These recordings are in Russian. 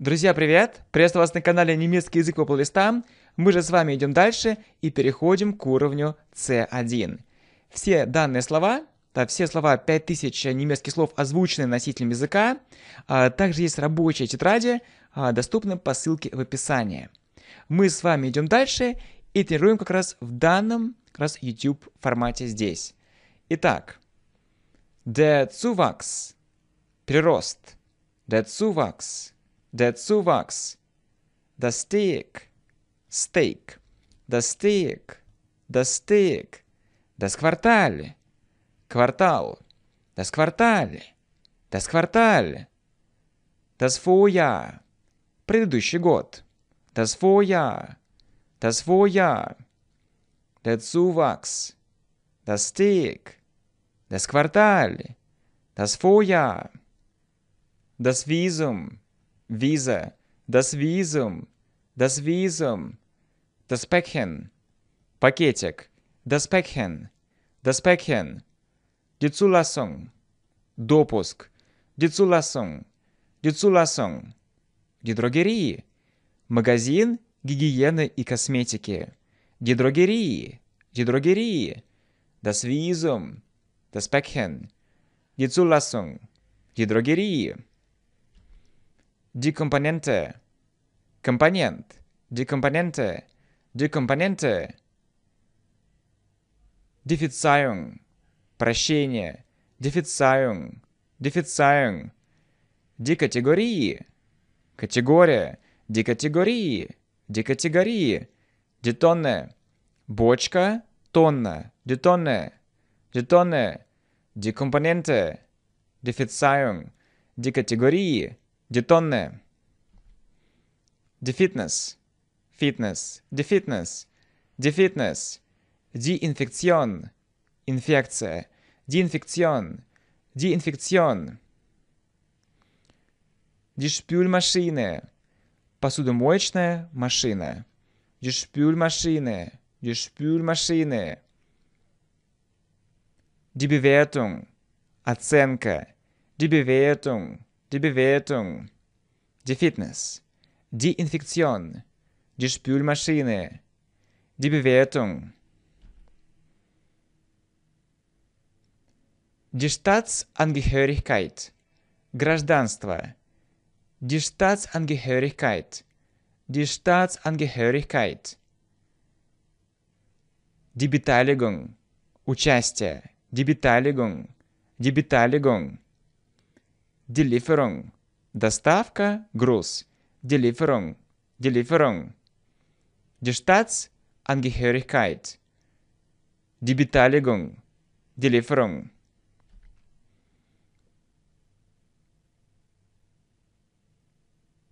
Друзья, привет! Приветствую вас на канале «Немецкий язык по плейлистам». Мы же с вами идем дальше и переходим к уровню C1. Все данные слова, да, все слова 5000 немецких слов озвучены носителем языка. А, также есть рабочие тетради, а, доступны по ссылке в описании. Мы с вами идем дальше и тренируем как раз в данном как раз YouTube формате здесь. Итак, der Zuwachs, прирост, der Zuwachs – Der Zuwachs. Das Steak. Steak. Das Steak. Das Steak. Das Quartal. Quartal. Das Quartal. Das Quartal. Das Vorjahr. Предыдущий год. Das Vorjahr. Das Vorjahr. Der Zuwachs. Das Steak. Das Quartal. Das Vorjahr. Das Visum. Visa, das Visum, das Visum, das Päckchen, пакетик, das Päckchen, das Päckchen, die Zulassung, допуск, die Zulassung, die Zulassung, die Drogerie, магазин гигиены и косметики, die Drogerie, die Drogerie, das Visum, das Päckchen, die Zulassung, die Drogerie декомпоненте, компонент, декомпоненте, декомпоненте. Дефицаюнг, прощение, дефицаюнг, дефицаюнг. Декатегории, категория, декатегории, декатегории. Детонная, бочка, тонна, детонная, детонная. Декомпоненте, дефицаюнг, декатегории, Die Tonne. Die Fitness. Fitness. Die Fitness. Die Fitness. Die Infektion. Infektion. Die Infektion. Die Infektion. Die Spülmaschine. Посудомоечная Maschine, Die Spülmaschine. Die Spülmaschine. Die Bewertung. Оценка. Die Bewertung die Bewertung, die Fitness, die Infektion, die Spülmaschine, die Bewertung. Die Staatsangehörigkeit, Grasdanstwa, die Staatsangehörigkeit, die Staatsangehörigkeit, die Beteiligung, Участие, die Beteiligung, die Beteiligung. Deliverung. Доставка, груз. Deliverung. Deliverung. Die Staatsangehörigkeit. Die Beteiligung. Die Lieferung.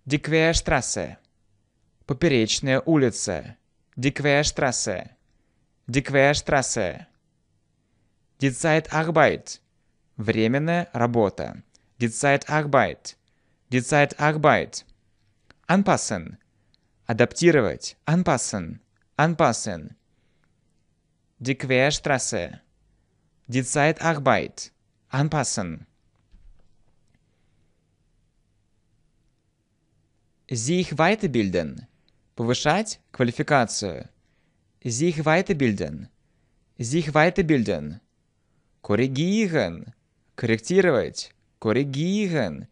Die Querstraße. Поперечная улица. Die Querstraße. Die Querstraße. Die Zeitarbeit. Временная работа. Die Zeitarbeit. Die Zeitarbeit. Anpassen. Адаптировать. Anpassen. Anpassen. Die Querstraße. Die Zeitarbeit. Anpassen. Sich weiterbilden. Повышать квалификацию. Sich weiterbilden. Sich weiterbilden. Korrigieren. Корректировать. Коррегирован.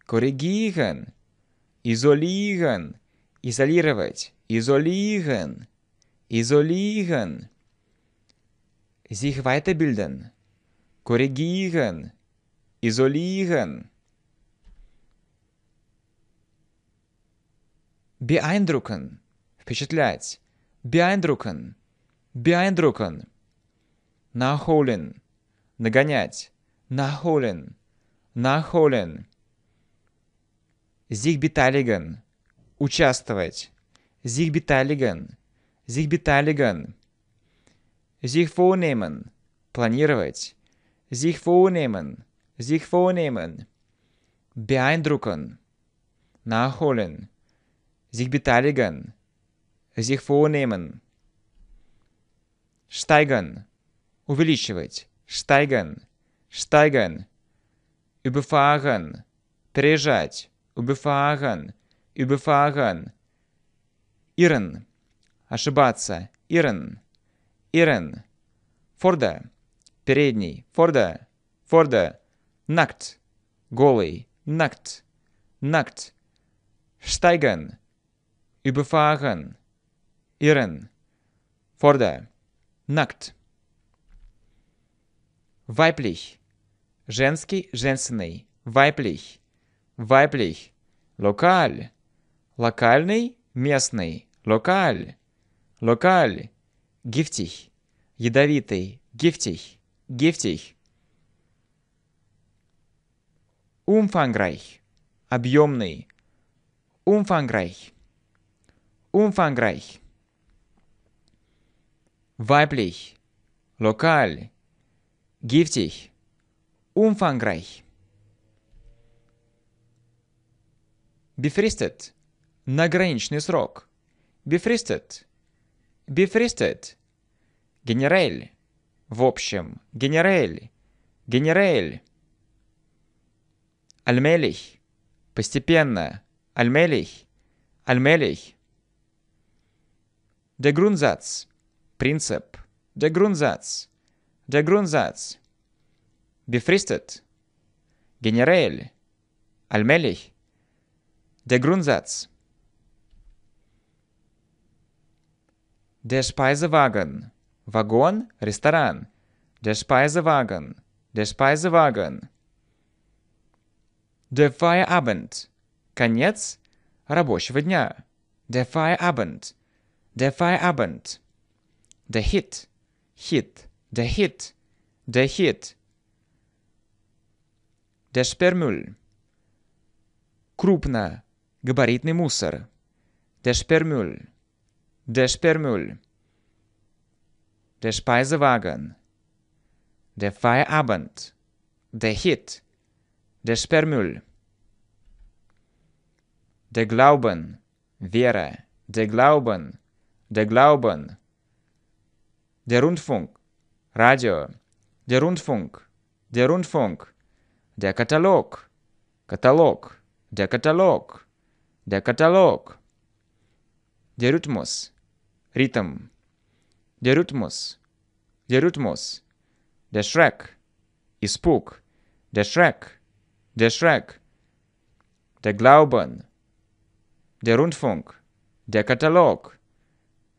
Коррегирован. Изолирован. Изолировать. Изолирован. Изолирован. Sich weiterbilden. Korrigieren. Isolieren. Beeindrucken. Впечатлять. Beeindrucken. Beeindrucken. Nachholen. Нагонять. Nachholen. Нахолен. Зигби Участвовать. Зигби Таллиган. Зигби Планировать. Зиг Фоунейман. Зиг Фоунейман. Beeindrucken. Nachholen. Sich beteiligen. Sich vornehmen. Steigern. Увеличивать. Steigern. Steigern überfahren, прижать, überfahren, überfahren. Ирен, ошибаться, Ирен, Ирен. Форда, передний, Форда, Форда. Накт, голый, Накт, Накт. Штайген, überfahren, Ирен. Форда, Накт. Weiblich, Женский – женственный. Weiblich. Weiblich. Локаль. Локальный – местный. Локаль. Локаль. Гифтих. Ядовитый. Гифтих. Гифтих. Умфанграйх. Объемный. Умфанграйх. Умфанграйх. Weiblich. Локаль. Гифтих umfangreich. Befristet. На граничный срок. Befristet. Befristet. Генерель. В общем, генерель. Генерель. Альмелих. Постепенно. Альмелих. Альмелих. Der Grundsatz. Принцип. Der Grundsatz. Der Grundsatz. befristet, generell, allmählich, der Grundsatz. Der Speisewagen, Wagon, Restaurant, der Speisewagen, der Speisewagen. Der Feierabend, конец рабочего дня. Der Feierabend, der Feierabend. Der Hit, Hit, der Hit, der Hit. Der Sperrmüll. Крупно. Габаритный Musser. Der Sperrmüll. Der Sperrmüll. Der Speisewagen. Der Feierabend. Der Hit. Der Sperrmüll. Der Glauben. Wäre. Der Glauben. Der Glauben. Der Rundfunk. Radio. Der Rundfunk. Der Rundfunk. Der Katalog. Katalog. Der Katalog. Der Katalog. Der Rhythmus. Rhythm. Der Rhythmus. Der Rhythmus. Der Schreck. Испуг. Der Schreck. Der Schreck. Der Glauben. Der Rundfunk. Der Katalog.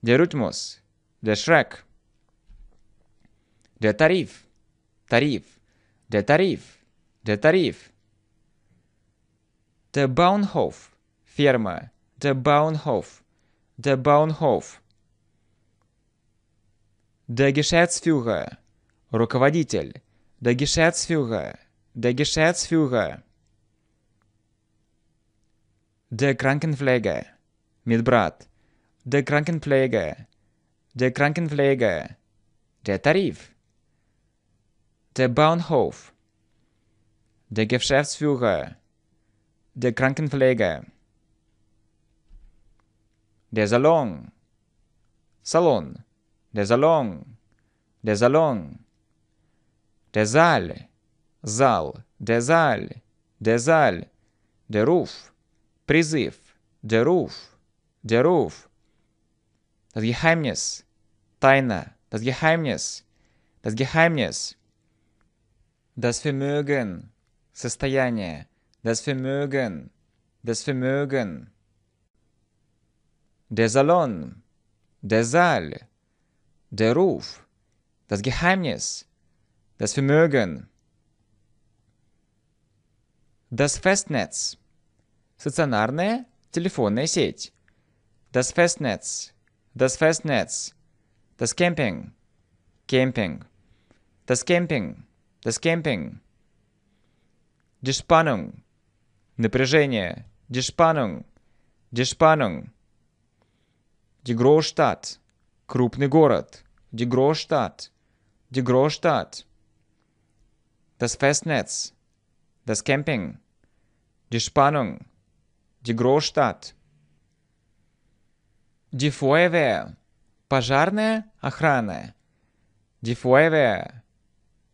Der Rhythmus. Der Schreck. Der Tarif. Tarif. Der Tarif. Де Тариф. Де Баунхоф. Ферма. Де Баунхоф. Де Баунхоф. Де Гешецфюга. Руководитель. Де Гешецфюга. Де Гешецфюга. Де Кранкенфлеге. Медбрат. Де Кранкенфлеге. Де Кранкенфлеге. Де Тариф. Де Баунхоф. der Geschäftsführer, der Krankenpfleger, der Salon, Salon, der Salon, der Salon, der Saal, Saal, der Saal, der Saal, der Ruf, Prisiv, der Ruf, der Ruf, das Geheimnis, Teiner, das Geheimnis, das Geheimnis, das Vermögen, состояние. Das Vermögen. Das Vermögen. Der Salon. Der Saal. Der Ruf. Das Geheimnis. Das Vermögen. Das Festnetz. Стационарная телефонная сеть. Das Festnetz. Das Festnetz. Das Camping. Camping. Das Camping. Das Camping. Диспанунг. Напряжение. Диспанунг. Диспанунг. Дегроштадт. Крупный город. Дегроштадт. Дегроштадт. Das Festnetz. Das Camping. Die Spannung. Die Großstadt. Die Feuerwehr. Пожарная охрана. Die Feuerwehr.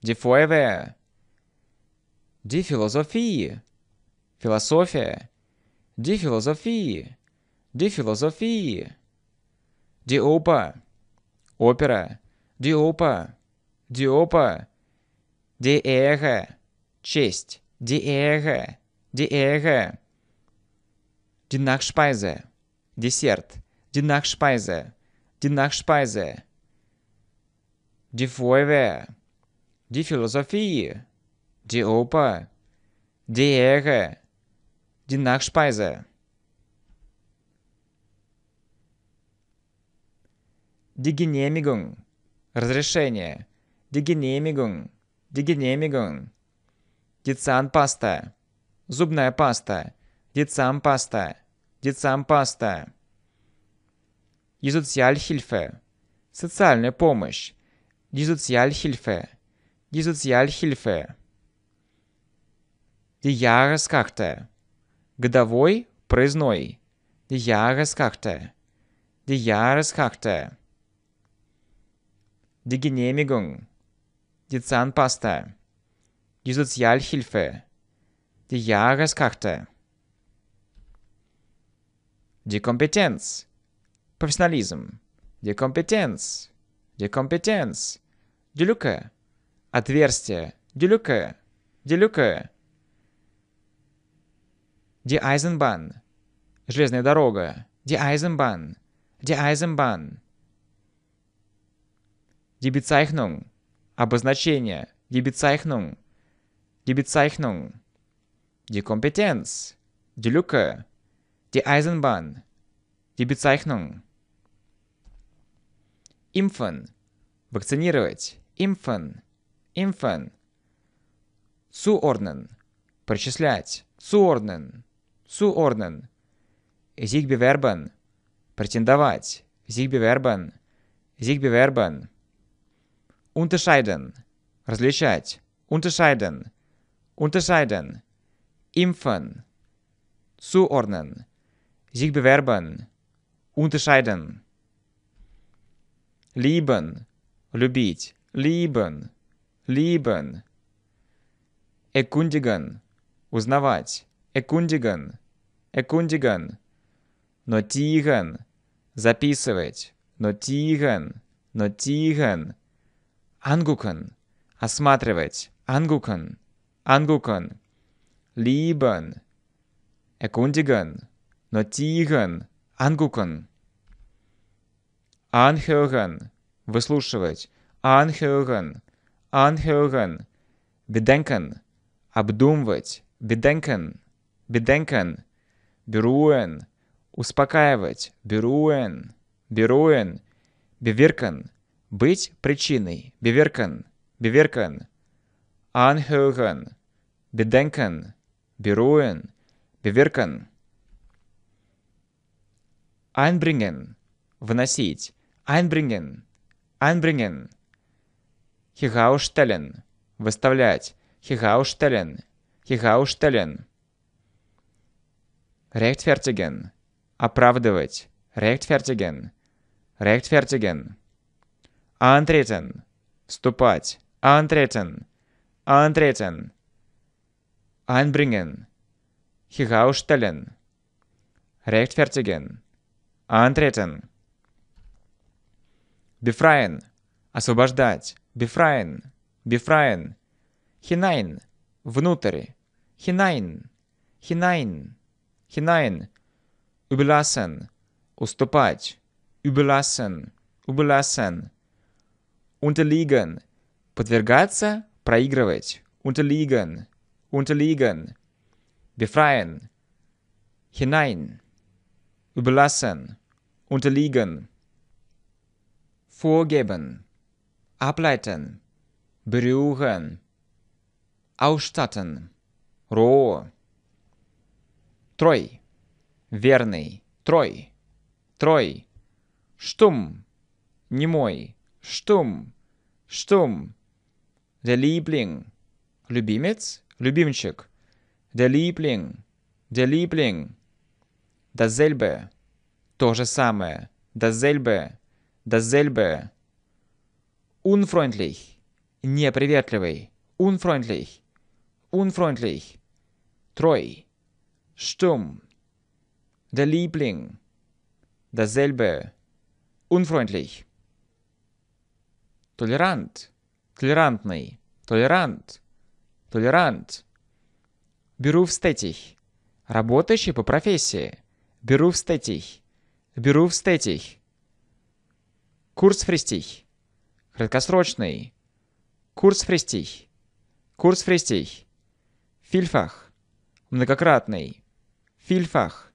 Die Ди философии. Философия. Ди философии. Ди философии. Ди опа. Опера. Ди опа. Ди опа. Ди эхо. Честь. Ди эхо. Ди эхо. Ди нахшпайзе. Десерт. Ди нахшпайзе. Ди нахшпайзе. ди Feuerwehr. Die Philosophie die Oper, die Ehre, die Nachspeise. Die Genehmigung, разрешение, die Genehmigung, die Genehmigung, die Zahnpasta, зубная паста, die Zahnpasta, die Zahnpasta. Die Sozialhilfe, социальная помощь, die Sozialhilfe, die Sozialhilfe. die Jahreskarte, годовой проездной, die Jahreskarte, die Jahreskarte, die Genehmigung, die Zahnpasta, die Sozialhilfe, die Jahreskarte, die Kompetenz, Professionalism, die Kompetenz, die Kompetenz, die Lücke, Отверстие, die Lücke, die Lücke, Die Eisenbahn. Железная дорога. Die Eisenbahn. Die Eisenbahn. Die Bezeichnung. Обозначение. Die Bezeichnung. Die Bezeichnung. Die Kompetenz. Die Lücke. Die Eisenbahn. Die Bezeichnung. Impfen. Вакцинировать. Impfen. Impfen. Zuordnen. Причислять. Zuordnen. zuordnen. Sich bewerben. Prätendavать. Sich bewerben. Sich bewerben. Unterscheiden. Различать. Unterscheiden. Unterscheiden. Impfen. Zuordnen. Sich bewerben. Unterscheiden. Lieben. Любить. Lieben. Lieben. Erkundigen. Узнавать. Экундиган. Экундиган. но тиган, Записывать. но тиган, но тиган, Ангукан. Осматривать. Ангукан. Ангукан. Либан. Экундиган. но тиган, Ангукан. Анхеоган. Выслушивать. Анхеоган. Анхеоган. Беденкан. Обдумывать. Беденкан bedenken, beruhen, успокаивать, beruhen, beruhen, bewirken, быть причиной, bewirken, bewirken, anhören, bedenken, beruhen, bewirken. Einbringen, вносить, einbringen, einbringen. Хигаустелен, выставлять, хигаустелен, хигаустелен. Rechtfertigen. Оправдывать. Rechtfertigen. Rechtfertigen. Antreten. Вступать. Antreten. Antreten. Anbringen. Herausstellen. Rechtfertigen. Antreten. Befreien. Освобождать. Befreien. Befreien. Hinein. Внутрь. Hinein. Hinein. hinein, überlassen, уступать, überlassen, überlassen, unterliegen, подвергаться, проигрывать, unterliegen, unterliegen, befreien, hinein, überlassen, unterliegen, vorgeben, ableiten, berühren, ausstatten, roh, Трой. Верный. Трой. Трой. Штум. Немой. Штум. Штум. Der Liebling. Любимец. Любимчик. Der Liebling. Der Liebling. Dasselbe. То же самое. Dasselbe. Dasselbe. Unfreundlich. Неприветливый. Unfreundlich. Unfreundlich. Трой. Sturm. Der Liebling. Derselbe. Unfreundlich. Толерант. Толерантный. Толерант. Толерант. Berufstätig. Работающий по профессии. Berufstätig. Berufstätig. Kurzfristig. Краткосрочный. Kurzfristig. Kurzfristig. Vielfach. Многократный. Фильфах.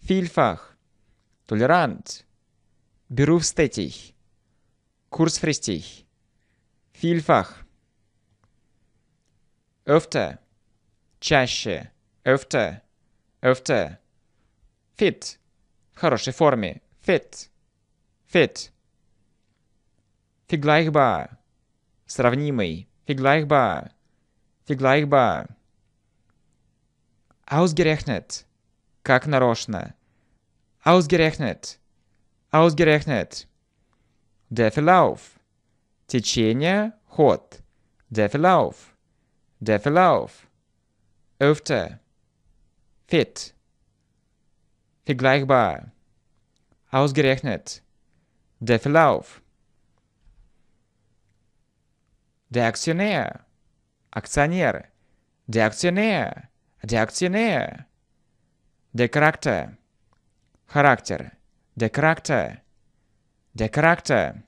Фильфах. Толерант. Берувстетий. Курсфристий. Фильфах. Öfter. Чаще. Öfter. Öfter. Fit. В хорошей форме. Fit. Fit. Vergleichbar. Сравнимый. Vergleichbar. Vergleichbar. Ausgerechnet. Как нарочно. Ausgerechnet. Ausgerechnet. Der Verlauf. Течение, ход. Der Verlauf. Der Verlauf. Öfter. Fit. Vergleichbar. Ausgerechnet. Der Verlauf. Der Aktionär. Aktionär. Der Aktionär. Деактине. Декракте. Характер. Декракте. Декракте.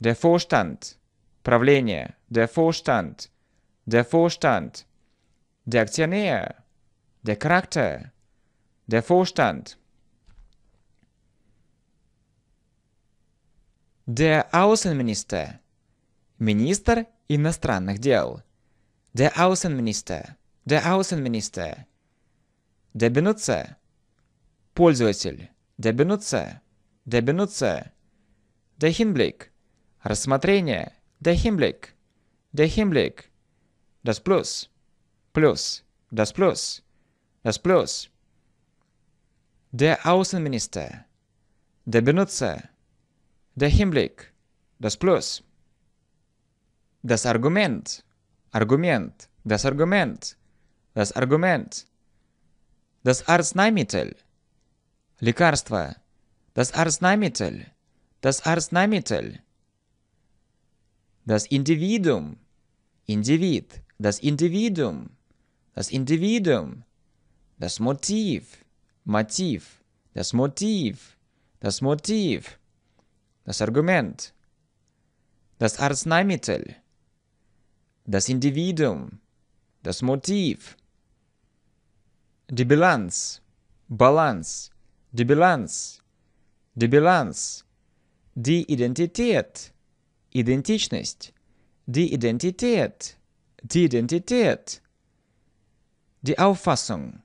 Дефоштанд. Правление. Дефоштанд. Дефоштанд. Деактине. Декракте. Дефоштанд. Der Außenminister. Министр иностранных дел. der Außenminister, der Außenminister, der Benutzer, Пользователь, der Benutzer, der Benutzer, der Hinblick, рассмотрение, der Hinblick, der Hinblick, das Plus, Plus, das Plus, das Plus, der Außenminister, der Benutzer, der Hinblick, das Plus, das Argument, Argument, das Argument, das Argument. Das Arzneimittel. Лекарство. Das Arzneimittel. Das Arzneimittel. Das Individuum. Individ. Das Individuum. Das Individuum. Das Motiv. Motiv. Das Motiv. Das Motiv. Das Argument. Das Arzneimittel das Individuum, das Motiv, die Bilanz, Balance, die Bilanz, die Bilanz, die Identität, Identischность, die Identität, die Identität, die Auffassung,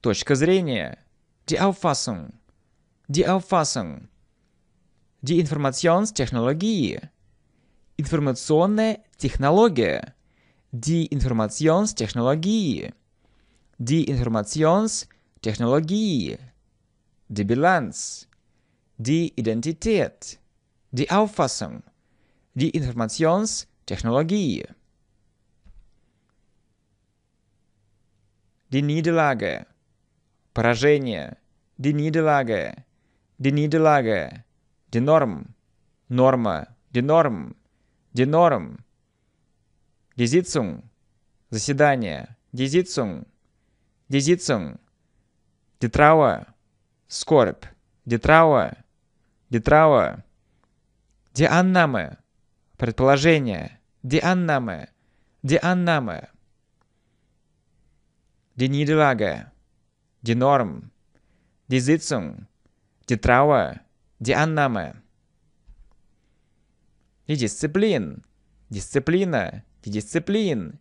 точка зрения, die Auffassung, die Auffassung, die Informationstechnologie, Informationstechnologie, Informationstechnologie Technologie, die Informationstechnologie, die Informationstechnologie, die Bilanz, die Identität, die Auffassung, die Informationstechnologie. Die Niederlage, поражение, die Niederlage, die Niederlage, die Norm, Norma, die Norm, die Norm, Дизицум. Заседание. Дизицум. Дизицум. дитрава, Скорбь. дитрава, дитрава, Дианнаме. Предположение. Дианнаме. Дианнаме. Дениделага. Динорм. Дизицум. дитрава, Дианнаме. И дисциплин. Дисциплина и дисциплин,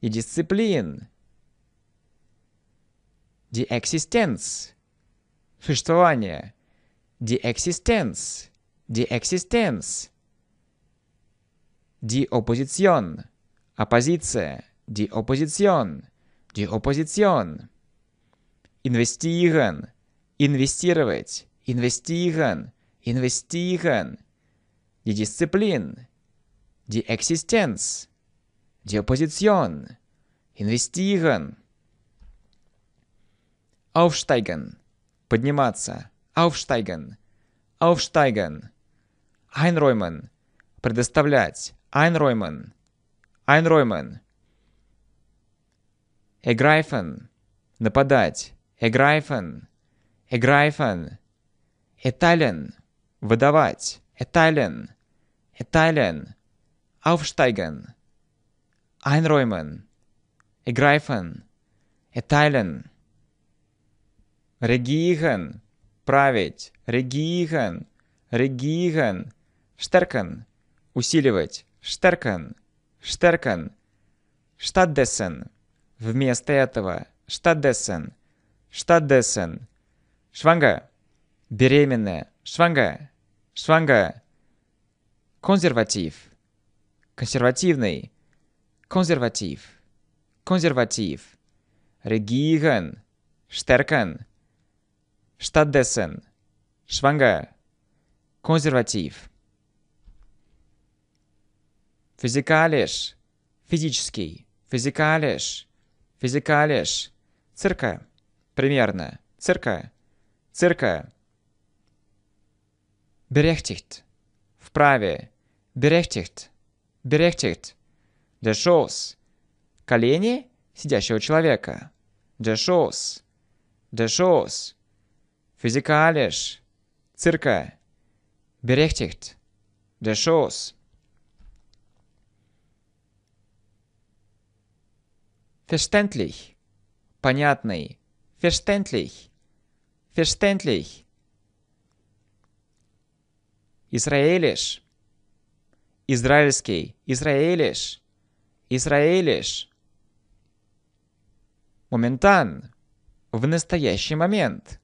и дисциплин. The existence. Существование. The existence. The existence. The opposition. Оппозиция. The opposition. The opposition. Investieren. Инвестировать. Investieren. Investieren. Die Disziplin. Die Existenz. Die Opposition. Investieren. Aufsteigen. Подниматься. Aufsteigen. Aufsteigen. Einräumen. Предоставлять. Einräumen. Einräumen. Ergreifen. Нападать. Ergreifen. Ergreifen. Erteilen. Выдавать. Erteilen. Erteilen. Aufsteigen. Айнроймен, Эграйфен, Этайлен, Региген, править, Региген, Региген, Штеркен, усиливать, Штеркен, Штеркен, Штаддесен, вместо этого, Штаддесен, Штаддесен, Шванга, беременная, Шванга, Шванга, консерватив, консервативный, konservativ, konservativ, regieren, stärken, stattdessen, schwanger, konservativ. Физикалиш, физический, физикалиш, физикалиш, цирка, примерно, цирка, цирка. Berechtigt, вправе, berechtigt, berechtigt. The shoes. Колени сидящего человека. The shoes. The shoes. Физикалиш. Цирка. Berechtigt. The shoes. Verständlich. Понятный. Verständlich. Verständlich. Израилиш. Израильский. Израилиш. Израилиш. Моментан. В настоящий момент.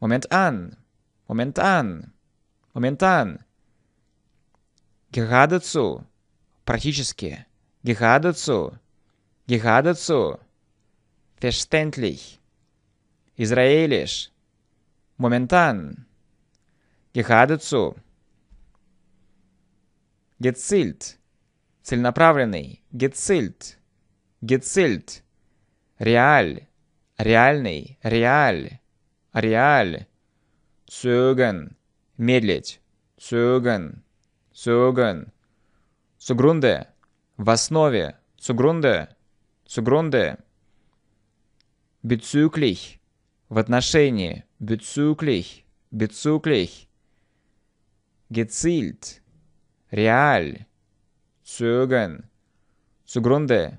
Моментан. Моментан. Моментан. Гехадацу. Практически. Гехадацу. Гехадацу. Фештентлих. Израилиш. Моментан. Гехадацу. Гецильт целенаправленный, gezielt, gezielt, реаль, реальный, реаль, реаль, zögern, медлить, zögern, zögern, сугрунде, в основе, сугрунде, сугрунде, bezüglich, в отношении, bezüglich, bezüglich, gezielt, реаль, Zögern. Zugrunde.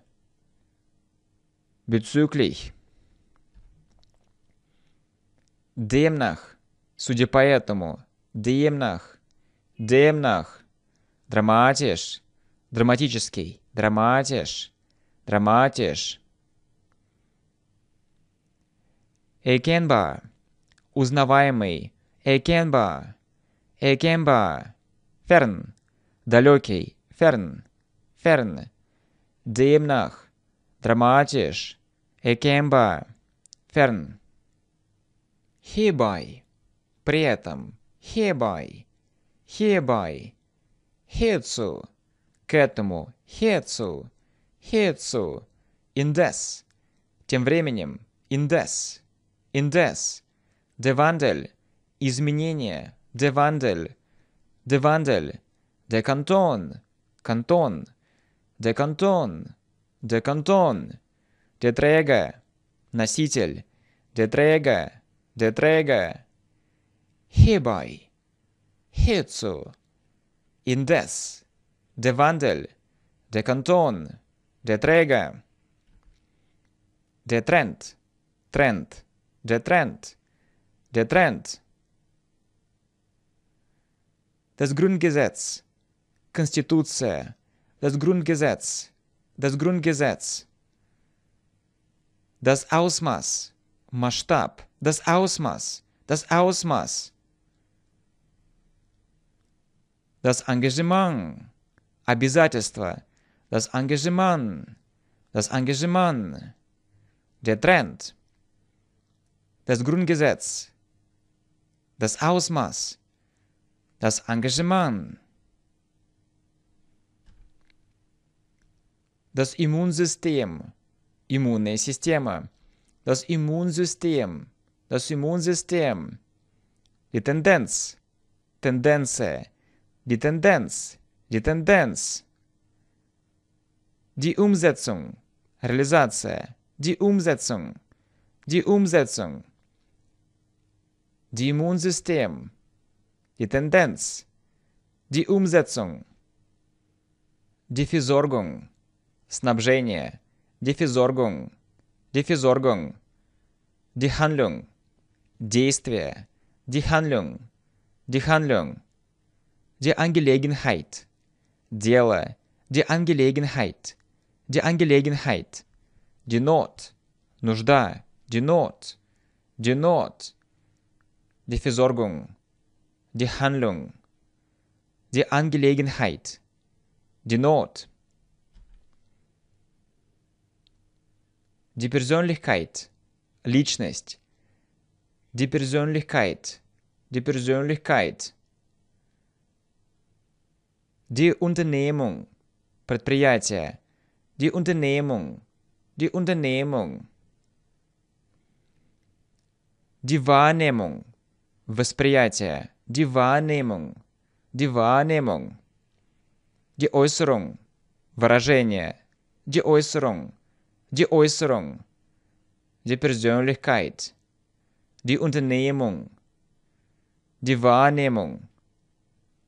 Bezüglich. Demnach. Судя по этому. Demnach. Demnach. Драматиш. Драматический. Драматиш. Драматиш. Экенба. Узнаваемый. Экенба. Экенба. Ферн. Далекий. Fern, Fern, Demnach, dramatisch, erkennbar, Fern. Hierbei, при этом, hierbei, hierbei, hierzu, к этому, hierzu, hierzu, indes, тем временем, indes, indes, девандель, изменение, девандель, девандель, декантон, Kanton, der Kanton, der Kanton, der Träger, Носитель, der Träger, der Träger. Hierbei, hierzu, indes, der Wandel, der Kanton, der Träger. Der Trend, Trend, der Trend, der Trend. Das Grundgesetz, Konstitution, das Grundgesetz, das Grundgesetz, das Ausmaß, Maßstab, das Ausmaß, das Ausmaß, das Engagement, Обязательства, das Engagement, das Engagement, der Trend, das Grundgesetz, das Ausmaß, das Engagement, Das Immunsystem. Immune Systeme. Das Immunsystem. Das Immunsystem. Die Tendenz. Tendenz. Die Tendenz. Die Tendenz. Die Umsetzung. Реализация. Die Umsetzung. Die Umsetzung. Die Immunsystem. Die Tendenz. Die Umsetzung. Die Versorgung. снабжение, диффизоргунг, диффизоргунг, диханлюнг, действие, диханлюнг, диханлюнг, диангелегенхайт, дело, диангелегенхайт, диангелегенхайт, динот, нужда, динот, динот, диффизоргунг, диханлюнг, диангелегенхайт, динот, Диперзонлихкайт. Личность. Диперзонлихкайт. Диперзонлихкайт. Die Unternehmung. Предприятие. Die Unternehmung. Die Unternehmung. Die Wahrnehmung. Восприятие. Die Wahrnehmung. Die Wahrnehmung. Die Äußerung. Выражение. Die Äußerung. die Äußerung, die Persönlichkeit, die Unternehmung, die Wahrnehmung,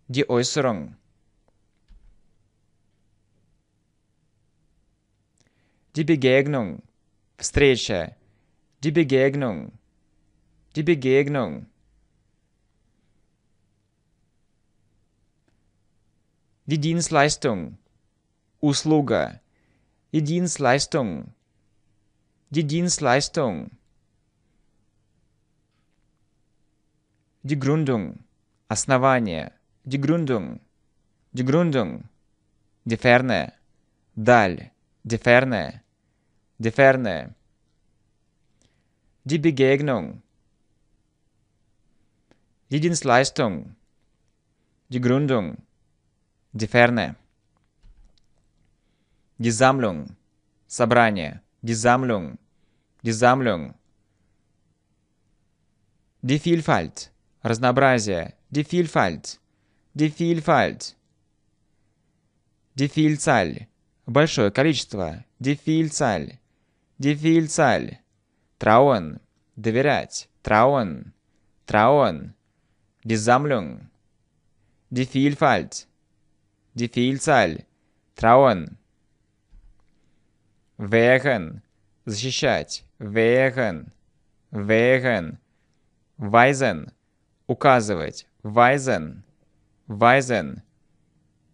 die Äußerung. Die Begegnung, встреча, die Begegnung, die Begegnung. Die Dienstleistung, услуга, die Dienstleistung, die Dienstleistung, die Gründung, основание, die Gründung, die Gründung, die Ferne, даль, die Ferne, die Ferne, die Begegnung, die Dienstleistung, die Gründung, die Ferne, die Sammlung, собрание, die Sammlung, die Sammlung. Die Vielfalt. Разнообразие. Die Vielfalt. Die Vielfalt. Die Vielzahl. Большое количество. Die Vielzahl. Die Vielzahl. Trauen. Доверять. Trauen. Trauen. Die Sammlung. Die Vielfalt. Die Vielzahl. Trauen. Wehren. Защищать. Wegen, wegen. Weisen, указывать. Weisen, weisen.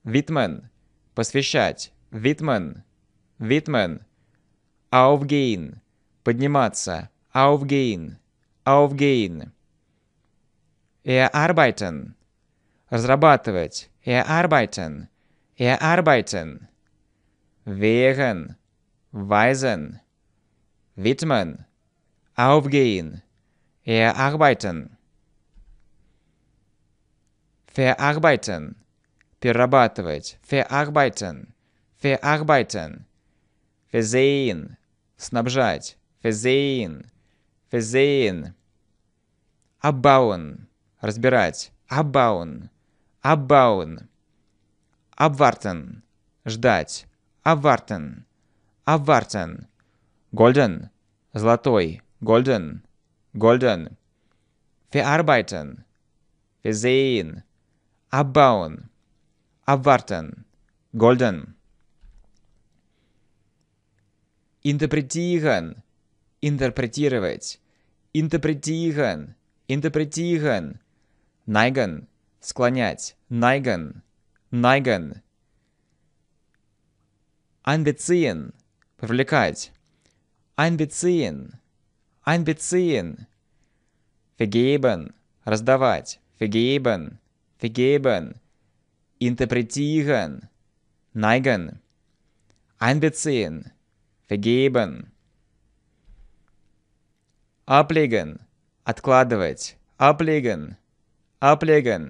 Widmen, посвящать. Widmen, widmen. Aufgehen, подниматься. Aufgehen, aufgehen. Erarbeiten, разрабатывать. Erarbeiten, erarbeiten. Wegen, weisen. widmen, aufgehen, erarbeiten. Verarbeiten, перерабатывать, verarbeiten, verarbeiten, versehen, снабжать, versehen, versehen, abbauen, разбирать, abbauen, abbauen, abwarten, ждать, abwarten, abwarten Golden. Золотой. Golden. Golden. Wir arbeiten. Wir sehen. Abbauen. Abwarten. Golden. Interpretieren. Интерпретировать. Interpretieren. Interpretieren. Neigen. Склонять. Neigen. Neigen. Anbeziehen. Привлекать. Einbeziehen. Einbeziehen. Vergeben. Раздавать. Vergeben. Vergeben. Interpretieren. Neigen. Einbeziehen. Vergeben. Ablegen. Откладывать. Ablegen. Ablegen.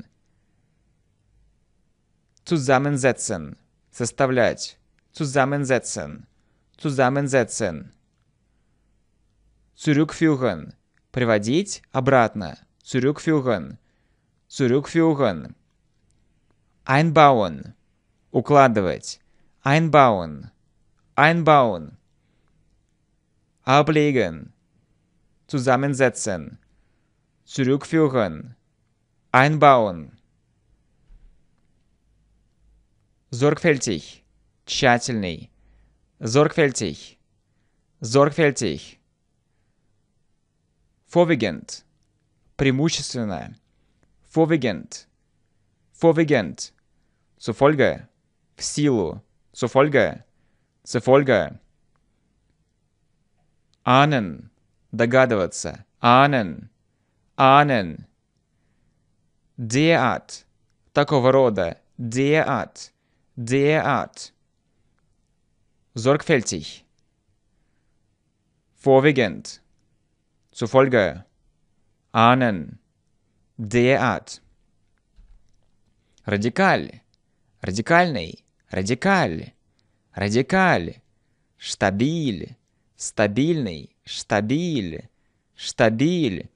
Zusammensetzen. Составлять. Zusammensetzen. Zusammensetzen. Цюрюкфюген. Приводить обратно. Цюрюкфюген. Цюрюкфюген. Einbauen. Укладывать. Einbauen. Einbauen. Ablegen. Zusammensetzen. Zurückführen. Einbauen. Sorgfältig. Тщательный. Sorgfältig. Sorgfältig. Vorwiegend. Преимущественно. Vorwiegend. Vorwiegend. Zufolge. В силу. Zufolge. Zufolge. Ahnen. Догадываться. Ahnen. Ahnen. Derart. Такого рода. Derart. Derart. Sorgfältig. Vorwiegend zufolge ahnen, derart. Радикаль, радикальный, радикаль, радикаль, штабиль, стабильный, штабиль, штабиль,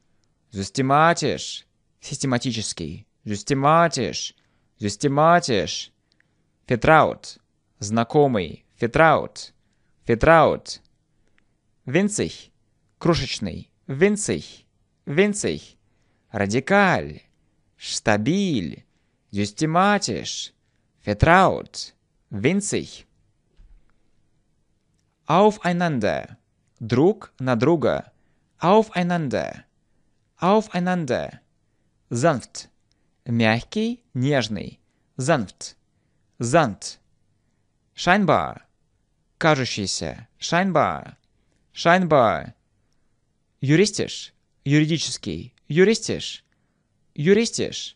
зустематиш, систематический, зустематиш, зустематиш, фетраут, знакомый, фетраут, фетраут, винцих, крошечный, Winzig, winzig. Radikal, stabil, systematisch, vertraut, winzig. Aufeinander, Druck na друга, aufeinander, aufeinander. Sanft, мягкий, нежный, sanft, sanft. Scheinbar, кажущийся, scheinbar, scheinbar. Юристиш, юридический, Юристиш, Юристиш, juristisch.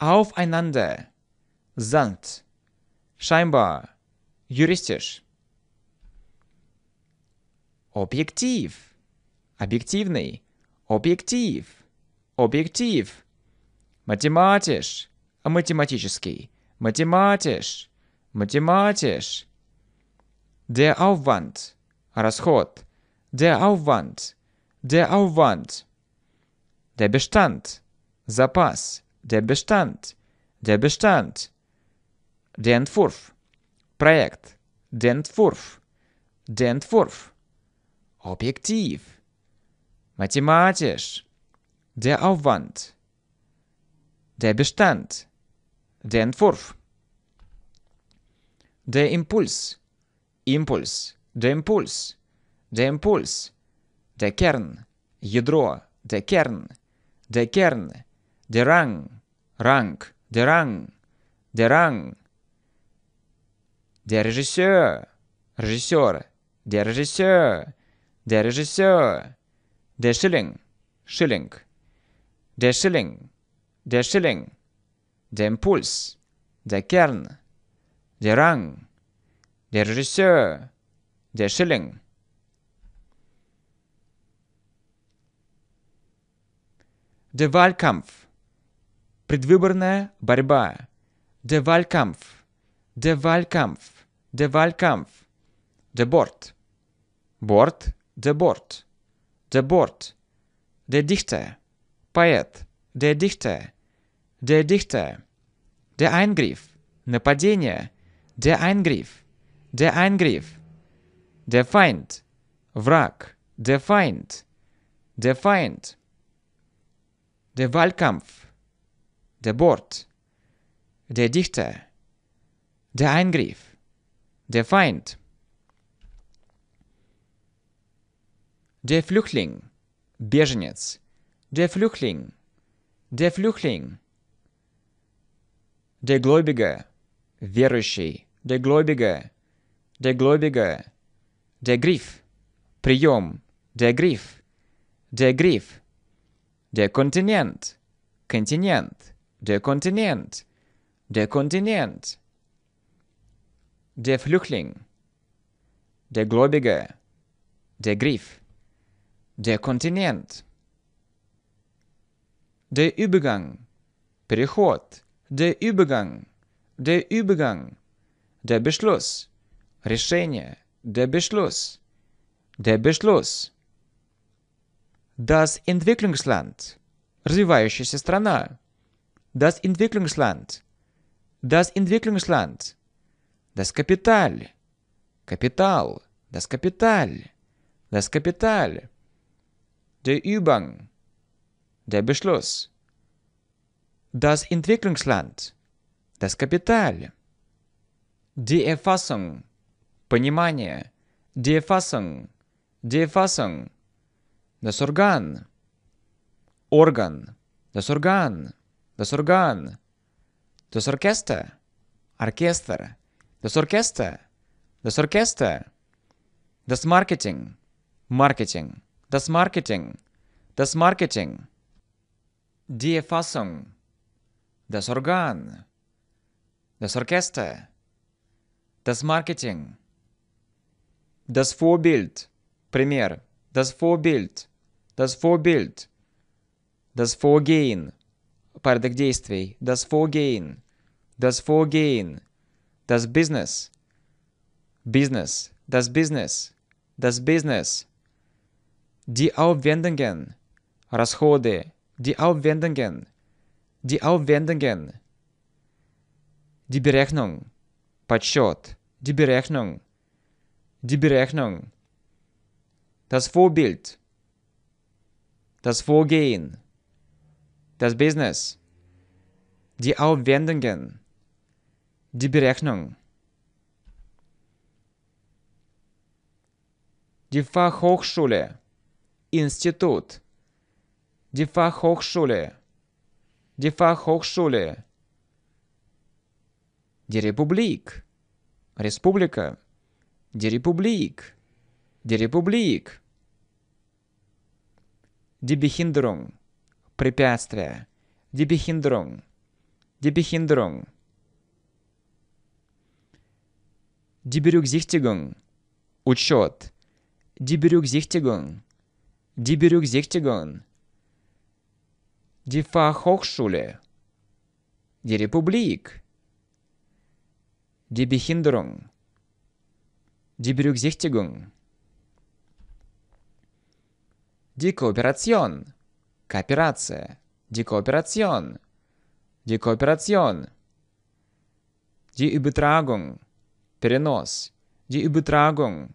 Aufeinander, sanft, scheinbar, Юристиш, Объектив, объективный, объектив, объектив. Математиш, математический, математиш, математиш. Der Aufwand, расход, der Aufwand – der Aufwand, der Bestand, Zapas, der Bestand, der Bestand, der Entwurf, Projekt, der Entwurf, der Entwurf, Objektiv, mathematisch, der Aufwand, der Bestand, der Entwurf, der Impuls, Impuls, der Impuls, der Impuls, der Kern, ядро, der Kern, der Kern, der Rang, Rang, der Rang, der Rang. Der Regisseur, Regisseur, der Regisseur, der Regisseur, der Schilling, Schilling, der Schilling, der Schilling, der Impuls, der Kern, der Rang, der Regisseur, der Schilling. Der Wahlkampf. Предвыборная борьба. Der Wahlkampf. Der Wahlkampf. Der Wahlkampf. Der Bord. Борт. Der Bord. Der Bord. Der Dichter. Поэт. Der Dichter. Der Dichter. Der Eingriff. Нападение. Der Eingriff. Der Eingriff. Der Feind. Враг. Der Feind. Der Feind. der Wahlkampf, der Bord, der Dichter, der Eingriff, der Feind, der Flüchtling, Беженец, der Flüchtling, der Flüchtling, der Gläubige, верующий, der Gläubige, der Gläubige, der Griff, der Griff, der Griff, der Griff, der Kontinent. Kontinent. Der Kontinent. Der Kontinent. Der Flüchtling. Der Gläubige. Der Griff. Der Kontinent. Der Übergang. Переход. Der Übergang. Der Übergang. Der Beschluss. Решение. Der Beschluss. Der Beschluss. Das Entwicklungsland. Развивающаяся страна. Das Entwicklungsland. Das Entwicklungsland. Das Kapital. Капитал. Das Kapital. Das Kapital. Der Übung. Der Beschluss. Das Entwicklungsland. Das Kapital. Die Erfassung. Понимание. Die Erfassung. Die Erfassung. Das Organ. Organ. Das Organ. Das Organ. Das Orchester. Orchester. Das Orchester. Das Orchester. Das Marketing. Marketing. Das Marketing. Das Marketing. Die Erfassung. Das Organ. Das Orchester. Das Marketing. Das Vorbild. Пример. das Vorbild, das Vorbild, das Vorgehen, порядок действий, das Vorgehen, das Vorgehen, das Business, Business, das Business, das Business, die Aufwendungen, Расходы, die Aufwendungen, die Aufwendungen, die Berechnung, подсчет, die Berechnung, die Berechnung, das Vorbild, das Vorgehen, das Business, die Aufwendungen, die Berechnung. Die Fachhochschule, Institut, die Fachhochschule, die Fachhochschule, die Republik, Республика, die Republik. Die Republik. Die Behinderung. Препятствие. Die Behinderung. Die Behinderung. Die Berücksichtigung. Учет. Die Berücksichtigung. Die Berücksichtigung. Die Fachhochschule. Die Republik. Die Behinderung. Die Berücksichtigung. Декооперацион. Кооперация. Декооперацион. Декооперацион. Диибетрагунг. Перенос. Диибетрагунг.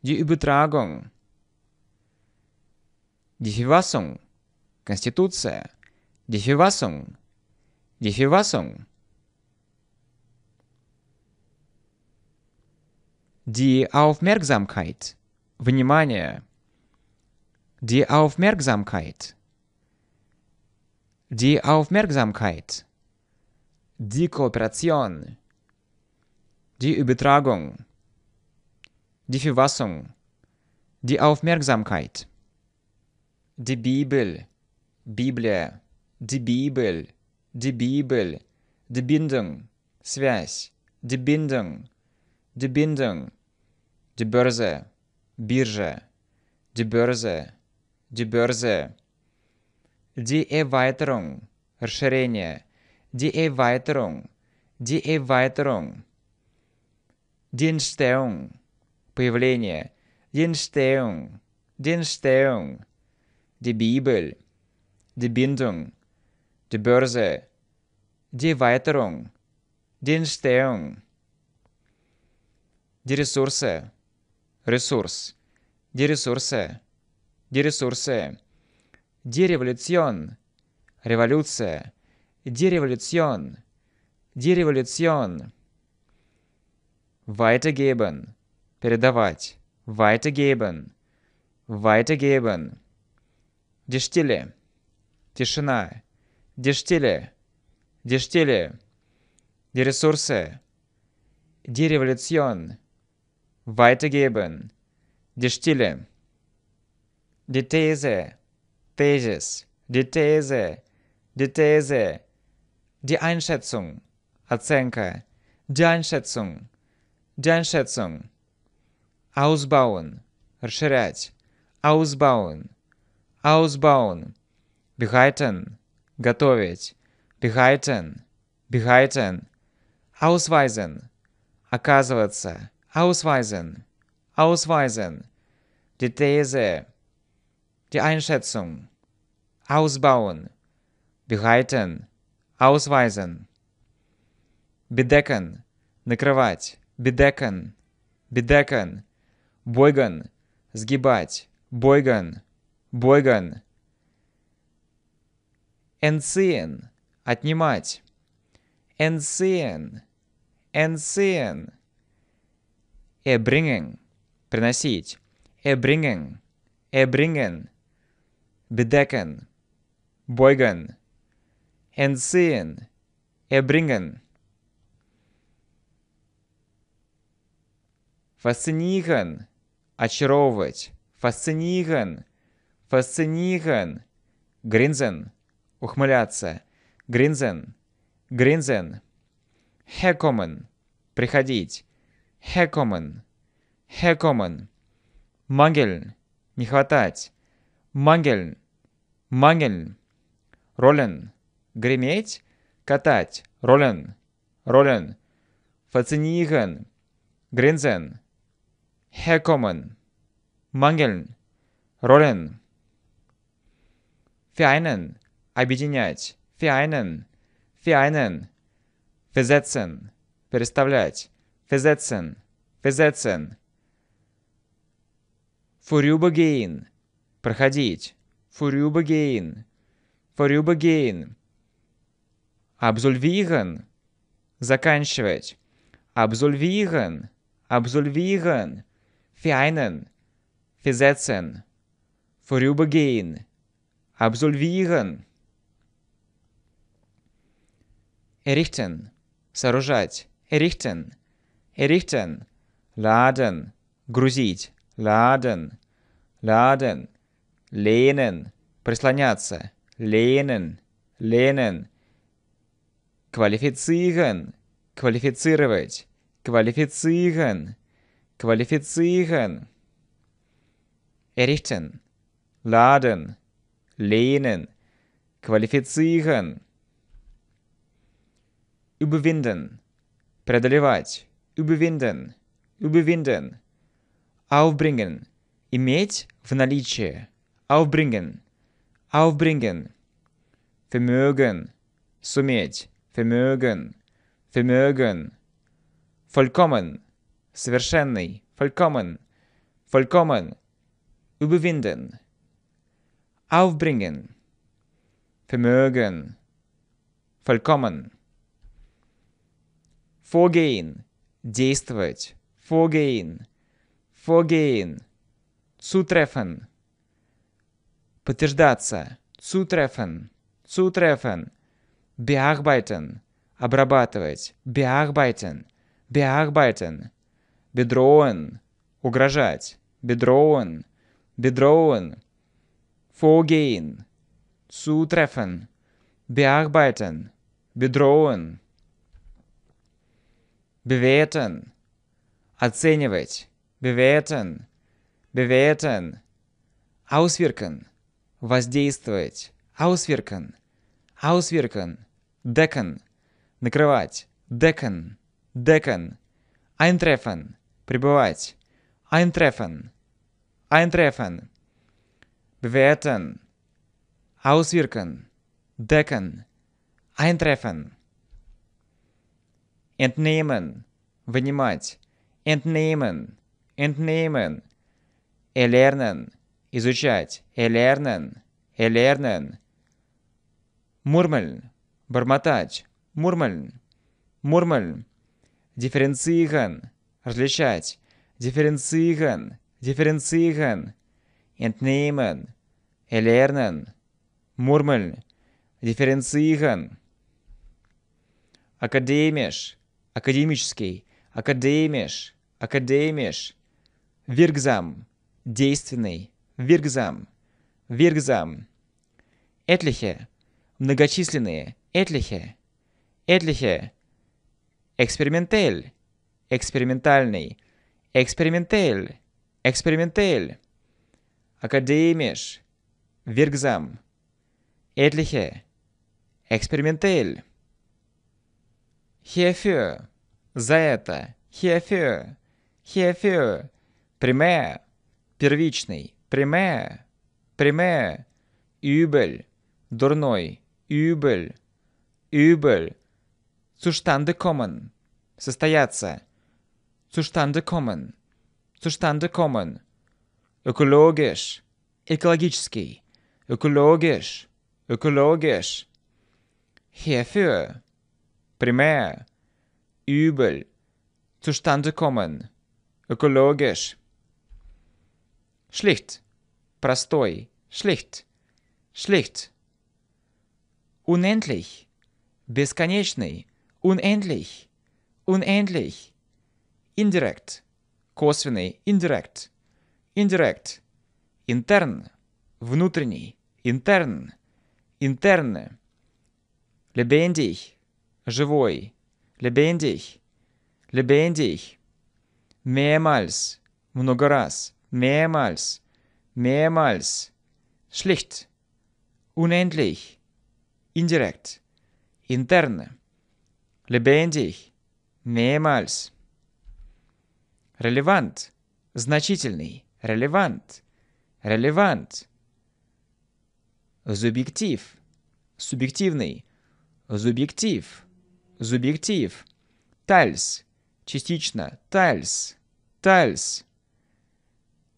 Диибетрагунг. Дифивасунг. Конституция. Дифивасунг. Дифивасунг. Die Aufmerksamkeit. Внимание. Die Aufmerksamkeit. Die Aufmerksamkeit. Die Kooperation. Die Übertragung. Die Verfassung. Die Aufmerksamkeit. Die Bibel. Biblia. Die Bibel. Die Bibel. Die Bindung. Связь. Die Bindung. Die Bindung. Die Börse. Биржа. Die Börse die Börse. Die Erweiterung, расширение. Die Erweiterung, die Erweiterung. Die Entstehung, появление. Die Entstehung, die Entstehung. Die Bibel, die Bindung, die Börse. Die Erweiterung, die Entstehung. Die Ressource, Ressource. Die Ressource. Дересурсы. Дереволюцион. Революция. Дереволюцион. Дереволюцион. Weitergeben. Передавать. Weitergeben. Weitergeben. Дештиле. Тишина. Дештиле. Дештиле. Дересурсы. Дереволюцион. Weitergeben. Дештиле. die These, Thesis, die These, die These, die Einschätzung, Azenka, die Einschätzung, die Einschätzung, ausbauen, расширять, ausbauen, ausbauen, behalten, готовить, behalten, behalten, ausweisen, оказываться, ausweisen, ausweisen, die These, die Einschätzung, ausbauen, bereiten, ausweisen, bedecken, накрывать, bedecken, bedecken, beugen, сгибать, beugen, beugen, entziehen, отнимать, entziehen, entziehen, erbringen, приносить, erbringen, erbringen, bedekken, beugen, entziehen, erbringen. Фасцинирован, очаровывать, фасцинирован, фасцинирован, гринзен, ухмыляться, гринзен, гринзен, хекомен, приходить, хекомен, хекомен, мангель, не хватать, Мангельн. Мангельн. Ролен. Греметь. Катать. Ролен. Ролен. Фациниген. Гринзен. Herkommen. Мангельн. Ролен. Vereinen. Объединять. Vereinen. Vereinen. Versetzen. Переставлять. Versetzen. Versetzen. Vorübergehen. Проходить. Фурюба гейн. Фурюба Абзульвиган. Заканчивать. Абзульвиган. Абзульвиган. Фиайнен. Физецен. Фурюба гейн. Абзульвиган. Эрихтен. Сооружать. Эрихтен. Эрихтен. Ладен. Грузить. Ладен. Ладен lehnen, прислоняться, lehnen, lehnen, квалифицирован, квалифицировать, квалифицирован, квалифицирован, errichten, laden, lehnen, квалифицирован, überwinden, преодолевать, überwinden, überwinden, aufbringen, иметь в наличии, aufbringen, aufbringen, Vermögen, суметь, Vermögen, Vermögen, vollkommen, совершенный, vollkommen, vollkommen, überwinden, aufbringen, Vermögen, vollkommen, vorgehen, действовать, vorgehen, vorgehen, zutreffen, Подтверждаться. Zutreffen. Zutreffen. Bearbeiten. Обрабатывать. Bearbeiten. Bearbeiten. Bedrohen. Угрожать. Bedrohen. Bedrohen. Vorgehen. Zutreffen. Bearbeiten. Bedrohen. Bewerten. Оценивать. Bewerten. Bewerten. Auswirken воздействовать, auswirken, auswirken, decken, накрывать, decken, decken, eintreffen, пребывать, eintreffen, eintreffen, bewerten, auswirken, decken, eintreffen, entnehmen, вынимать, entnehmen, entnehmen, erlernen, изучать, элернен, элернен. Мурмельн, бормотать, мурмельн, мурмельн. Дифференциген, различать, дифференциген, дифференциген. Entnehmen, erlernen, murmeln, дифференциген. Академиш, академический, академиш, академиш. Виргзам, действенный, Wirksam. Wirksam. Etliche. Многочисленные. Etliche. Etliche. Экспериментель. Экспериментальный. Экспериментель. Экспериментель. Академиш. Wirksam. Etliche. Экспериментель. Hierfür. За это. Hierfür. Hierfür. Primär. Первичный. Прямая, прямая. Übel, дурной. Übel, übel. Zustande kommen. Состояться. Zustande kommen. Zustande kommen. Ökologisch. Ökologisch. Ökologisch. Ökologisch. Hierfür. Primär. Übel. Zustande kommen. Ökologisch. Schlicht. Простой. Schlicht. Schlicht. Unendlich. Бесконечный. Unendlich. Unendlich. Indirect. Косвенный. Indirect. Indirect. Intern. Внутренний. Intern. Interne. Lebendig. Живой. Lebendig. Lebendig. Mehrmals. Много раз mehrmals, mehrmals, schlicht, unendlich, indirekt, interne, lebendig, mehrmals. Релевант, значительный, релевант, релевант. Субъектив, субъективный, субъектив, субъектив. Тальс, частично, тальс, тальс.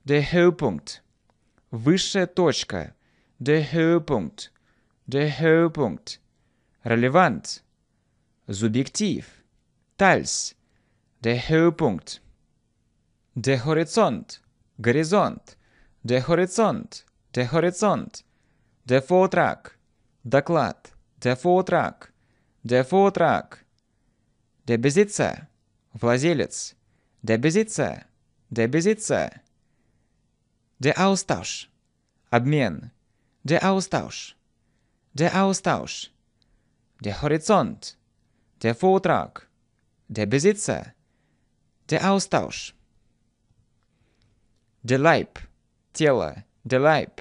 Der Höhepunkt. Высшая точка. Der Höhepunkt. Der Höhepunkt. Relevant. Subjektiv. Teils. Der Höhepunkt. Der Horizont. Горизонт. Der Horizont. Der Horizont. Der Vortrag. Доклад. Der Vortrag. Der Vortrag. Der Besitzer. Владелец. Der Besitzer. Der Besitzer. Der Austausch. Обмен. Der Austausch. Der Austausch. Der Horizont. Der Vortrag. Der Besitzer. Der Austausch. Der Leib. Тело. Der Leib.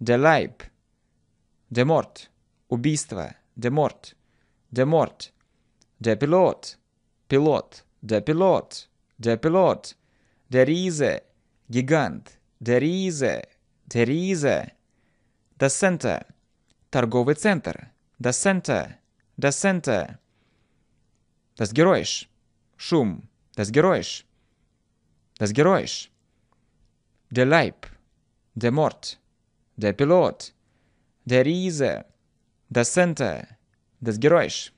Der Leib. Der Mord. Убийство. Der Mord. Der Mord. Der Pilot. Pilot. Der Pilot. Der Pilot. Der Riese. Gigant der Riese, der Riese, Das Center. Торговый Center, Das Center. Das Center. Das Geräusch. Schum. Das Geräusch. Das Geräusch. Der Leib. Der Mord. Der Pilot. Der Riese. Das Center. Das Geräusch.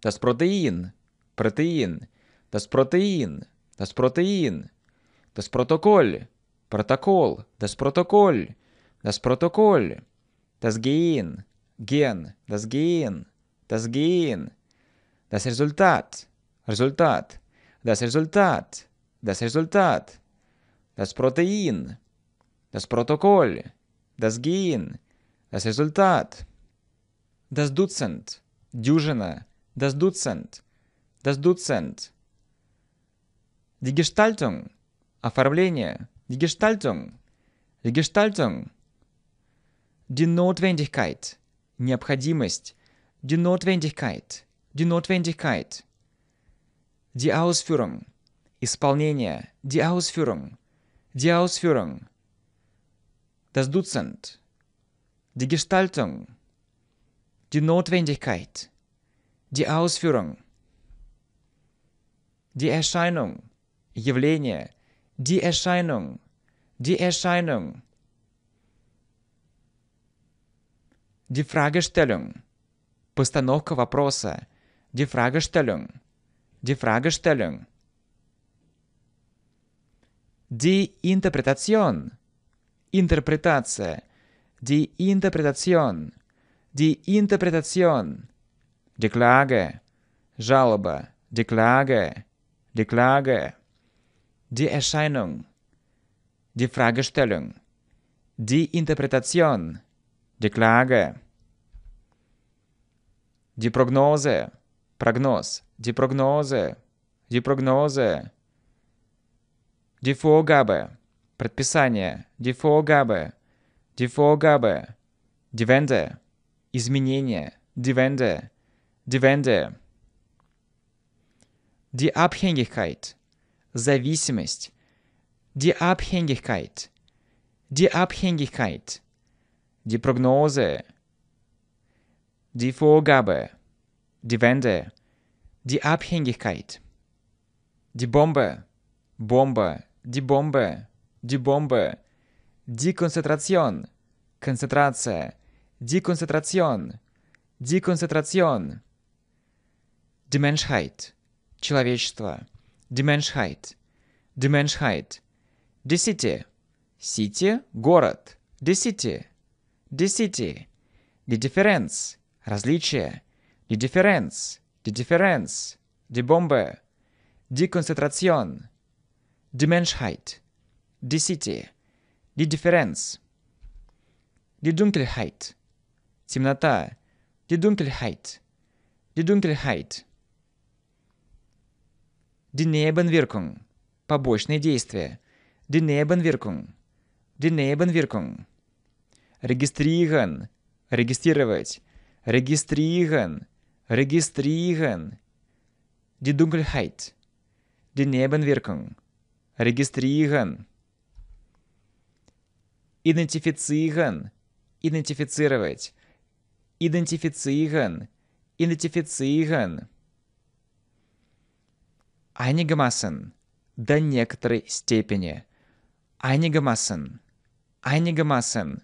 Das Protein. Protein. Das Protein. Das Protein. Das Protokoll. Protokoll. Das Protokoll. Das Protokoll. Das Gehen. Gehen. Das Gehen. Das Gehen. Das Resultat. Resultat. Das Resultat. Das Resultat. Das Protein. Das Protokoll. Das Gehen. Das Resultat. Das Dutzend. Дюжина. Das Dutzend. Das Dutzend. Die Gestaltung. Оформление. Die Gestaltung. Die Gestaltung. Die Notwendigkeit. Необходимость. Die Notwendigkeit. Die Notwendigkeit. Die Ausführung. Исполнение. Die Ausführung. Die Ausführung. Das Dutzend. Die Gestaltung. Die Notwendigkeit. Die Ausführung. Die Erscheinung. Явление. Die Erscheinung. Die Erscheinung. Die Fragestellung. Постановка вопроса. Die Fragestellung. Die Fragestellung. Die Interpretation. Interpretation. Die Interpretation. Die Interpretation. Die Klage. Жалоба. Die Klage. Die Klage die Erscheinung, die Fragestellung, die Interpretation, die Klage, die Prognose, Prognoz, die Prognose, die Prognose, die Vorgabe, предписание, die Vorgabe, die Vorgabe, die Wende, изменение, die Wende, die Wende, die Abhängigkeit, зависимость. Die Abhängigkeit. Die Abhängigkeit. Die Prognose. Die Vorgabe. Die Wende. Die Abhängigkeit. Die Bombe. Bombe. Die Bombe. Die Bombe. Die Konzentration. Konzentrация. Die Konzentration. Die Konzentration. Die Menschheit. Человечество. Деменшхайт. Деменшхайт. Десите. Сити – город. Десите. Десите. Дидиференс. Различие. Дидиференс. Дидиференс. Дебомбе. Деконцентрацион. Деменшхайт. Десите. Дидиференс. Дидункельхайт. Темнота. Дидункельхайт. Дидункельхайт. Die Nebenwirkung. Побочные действия. Die Nebenwirkung. Die Nebenwirkung. Регистриган. Регистрировать. Регистриган. Регистриган. Die Dunkelheit. Die Nebenwirkung. Регистриган. Идентифициган. Идентифицировать. Идентифициган. Идентифициган. Анигамасен до некоторой степени. Анигамасен. Анигамасен.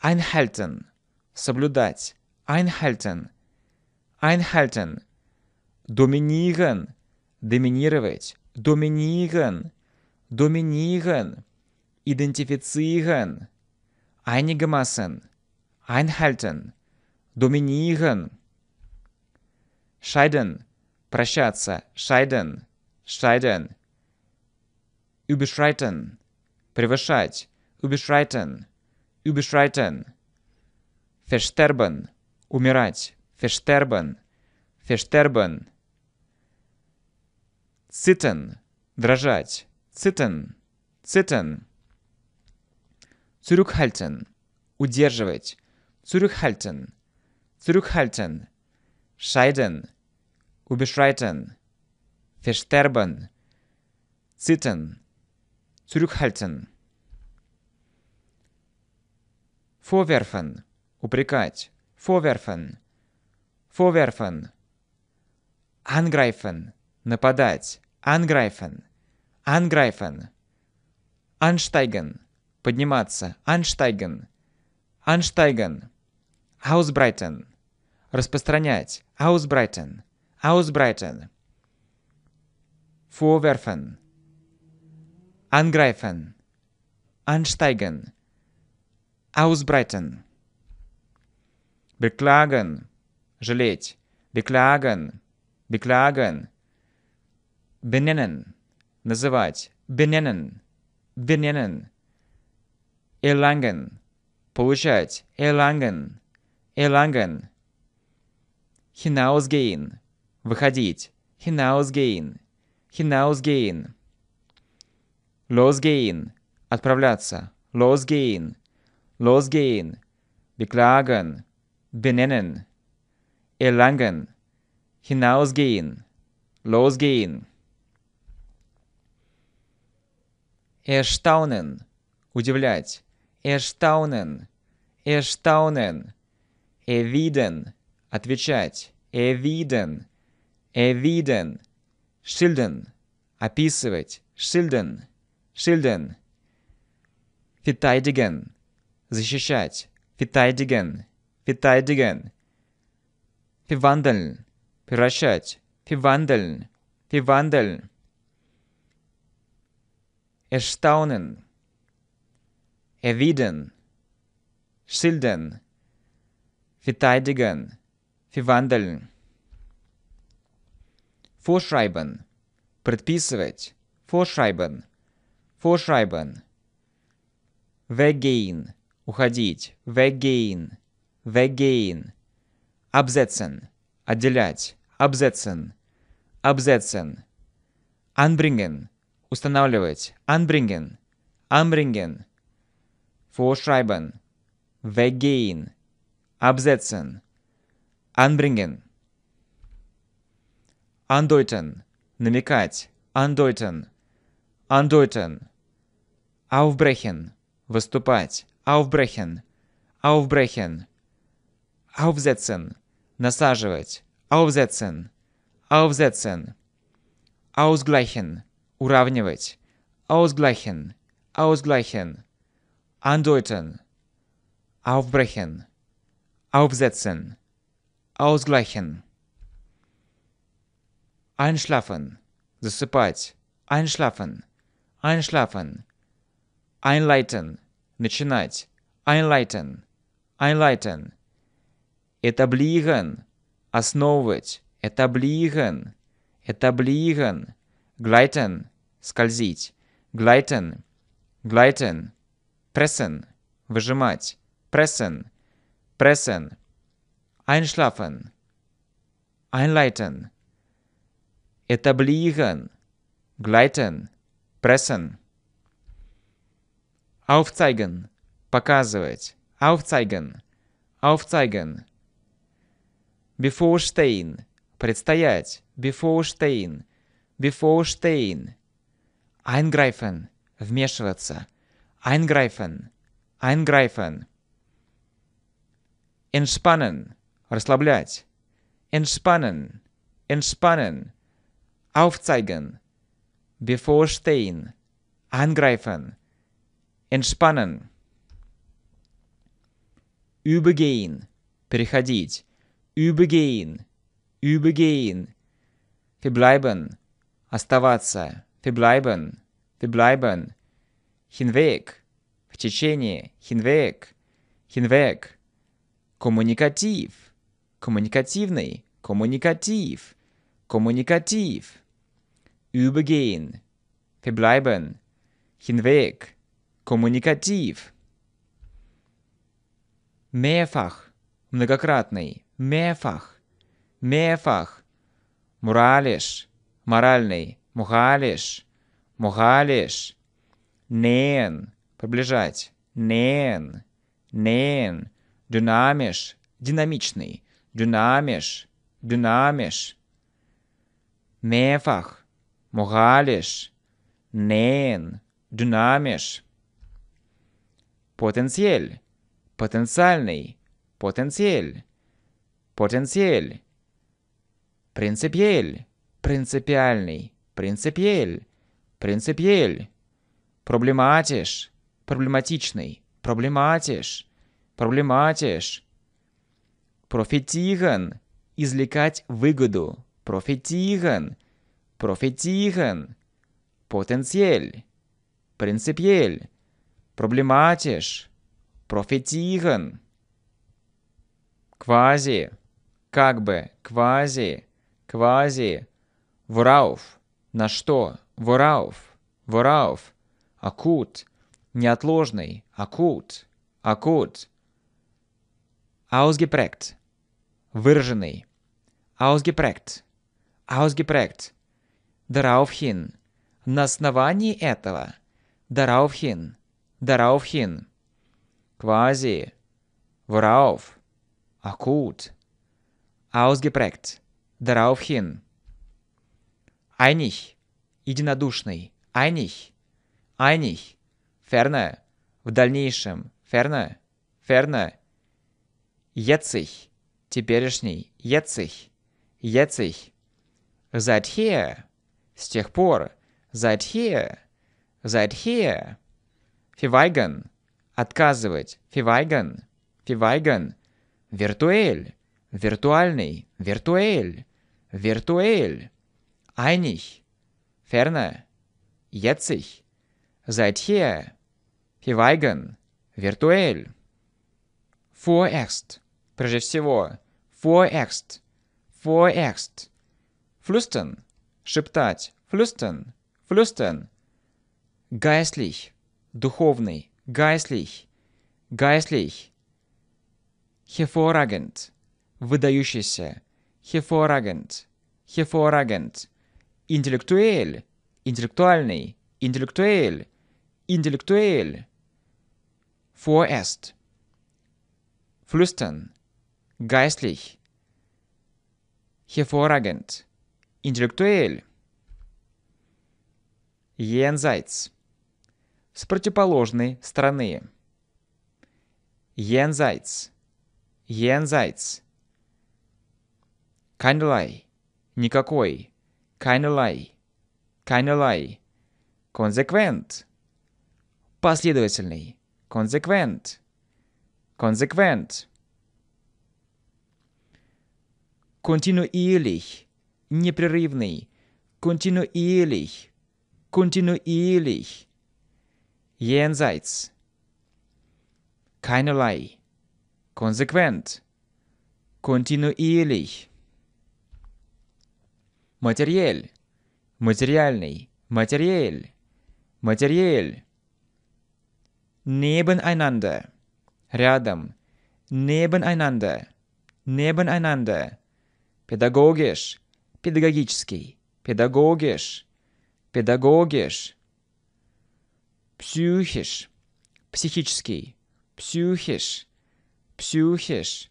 Einhalten соблюдать. Einhalten. Einhalten. Dominieren доминировать. Dominieren. Dominieren. Идентифициeren. Einigermaßen. Einhalten. Dominieren. Scheiden. Прощаться. Шайден. Шайден. Überschreiten. Превышать. Überschreiten. Überschreiten. Versterben. Умирать. Versterben. Versterben. Zittern. Дрожать. Zittern. Zittern. Zurückhalten. Удерживать. Zurückhalten. Zurückhalten. Scheiden. Ubeschreiten, versterben, zitten, zurückhalten. Vorwerfen, упрекать, vorwerfen, vorwerfen. Angreifen, нападать, angreifen, angreifen. Ansteigen, подниматься, ansteigen, ansteigen. Ausbreiten, распространять, ausbreiten. ausbreiten, vorwerfen, angreifen, ansteigen, ausbreiten, beklagen, жалеть, beklagen, beklagen, benennen, называть, benennen, benennen, erlangen, получать, erlangen, erlangen, hinausgehen, Выходить. Hinausgehen. Hinausgehen. Losgehen. Отправляться. Losgehen. Losgehen. Beklagen. Benennen. Erlangen. Hinausgehen. Losgehen. Erstaunen. Удивлять. Erstaunen. Erstaunen. Erwiden. Отвечать. Erwiden. erwiden, schildern, описывать, schildern, schildern, verteidigen, защищать, verteidigen, verteidigen, verwandeln, превращать, verwandeln, verwandeln, erstaunen, erwiden, schildern, verteidigen, verwandeln. Vorschreiben. Предписывать. Vorschreiben. Vorschreiben. Weggehen. Уходить. Weggehen. Weggehen. Absetzen. Отделять. Absetzen. Absetzen. Anbringen. Устанавливать. Anbringen. Anbringen. Vorschreiben. Weggehen. Absetzen. Anbringen. Andeuten. Намекать. Andeuten. Andeuten. Aufbrechen. Выступать. Aufbrechen. Aufbrechen. Aufsetzen. Насаживать. Aufsetzen. Aufsetzen. Ausgleichen. Уравнивать. Ausgleichen. Ausgleichen. Andeuten. Aufbrechen. Aufsetzen. Ausgleichen. Einschlafen. Засыпать. Einschlafen. Einschlafen. Einleiten. Начинать. Einleiten. Einleiten. Etablieren. Основывать. Etablieren. Etablieren. Gleiten. Скользить. Gleiten. Gleiten. Pressen. Выжимать. Pressen. Pressen. Einschlafen. Einleiten etablieren, gleiten, pressen. Aufzeigen – показывать. Aufzeigen – aufzeigen. Bevorstehen – предстоять. Bevorstehen – bevorstehen. Eingreifen – вмешиваться. Eingreifen – eingreifen. Entspannen – расслаблять. Entspannen – entspannen aufzeigen, bevorstehen, angreifen, entspannen, übergehen, переходить, übergehen, übergehen, verbleiben, оставаться, verbleiben, verbleiben, hinweg, в течение, hinweg, hinweg, коммуникатив, коммуникативный, коммуникатив, коммуникатив, übergehen, verbleiben, hinweg, kommunikativ. Mehrfach, многократный, mehrfach, mehrfach, moralisch, моральный, moralisch, moralisch, nähen, приближать, nähen, nähen, динамиш, динамичный, динамиш, динамиш, mehrfach, moralisch, nähen, дунамиш, Potenziell, потенциальный, потенциель, потенциель. Принципиель, принципиальный, принципиель, принципиель. Проблематиш, проблематичный, проблематиш, проблематиш. Профитиган, извлекать выгоду, профитиган – profetieren, potenziell, prinzipiell, проблематиш, profetieren, квази, как бы, квази, квази, воrauf, на что, воrauf, воrauf, акут, неотложный, акут, акут, ausgeprägt, выраженный, ausgeprägt, ausgeprägt, Дарауфхин. На основании этого. Дарауфхин. Дарауфхин. Квази. Воrauf. Akut. Ausgeprägt. Daraufhin. Einig. Единодушный. Einig. Einig. Ferner. В дальнейшем. Ferner. Ferner. Jetzig. Теперешний. Jetzig. Jetzig. Seither. С тех пор. Seit hier. Seit hier. Verweigern. Отказывать. Verweigern. Verweigern. Виртуэль. Виртуальный. Виртуэль. Виртуэль. Einig. Ferner. Jetzig. Seit hier. Verweigern. Виртуэль. Vorerst. Прежде всего. Vorerst. Vorerst. Flüstern шептать «флюстен», «флюстен». «Гайслих», «духовный», «гайслих», «гайслих». «Хефорагент», «выдающийся», «хефорагент», «хефорагент». «Интеллектуэль», «интеллектуальный», «интеллектуэль», «интеллектуэль». «Vorerst», «флюстен», «гайслих», «хефорагент». Интеллектуэль. Jenseits. С противоположной стороны. Jenseits. Jenseits. Keinerlei. Никакой. Keinerlei. Keinerlei. Консеквент. Последовательный. Консеквент. Консеквент. Континуирлих непрерывный, континуирlich, kontinuierlich, jenseits, keinerlei, konsequent, kontinuierlich, материаль, материальный, материаль, материаль, nebeneinander, рядом, nebeneinander, nebeneinander, pädagogisch, педагогический. Педагогиш. Педагогиш. Псюхиш. Психический. Псюхиш. Псюхиш.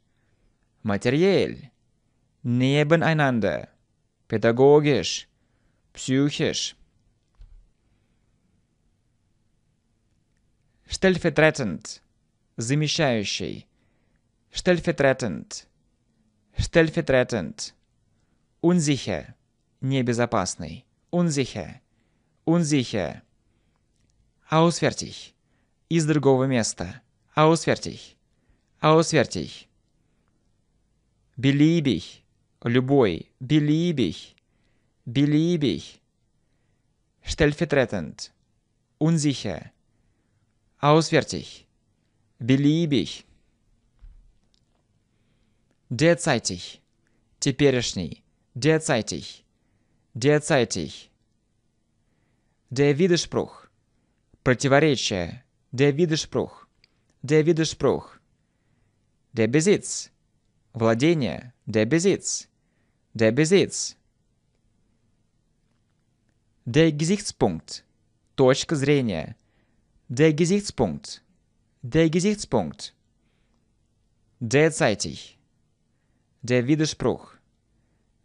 Материэль. Nebeneinander. педагогиш, Psychisch. Stellvertretend. Замещающий. Stellvertretend. Stellvertretend. Unsicher. Небезопасный. Unsicher. Unsicher. Ausfertig. Из другого места. Ausfertig. Ausfertig. Beliebig. Любой. Beliebig. Beliebig. Stellvertretend. Unsicher. Ausfertig. Beliebig. Derzeitig. Теперешний. derzeitig, derzeitig. Der Widerspruch, Противоречие, der Widerspruch, der Widerspruch. Der Besitz, Владение, der Besitz, der Besitz. Der Gesichtspunkt, точка зрения, der Gesichtspunkt, der Gesichtspunkt. Derzeitig, der Widerspruch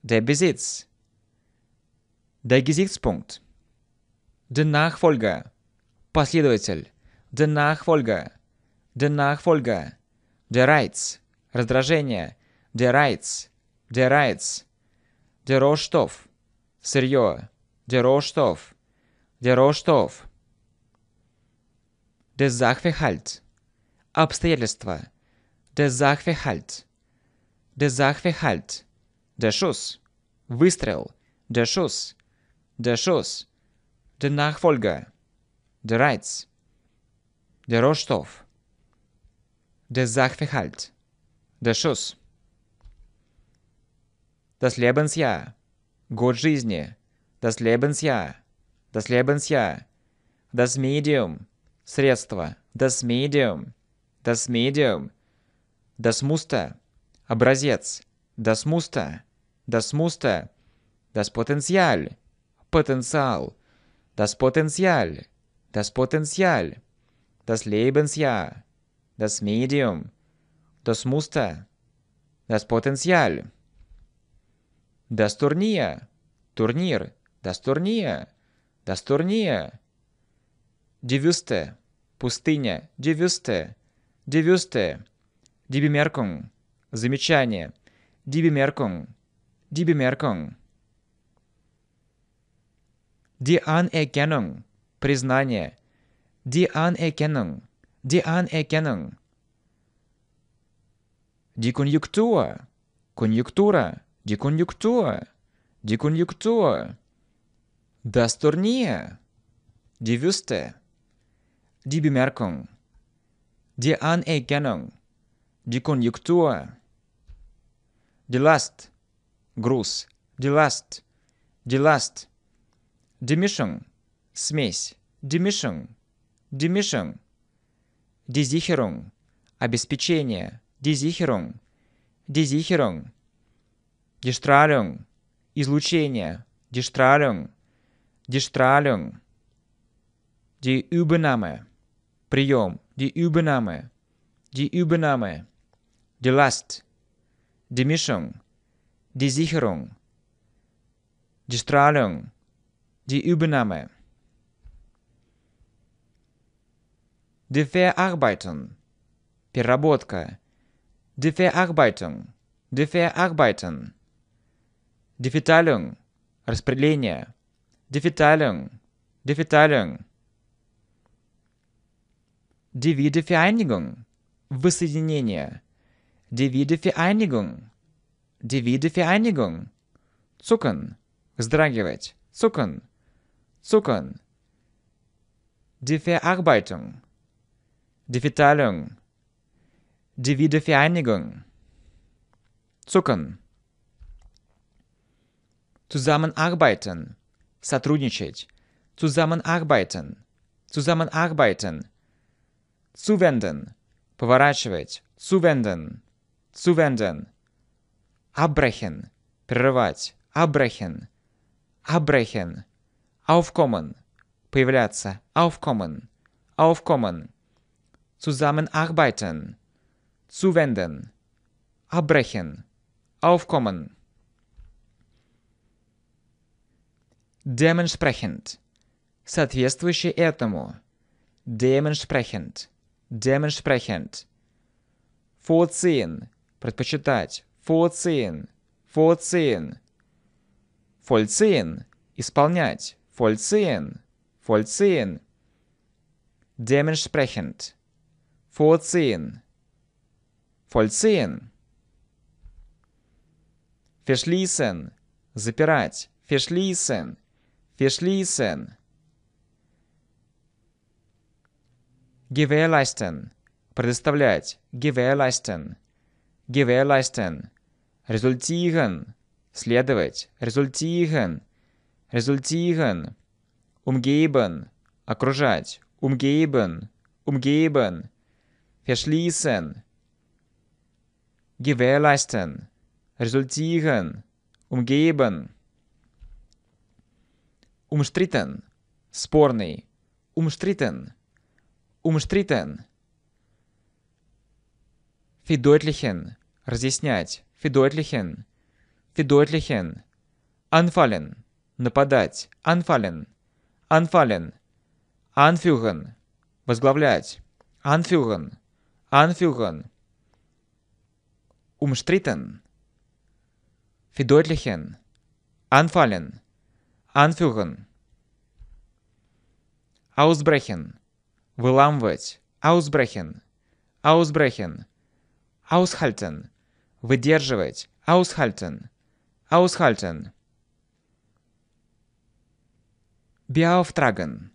der Besitz, der Gesichtspunkt, der Nachfolger, Последователь, der Nachfolger, der Nachfolger, der Reiz, раздражение, der Reiz, der Reiz, der Rohstoff, сырье, der Rohstoff, der Rohstoff, der Sachverhalt, обстоятельства, der Sachverhalt, der Sachverhalt, Дешус. Выстрел. Дешус. Дешус. Денахфольга. Дерайц. Дероштов. Дезахфехальт. Дешус. Das Lebensjahr. Год жизни. Das Lebensjahr. Das Lebensjahr. Das Medium. Средство. Das Medium. Das Medium. Das Muster. Образец. Das Muster. Das Muster. Das Potenzial. Потенциал. Das Potenzial. Das Potenzial. Das Lebensjahr. Das Medium. Das Muster. Das Potenzial. Das Turnier. Турнир. Das Turnier. Das Turnier. Die Wüste. Пустыня. Die Wüste. Die Wüste. Die Bemerkung. Замечание. Die Bemerkung. Die Bemerkung. Die Anerkennung. Priznanie. Die Anerkennung. Die Anerkennung. Die Konjunktur. Konjunktura. Die Konjunktur. Die Konjunktur. Das Turnier. Die Wüste. Die Bemerkung. Die Anerkennung. Die Konjunktur. Die Last. Die груз. Деласт. Деласт. Demishung. Смесь. Demishung. Demishung. Дезихерунг. Обеспечение. Дезихерунг. Дезихерунг. Дештралюнг. Излучение. Дештралюнг. Дештралюнг. Die Übernahme. Прием. Die Übernahme. Die Übernahme. Die Last. Die die Sicherung, die Strahlung, die Übernahme, die Verarbeitung, Переработка, die Verarbeitung, die Verarbeitung, die Verteilung, распределение, die Verteilung, die Verteilung, die Wiedervereinigung, воссоединение, die Wiedervereinigung, die Wiedervereinigung. Zucken, вздрагивать, zucken, zucken. Die Verarbeitung, die Verteilung, die Wiedervereinigung. Zucken. Zusammenarbeiten, сотрудничать, zusammenarbeiten, zusammenarbeiten. Zuwenden, поворачивать, zuwenden, zuwenden. abbrechen, прерывать, abbrechen, abbrechen, aufkommen, появляться, aufkommen, aufkommen, zusammenarbeiten, zuwenden, abbrechen, aufkommen. Dementsprechend. Соответствующий этому. Dementsprechend. Dementsprechend. Vorziehen. Предпочитать. Фуоцин, фуоцин. Фольцин, исполнять. Фольцин, фольцин. Деменшпрехенд. Фуоцин, фольцин. Фешлисен, запирать. Фешлисен, фешлисен. Gewährleisten, предоставлять. Gewährleisten, gewährleisten. Результиген. Следовать. Результиген. Результиген. Умгейбен. Окружать. Умгейбен. Умгейбен. Verschließen. Gewährleisten. Resultieren. Umgeben. Umstritten. Спорный. Umstritten. Umstritten. Verdeutlichen. Разъяснять. Verdeutlichen. Verdeutlichen. Anfallen. Нападать. Anfallen. Anfallen. Anführen. Возглавлять. Anführen. Anführen. Umstritten. Verdeutlichen. Anfallen. Anführen. Ausbrechen. Выламывать. Ausbrechen. Ausbrechen. Aushalten. Выдерживать. Aushalten. Aushalten. Beauftragen.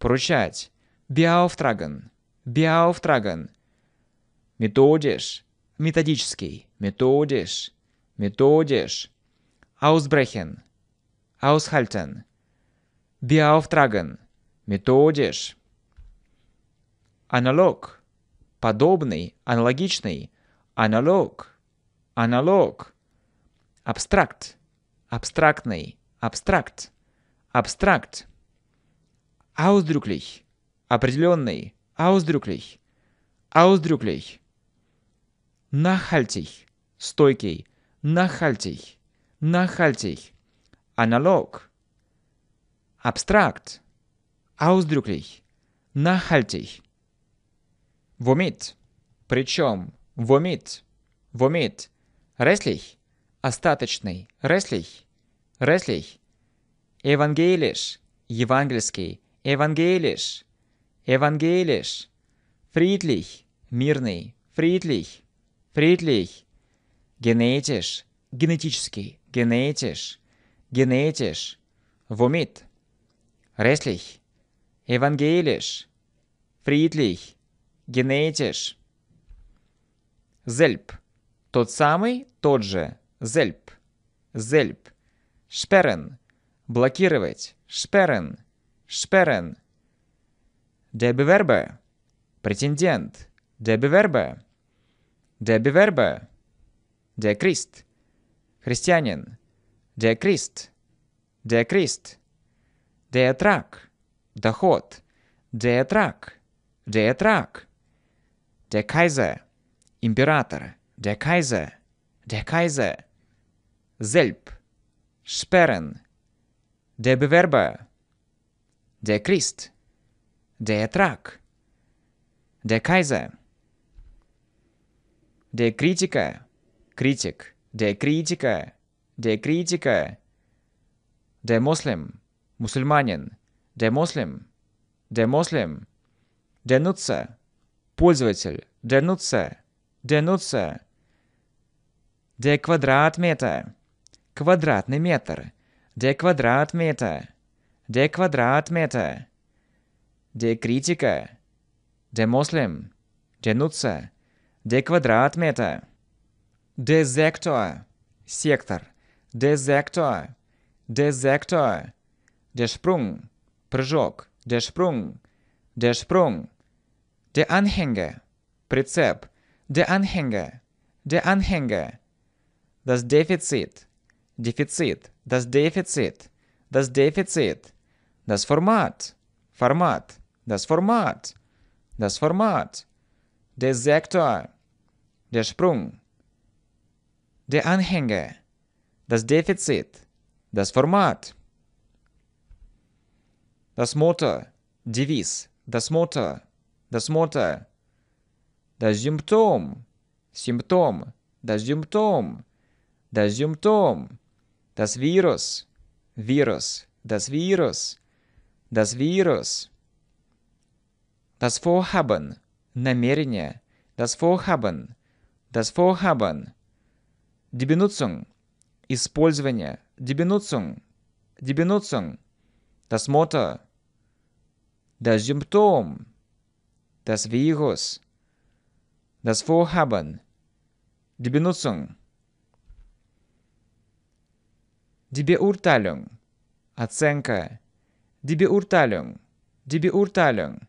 Поручать. Beauftragen. Beauftragen. Methodisch. Методический. Methodisch. Methodisch. Ausbrechen. Aushalten. Beauftragen. Methodisch. Аналог. Подобный, аналогичный. Аналог аналог, абстракт, абстрактный, абстракт, абстракт, ausdrücklich, определенный, ausdrücklich, ausdrücklich, nachhaltig, стойкий, nachhaltig, nachhaltig, аналог, абстракт, ausdrücklich, nachhaltig, womit, причем, womit, womit – Реслей, остаточный, реслей, реслей. Евангелиш, евангельский, евангелиш, евангелиш. Фридлих, мирный, фридлих, фридлих. Генетиш, генетический, генетиш, генетиш. Вумит. реслих, евангелиш, фридлих, генетиш. Зельп, тот самый, тот же зельп, зельп, шперен, блокировать, шперен, шперен. Дебивербе, претендент, дебивербе, дебивербе, декрист, христианин, декрист, декрист, деатрак, доход, деатрак, де декайзе, император, де декайзе. Der Kaiser. Selbst. Sperren. Der Bewerber. Der Christ. Der Ertrag. Der Kaiser. Der Kritiker. Критик. Der Kritiker. Der Kritiker. Der Muslim. Мусульманин. Der Muslim. Der Muslim. Der Nutzer. Пользователь. Der Nutzer. Der Nutzer. Der Quadratmeter. Квадратный Der Quadratmeter. Der Quadratmeter. Der Kritiker. Der Moslem. Der Nutzer. Der Quadratmeter. Der Sektor. Sektor. Der Sektor. Der Sektor. Der Sprung. Прыжок. Der Sprung. Der Sprung. Der Anhänger. Prinzip. Der Anhänger. Der Anhänger das Defizit, Defizit, das Defizit, das Defizit, das Format, Format, das Format, das Format, der Sektor, der Sprung, der Anhänger, das Defizit, das Format, das Motor, Devis, das Motor, das Motor, das Symptom, Symptom, das Symptom, Das Symptom. Das Virus. Virus. Das Virus. Das Virus. Das Vorhaben. Намерение. Das Vorhaben. Das Vorhaben. Die Benutzung. Использование. Die Benutzung. Die Benutzung. Das Motto. Das Symptom. Das Virus. Das Vorhaben. Die Benutzung. Дебиурталюнг. Оценка. Дебиурталюнг. Дебиурталюнг.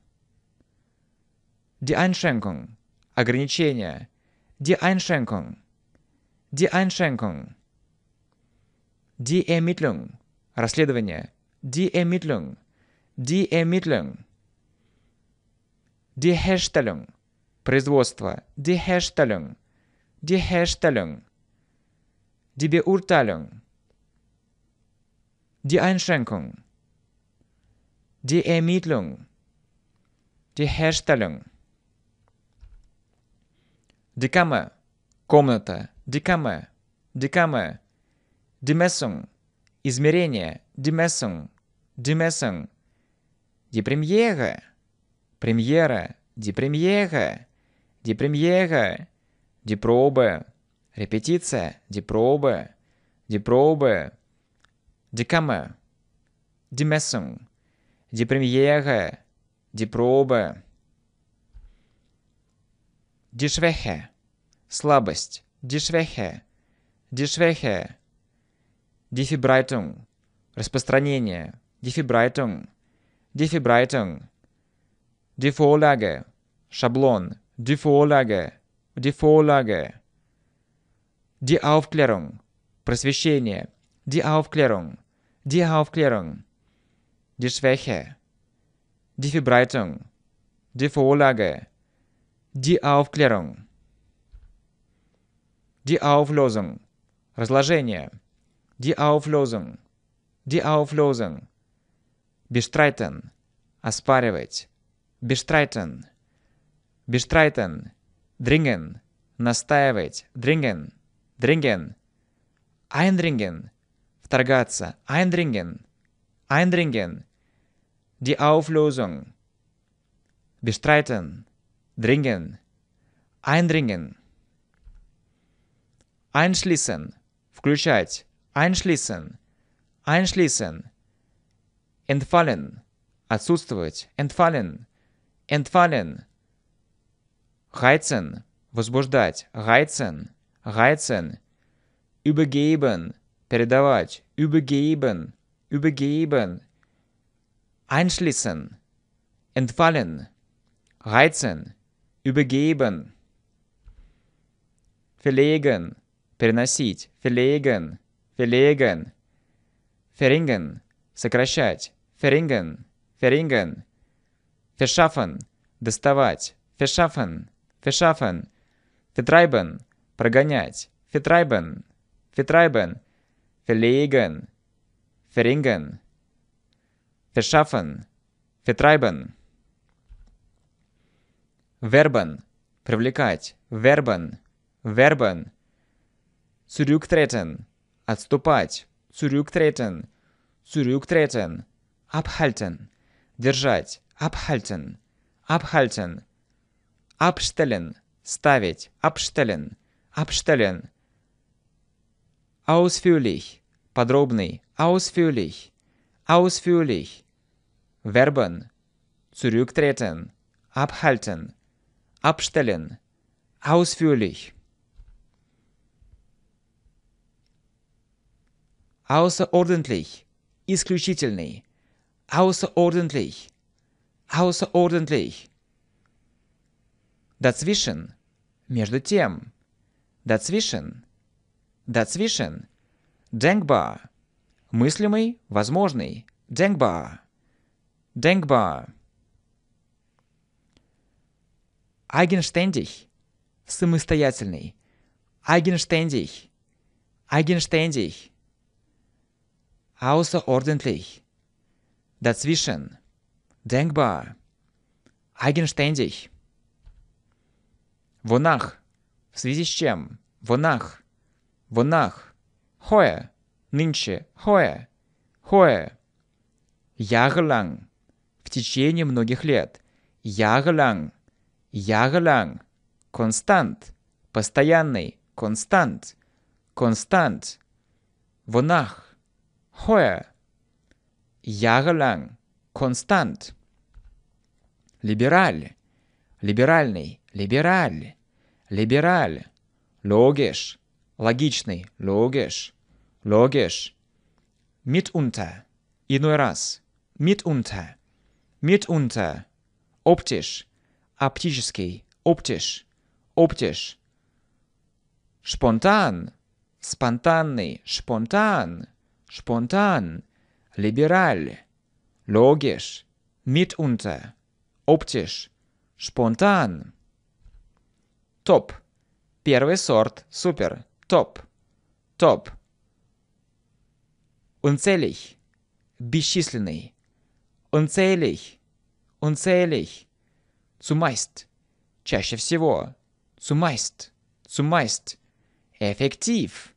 Die Einschränkung. Ограничение. Die Einschränkung. Die Einschränkung. Die Ermittlung. Расследование. Die Ermittlung. Die Ermittlung. Die Herstellung. Производство. Die Herstellung. Die Herstellung. Die Beurteilung die Einschränkung, die Ermittlung, die Herstellung. Дикаме – комната, дикаме, дикаме. Димесунг – измерение, димесунг, димесунг. Депремьера – премьера, депремьера, депремьера. Дипроба – репетиция, дипроба, дипроба декаме, cama, de maison, de слабость, de schwäche, de распространение, дефибрайтунг, дефибрайтунг, дефолаге, шаблон, дефолаге, дефолаге, die просвещение – die Aufklärung, die Aufklärung, die Schwäche, die Verbreitung, die Vorlage, die Aufklärung, die Auflösung, разложение, die Auflösung, die Auflösung, bestreiten, оспаривать, bestreiten, bestreiten, dringen, настаивать, dringen, dringen, eindringen, Targatsa, eindringen, eindringen, die Auflösung, bestreiten, dringen, eindringen, einschließen, включать, einschließen, einschließen, entfallen, отсутствовать, entfallen, entfallen, heizen, возбуждать, reizen, reizen, übergeben, передавать übergeben, übergeben, einschließen, entfallen, reizen, übergeben, verlegen, переносить, verlegen, verlegen, verringern, сокращать, verringern, verringern, verschaffen, доставать, verschaffen, verschaffen, vertreiben, прогонять, vertreiben, vertreiben, verlegen, verringen, verschaffen, vertreiben. Werben, привлекать, werben, werben. Zurücktreten, отступать, zurücktreten, zurücktreten, abhalten, держать, abhalten, abhalten. Abstellen, ставить, abstellen, abstellen. Ausführlich, подробный, ausführlich, ausführlich. Verben, zurücktreten, abhalten, abstellen, ausführlich. Außerordentlich, исключительный, außerordentlich, außerordentlich. Dazwischen, между тем, dazwischen, dazwischen – Денгба. Мыслимый, возможный. Денгба. Денгба. Eigenständig. Самостоятельный. Eigenständig. Eigenständig. Außerordentlich. Dazwischen. Denkbar. Eigenständig. Вонах. В связи с чем? Вонах. Вонах. Heuer, нынче, heuer, heuer. Jahrelang, в течение многих лет. Jahrelang, jahrelang. Констант, постоянный, констант, констант. Вонах. heuer. Jahrelang, констант. Либераль, либеральный, либераль, либераль. Логиш, логичный, logisch, logisch, mitunter, иной раз, mitunter, mitunter, оптиш, оптический, оптиш, оптиш, спонтан, спонтанный, спонтан, спонтан, либераль, logisch, mitunter, оптиш, спонтан, Топ. Первый сорт супер. top, top. Unzählig, бесчисленный, unzählig, unzählig. Zumeist, чаще всего, zumeist, zumeist. Effektiv,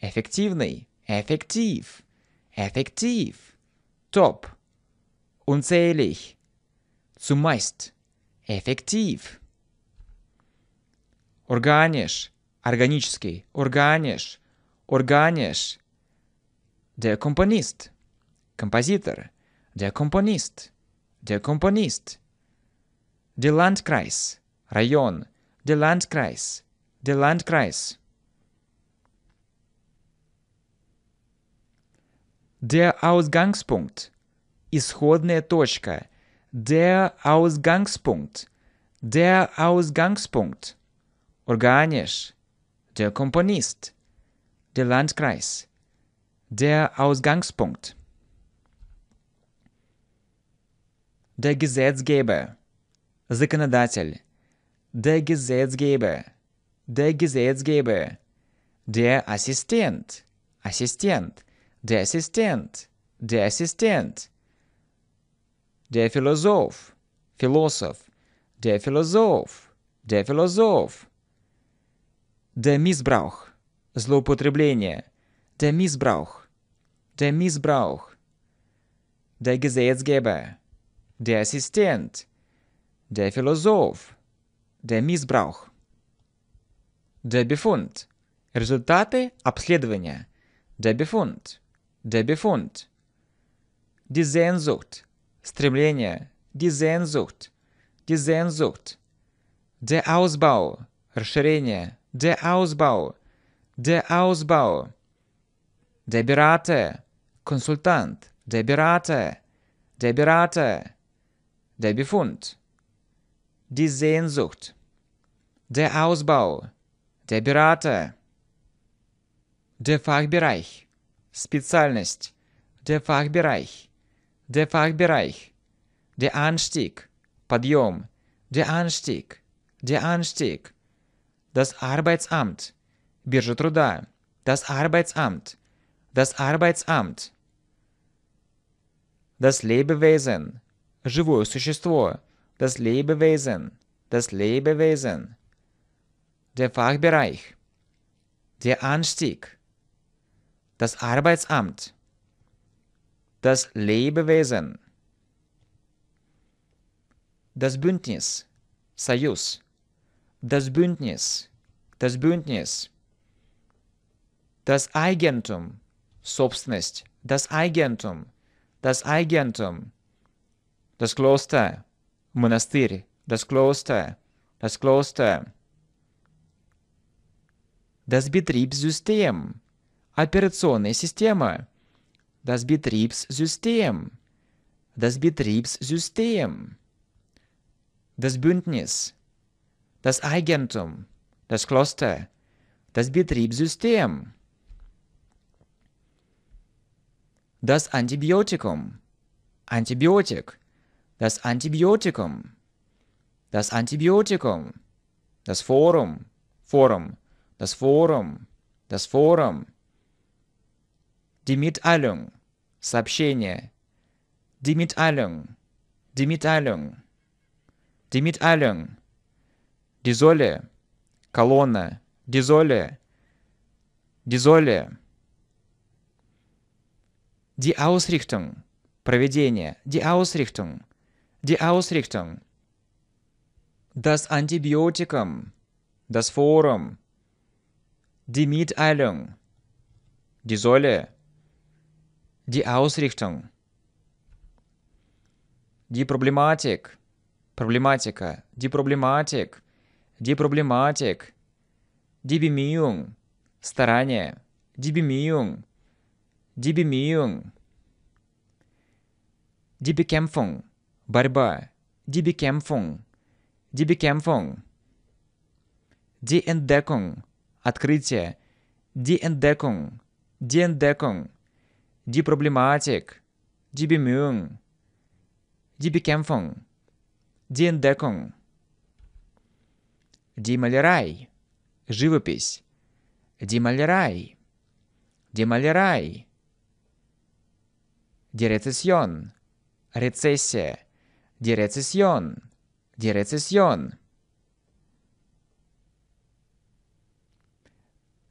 effektivный, effektiv, effektiv. Top, unzählig, zumeist, effektiv. Organisch, органический, органиш, органиш. Der Komponist, композитор, der Komponist, der Komponist. Der Landkreis, район, der Landkreis, der Landkreis. Der Ausgangspunkt, исходная точка, der Ausgangspunkt, der Ausgangspunkt. Organisch, der Komponist, der Landkreis, der Ausgangspunkt, der Gesetzgeber, Законодатель, der Gesetzgeber, der Gesetzgeber, der Assistent, Assistent, der Assistent, der Assistent, der Philosoph, Philosoph, der Philosoph, der Philosoph, Der Missbrauch. Злоупотребление. Der Missbrauch. Der Missbrauch. Der Gesetzgeber. Der Assistent. Der Philosoph. Der Missbrauch. Der Befund. Результаты обследования. Der Befund. Der Befund. Die Sehnsucht. Стремление. Die Sehnsucht. Die Sehnsucht. Der Ausbau. Расширение. der Ausbau, der Ausbau. Der Berater, Konsultant, der Berater, der Berater, der Befund. Die Sehnsucht, der Ausbau, der Berater. Der Fachbereich, Spezialist, der Fachbereich, der Fachbereich, der Anstieg, Podium, der Anstieg, der Anstieg das Arbeitsamt, Birge труда, das Arbeitsamt, das Arbeitsamt, das Lebewesen, живое существо, das Lebewesen, das Lebewesen, der Fachbereich, der Anstieg, das Arbeitsamt, das Lebewesen, das Bündnis, Союз, das Bündnis, das Bündnis, das Eigentum, собственность, das Eigentum, das Eigentum, das Kloster, монастырь, das Kloster, das Kloster, das Betriebssystem, операционная система, das Betriebssystem, das Betriebssystem, das Bündnis, das Eigentum, das Kloster, das Betriebssystem, das Antibiotikum, Antibiotik, das Antibiotikum, das Antibiotikum, das Forum, Forum, das Forum, das Forum, die Mitteilung, сообщение, die Mitteilung, die Mitteilung, die Mitteilung, Дизолия, колонна, дизолия, дизолия. ди Ausrichtung, проведение, ди Ausrichtung, ди Ausrichtung. Das Antibiotikum, das Forum, die Mitteilung, die Säule, die Ausrichtung. Die Problematik, Problematika, die Problematik. Дипроблематик. Дибимиюнг. Старание. Дибимиюнг. Дибимиюнг. Дибикемфунг. Борьба. Дибикемфунг. Дибикемфунг. Диэндекунг. Открытие. Диэндекунг. Диэндекунг. Дипроблематик. Дибимюнг. Дибикемфунг. Диэндекунг. Демалерай. Живопись. Демалерай. Демалерай. Дерецессион. Рецессия. Дерецессион. Дерецессион.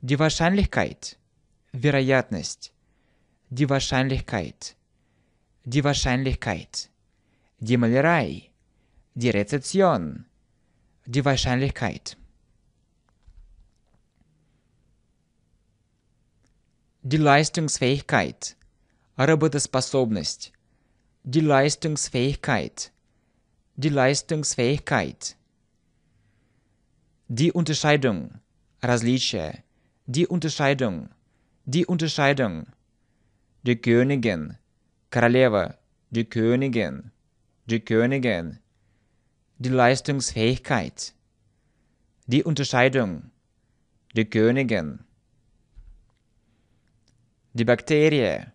Die Wahrscheinlichkeit. Вероятность. Die Wahrscheinlichkeit. Die Wahrscheinlichkeit. Die Malerei. Die Rezeption. die Wahrscheinlichkeit. Die Leistungsfähigkeit, Работоспособность, die Leistungsfähigkeit, die Leistungsfähigkeit, die Unterscheidung, различие, die Unterscheidung, die Unterscheidung, die Königin, Королева, die Königin, die Königin, die Leistungsfähigkeit, die Unterscheidung, die Königin, die Bakterie,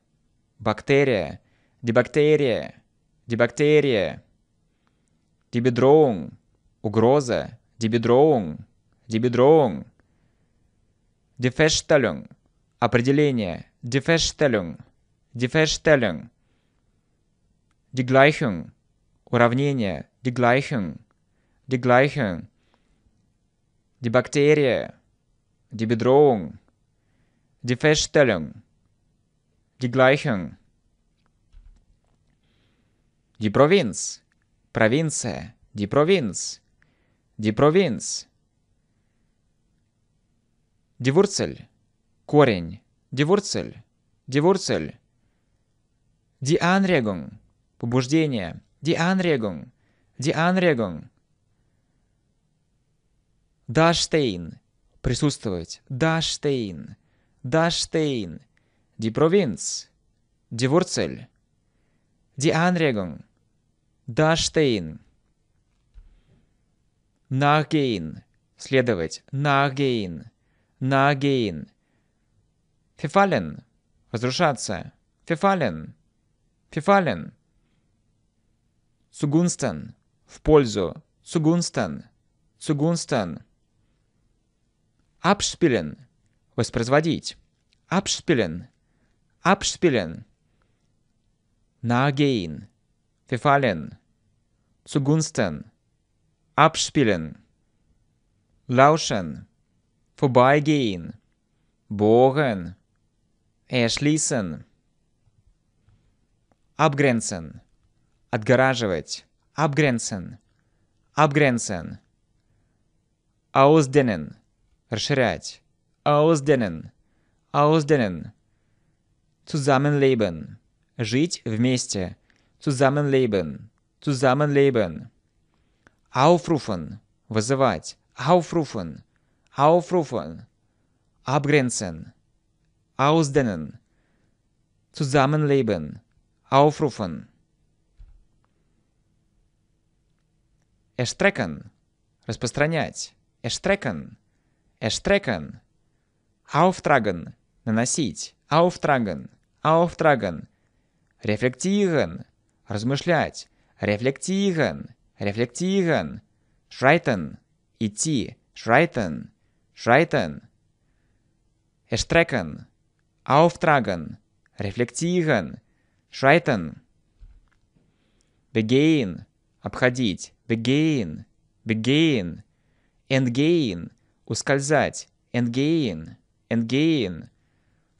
Bakterie, die Bakterie, die Bakterie, die Bedrohung, Угроза, die Bedrohung, die Bedrohung, die Feststellung, определение, die Feststellung, die Feststellung, die Gleichung, уравнение, die Gleichung, die Gleichung, die Bakterie, die Bedrohung, die Feststellung, die Gleichung, die Provinz, провинция, die Provinz, die Provinz, die Wurzel, корень, die Wurzel, die Wurzel, die Anregung, побуждение, Die Anregung. Die Anregung. Dastein. Присутствовать. Dastein. Dastein. Die Provinz. Die Wurzel. Die Anregung. Dastein. Nachgehen. Следовать. Nachgehen. Nachgehen. Verfallen. Разрушаться. Verfallen. Verfallen. zugunsten, в пользу, zugunsten, zugunsten. Abspielen, воспроизводить, abspielen, abspielen. Nahegehen, verfallen, zugunsten, abspielen. Lauschen, vorbeigehen, bohren, erschließen. Abgrenzen. Отгораживать. Abgrenzen. Abgrenzen. Ausdehnen. Расширять. Ausdehnen. Ausdehnen. Zusammenleben. Жить вместе. Zusammenleben. Zusammenleben. Aufrufen. Вызывать. Aufrufen. Aufrufen. Abgrenzen. Ausdehnen. Zusammenleben. Aufrufen. Эштрекен. Распространять. Эштрекен. Эштрекен. ауфтраган, Наносить. ауфтраган, ауфтраган, рефлектиган, Размышлять. рефлектиган, рефлектиган, Шрайтен. Идти. Шрайтен. Шрайтен. Эштрекен. ауфтраган, рефлектиган, Шрайтен. бегейн, Обходить begin, begin, and gain, ускользать, and gain, and gain.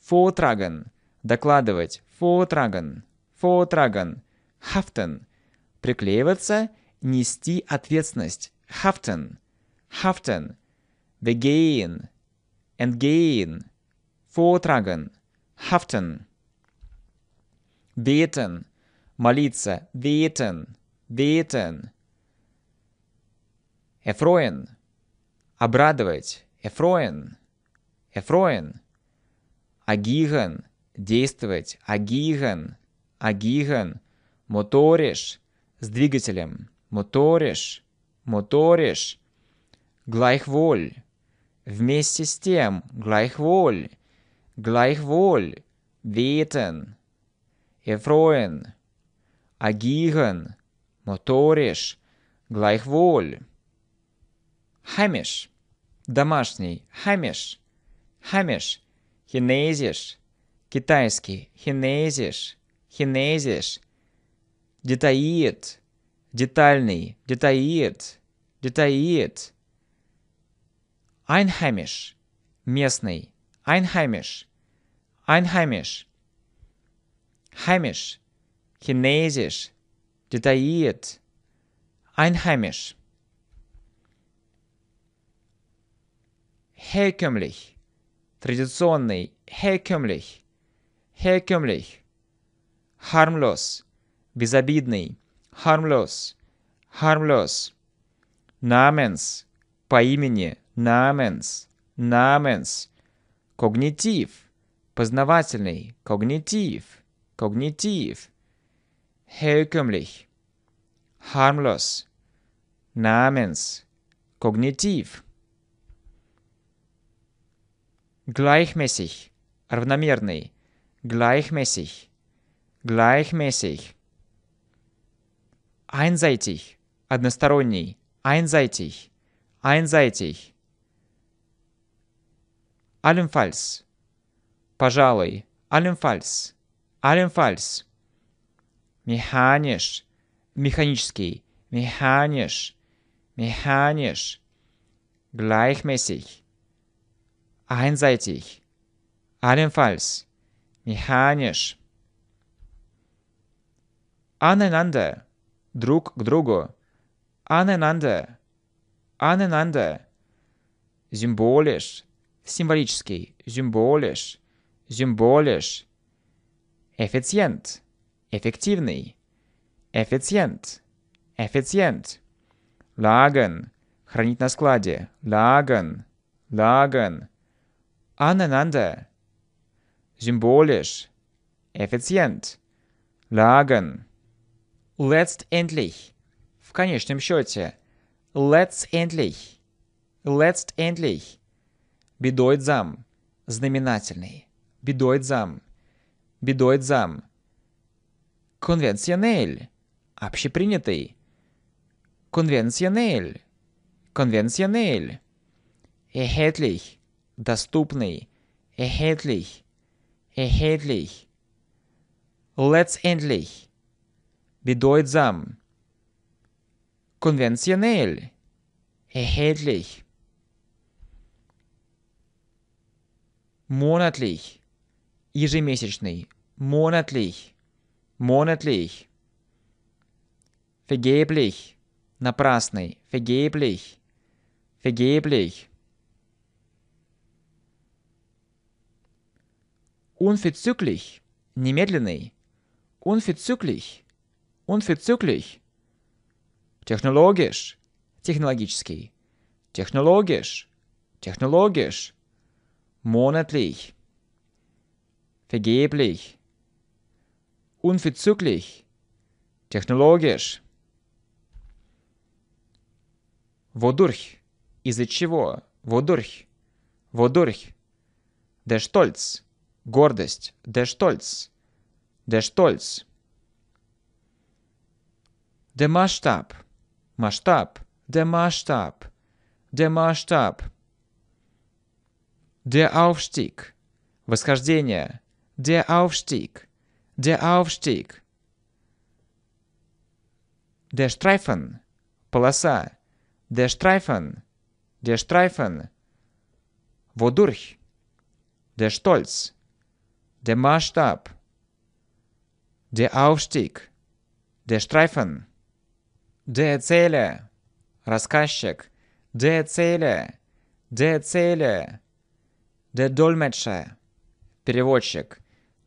Vortragen, докладывать, vortragen, vortragen, haften, приклеиваться, нести ответственность, haften, haften, begin, and gain, vortragen, haften. Beten, молиться, beten, beten. Эфроин. Обрадовать. Эфроин. Эфроин. Агиган. Действовать. Агиган. Агиган. Моториш. С двигателем. Моториш. Моториш. Глайхволь. Вместе с тем. Глайхволь. Глайхволь. Витен. Эфроин. Агиган. Моториш. Глайхволь. Хамиш. Домашний. Хамиш. Хамиш. Хинезиш. Китайский. Хинезиш. Хинезиш. Детаид. Детальный. Детаид. Детаид. Айнхамиш. Местный. Айнхамиш. Айнхамиш. Хамиш. Хинезиш. Детаид. Einheimisch. herkömmlich, традиционный, herkömmlich, herkömmlich, harmlos, безобидный, harmlos, harmlos, namens, по имени, namens, namens, когнитив, познавательный, когнитив, когнитив, herkömmlich, harmlos, namens, когнитив – Gleichmäßig. Равномерный. Gleichmäßig. Gleichmäßig. Einseitig. Односторонний. Einseitig. Einseitig. Allenfalls. Пожалуй. Allenfalls. Allenfalls. Механиш. Механический. Механиш. Механиш. Gleichmäßig einseitig, allenfalls mechanisch. Aneinander, друг к другу, aneinander, aneinander, symbolisch, символический, symbolisch, symbolisch, эффициент, эффективный, эффициент, эффициент, lagen, хранить на складе, lagen, lagen, aneinander. Symbolisch. Эффициент. Lagen. Letztendlich. В конечном счете. Letztendlich. Letztendlich. Бедоид зам. Знаменательный. Бедоид зам. Бедоид Общепринятый. Конвенционель. Конвенционель. Erhältlich доступный, erhältlich, erhältlich, letztendlich, bedeutsam, konventionell, erhältlich, monatlich, ежемесячный, monatlich, monatlich, vergeblich, напрасный, vergeblich, vergeblich, Unverzüglich. Немедленный. Unverzüglich. Unverzüglich. Технологиш. Технологический. Технологиш. Технологиш. Monatlich. Vergeblich. Unverzüglich. Технологиш. Wodurch. Из-за чего? Wodurch. Wodurch. Der Stolz. Гордость. Der Stolz. Der Stolz. Der Maßstab. Maßstab. Der Maßstab. Der Maßstab. Der Aufstieg. Восхождение. Der Aufstieg. Der Aufstieg. Der Streifen. Полоса. Der Streifen. Der Streifen. Wodurch? Der Stolz der Maßstab, der Aufstieg, der Streifen, der Zähler, рассказчик, der Zähler, der Zähler, der Dolmetscher, переводчик,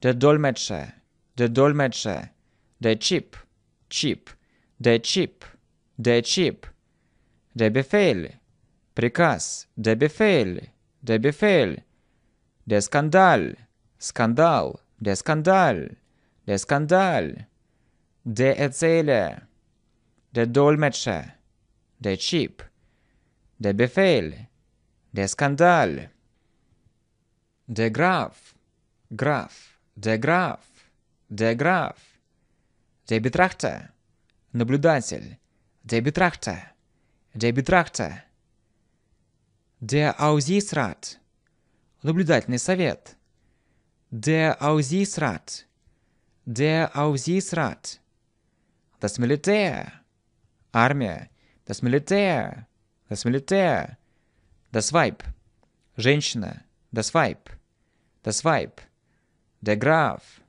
der Dolmetscher, der Dolmetscher, der Chip, Chip, der Chip, der Chip, der Befehl, приказ, der Befehl, der Befehl, der Skandal, Скандал. де скандаль. де скандаль. де эцеля. де дольмече, де чип. де бефель. де скандаль. де граф. Граф. де граф. де граф. де битрахта. Наблюдатель. де битрахта. де битрахта. де аузисрат. Наблюдательный совет. Der Aufsichtsrat. Der Aufsichtsrat. Das Militär. Армия. Das Militär. Das Militär. Das Weib. Женщина. Das Weib. Das Weib. Der Graf.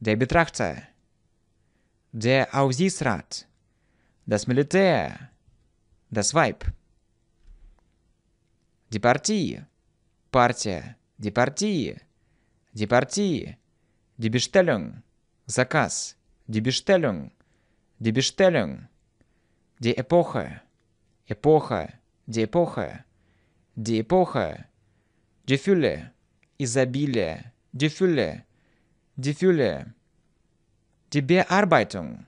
Der Betrachter. Der Aufsichtsrat. Das Militär. Das Weib. Die Partie. Партия. Die Partie. Департии. Дебештелюн. Заказ. Дебештелюн. Дебештелюн. Де эпоха. Эпоха. Де эпоха. Де эпоха. Дефюле. Изобилие. Дефюле. Дефюле. Дебе арбайтунг.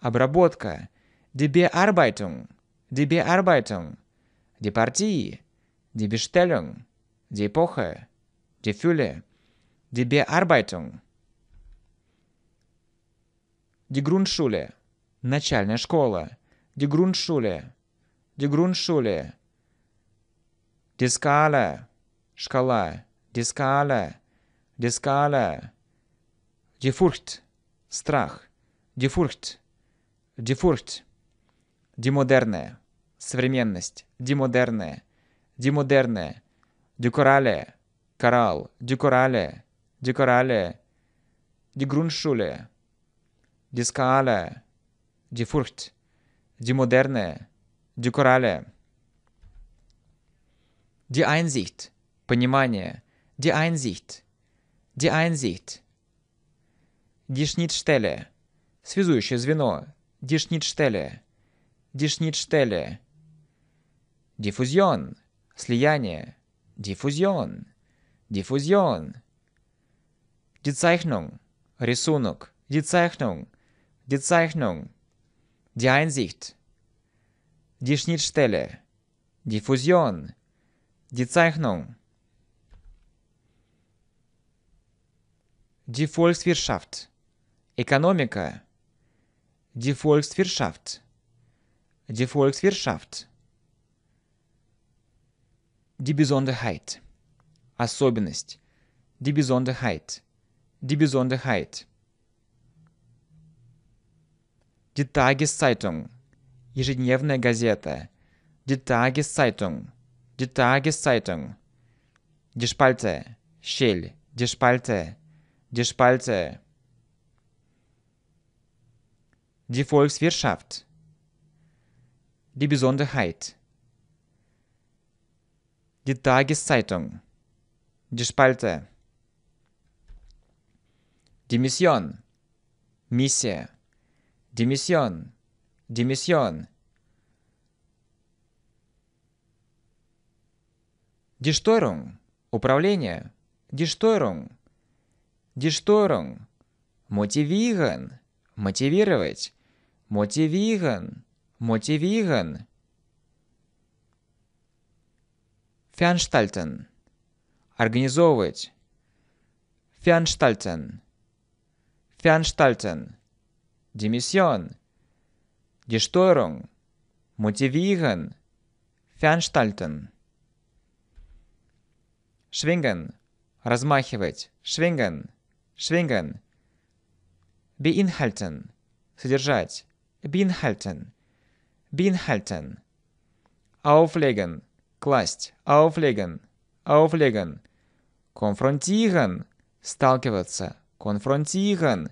Обработка. Дебе арбайтунг. Дебе арбайтунг. Департии. Дебештелюн. Де эпоха. Дефюле. Die Bearbeitung. Die Grundschule. Начальная школа. Die Grundschule. Die Grundschule. Die Skala. Шкала. Die Skala. Die Skala. Die Furcht. Страх. Die Furcht. Die Furcht. Die Moderne. Современность. Die Moderne. Die Moderne. Die Корале. Коралл. Die Корале die Koralle, die Grundschule, die Skala, die Furcht, die Moderne, die Koralle. Die Einsicht, понимание, die Einsicht, die Einsicht. Die Schnittstelle, связующее звено, die Schnittstelle, die Schnittstelle. Diffusion, слияние, diffusion, diffusion. Die Zeichnung, Rissonok, die Zeichnung, die Zeichnung, die Einsicht, die Schnittstelle, die Fusion, die Zeichnung, die Volkswirtschaft, Ökonomika, die Volkswirtschaft, die Volkswirtschaft, die Besonderheit, Особенность, die Besonderheit, die Besonderheit. Die Tageszeitung. Ежедневная газета. Die Tageszeitung. Die Tageszeitung. Die Spalte. Shell. Die Spalte. Die Spalte. Die Volkswirtschaft. Die Besonderheit. Die Tageszeitung. Die Spalte. Демисьон. Миссия. Демисьон. Демисьон. Диштойрунг. Управление. Диштойрунг. Диштойрунг. Мотивиган. Мотивировать. Мотивиган. Мотивиган. фианштальтен, Организовывать. фианштальтен Veranstalten, Dimisión, Die Steuerung, Motivieren, Veranstalten. Schwingen, размахивать, schwingen, schwingen. Beinhalten, содержать, beinhalten, beinhalten. Auflegen, класть, auflegen, auflegen. Konfrontieren, сталкиваться, konfrontieren,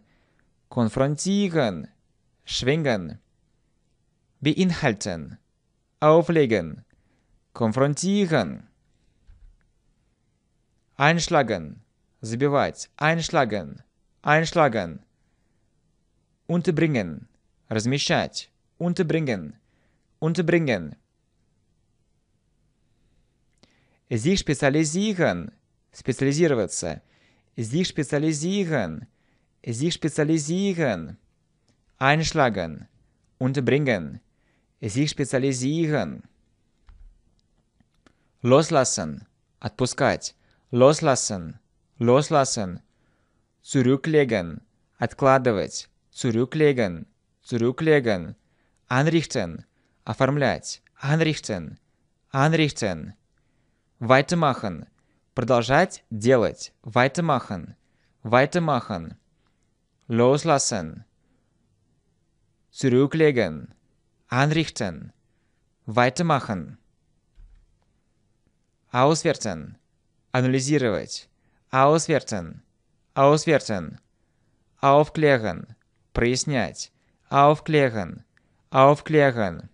konfrontieren, schwingen, beinhalten, auflegen, konfrontieren, einschlagen, забивать, einschlagen, einschlagen, unterbringen, размещать, unterbringen, unterbringen, sich spezialisieren, spezialisироваться – sich spezialisieren, sich spezialisieren, einschlagen, unterbringen, sich spezialisieren, loslassen, отпускать, loslassen, loslassen, zurücklegen, откладывать, zurücklegen, zurücklegen, anrichten, оформлять, anrichten, anrichten, weitermachen, Продолжать делать. Weitermachen. Weitermachen. Loslassen. Zurücklegen. Anrichten. Weitermachen. Auswerten. Анализировать. Auswerten. Auswerten. Aufklären. Прояснять. Aufklären. Aufklären.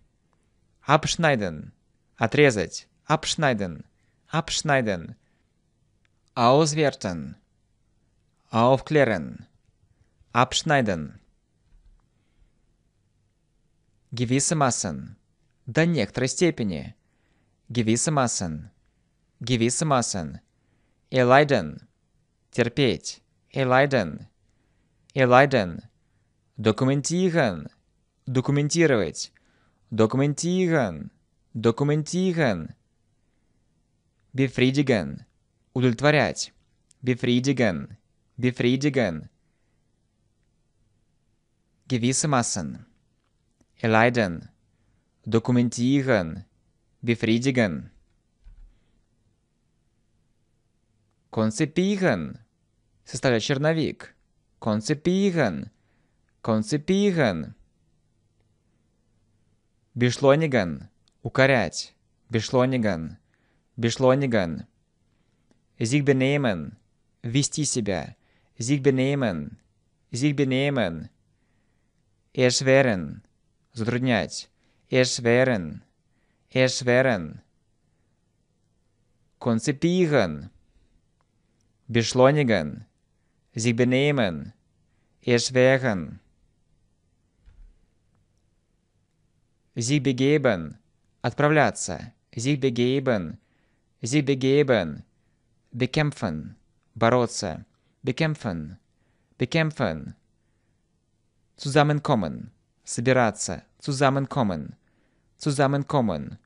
Abschneiden. Отрезать. Abschneiden. Abschneiden auswerten, aufklären, abschneiden. Massen, До некоторой степени. gewisse Massen, gewisse Massen, Erleiden. Терпеть. Erleiden. Erleiden. dokumentieren, Документировать. Документирован. Документирован. Befriedigen удовлетворять. Befriedigen. Befriedigen. Gewissermaßen. Erleiden. Dokumentieren. Befriedigen. Концепиген. Составлять черновик. Концепиген. Концепиген. Бешлониген. Укорять. Бешлониген. Бешлониген. Зигбенеймен. Вести себя. Зигбенеймен. Зигбенеймен. Эшверен. Затруднять. Эшверен. Эшверен. Концепиген. Beschleunigen. Sie benehmen. Erschweren. Отправляться. Sie begeben. Sie bekämpfen, бороться, bekämpfen, bekämpfen. Zusammenkommen, собираться, zusammenkommen, zusammenkommen.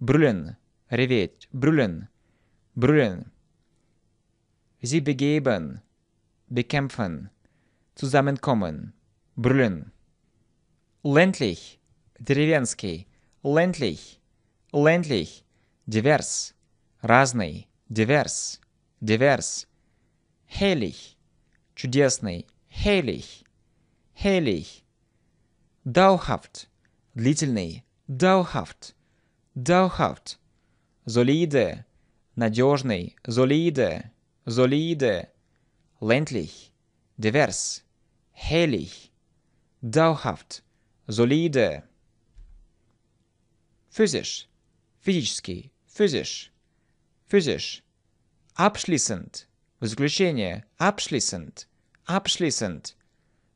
Brüllen, реветь, brüllen, brüllen. Sie begeben, bekämpfen, zusammenkommen, brüllen. Ländlich, деревенский, ländlich, ländlich, divers, разный, divers. Диверс. Хелих. Чудесный. Хелих. Хелих. Даухафт. Длительный. Даухафт. Даухафт. Золиде. Надежный. Золиде. Золиде. Лентлих. Диверс. Хелих. Даухафт. Золиде. физиш, Физический. физиш, Physisch abschließend, в заключение, abschließend, abschließend,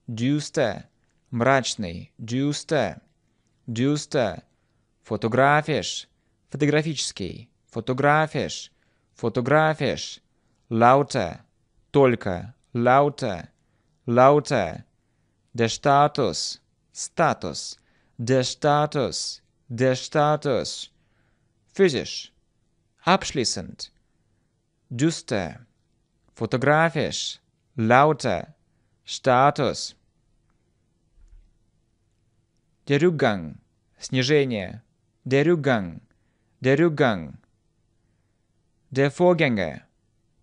düster, мрачный, düster, düster, фотографиш, фотографический, фотографиш, фотографиш, lauter, только, lauter, lauter, der Status, статус, der Status, der Status, physisch, abschließend, düster, fotografisch, lauter, Status. Der Rückgang, Снижение, der Rückgang, der Rückgang. Der Vorgänger,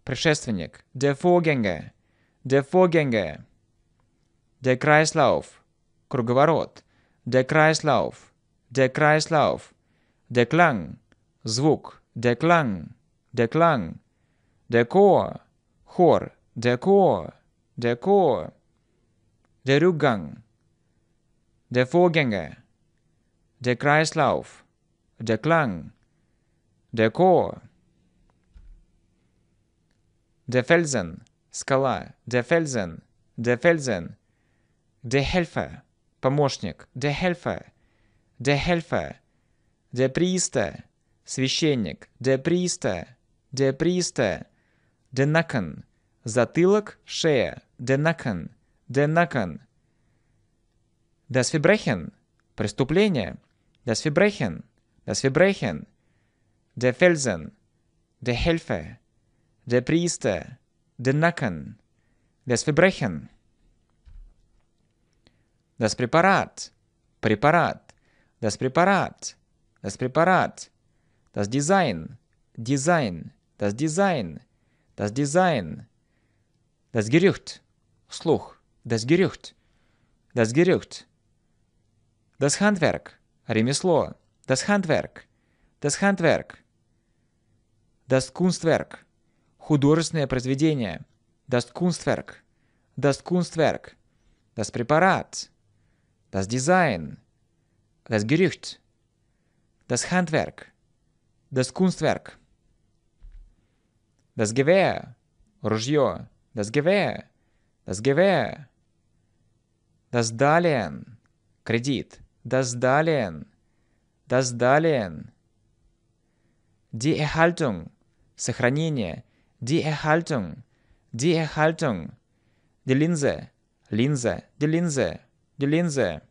Предшественник, der Vorgänger, der Vorgänger. Der Kreislauf, Круговорот, der Kreislauf, der Kreislauf. Der Klang, Звук, der Klang, der Klang. Деко. Хор. Деко. Деко. Дерюган. Der Vorgänger, der Kreislauf, der Klang, der Chor, der Felsen, скала, der Felsen, der Felsen, der Helfer, помощник, der Helfer, der Helfer, der Priester, священник, der Priester, der Priester, den Nacken, Satillak, Schähe, den Nacken, den Nacken. Das Verbrechen, Преступление, das Verbrechen, das Verbrechen, der Felsen, der Helfer, der Priester, den Nacken, das Verbrechen. Das Präparat, Präparat, das Präparat, das Präparat, das Design, Design, das Design, das Design, das Gerücht, слух, das Gerücht, das Gerücht, das Handwerk, ремесло, das Handwerk, das Handwerk, das Kunstwerk, художественное произведение, das Kunstwerk, das Kunstwerk, das Präparat, das Design, das Gerücht, das Handwerk, das Kunstwerk. Das Gewehr. Ружье. Das Gewehr. Das Gewehr. Das Darlehen. Кредит. Das Darlehen. Das Darlehen. Die Erhaltung. Сохранение. Die Erhaltung. Die Erhaltung. Die Linse. Linse. Die Linse. Die Linse.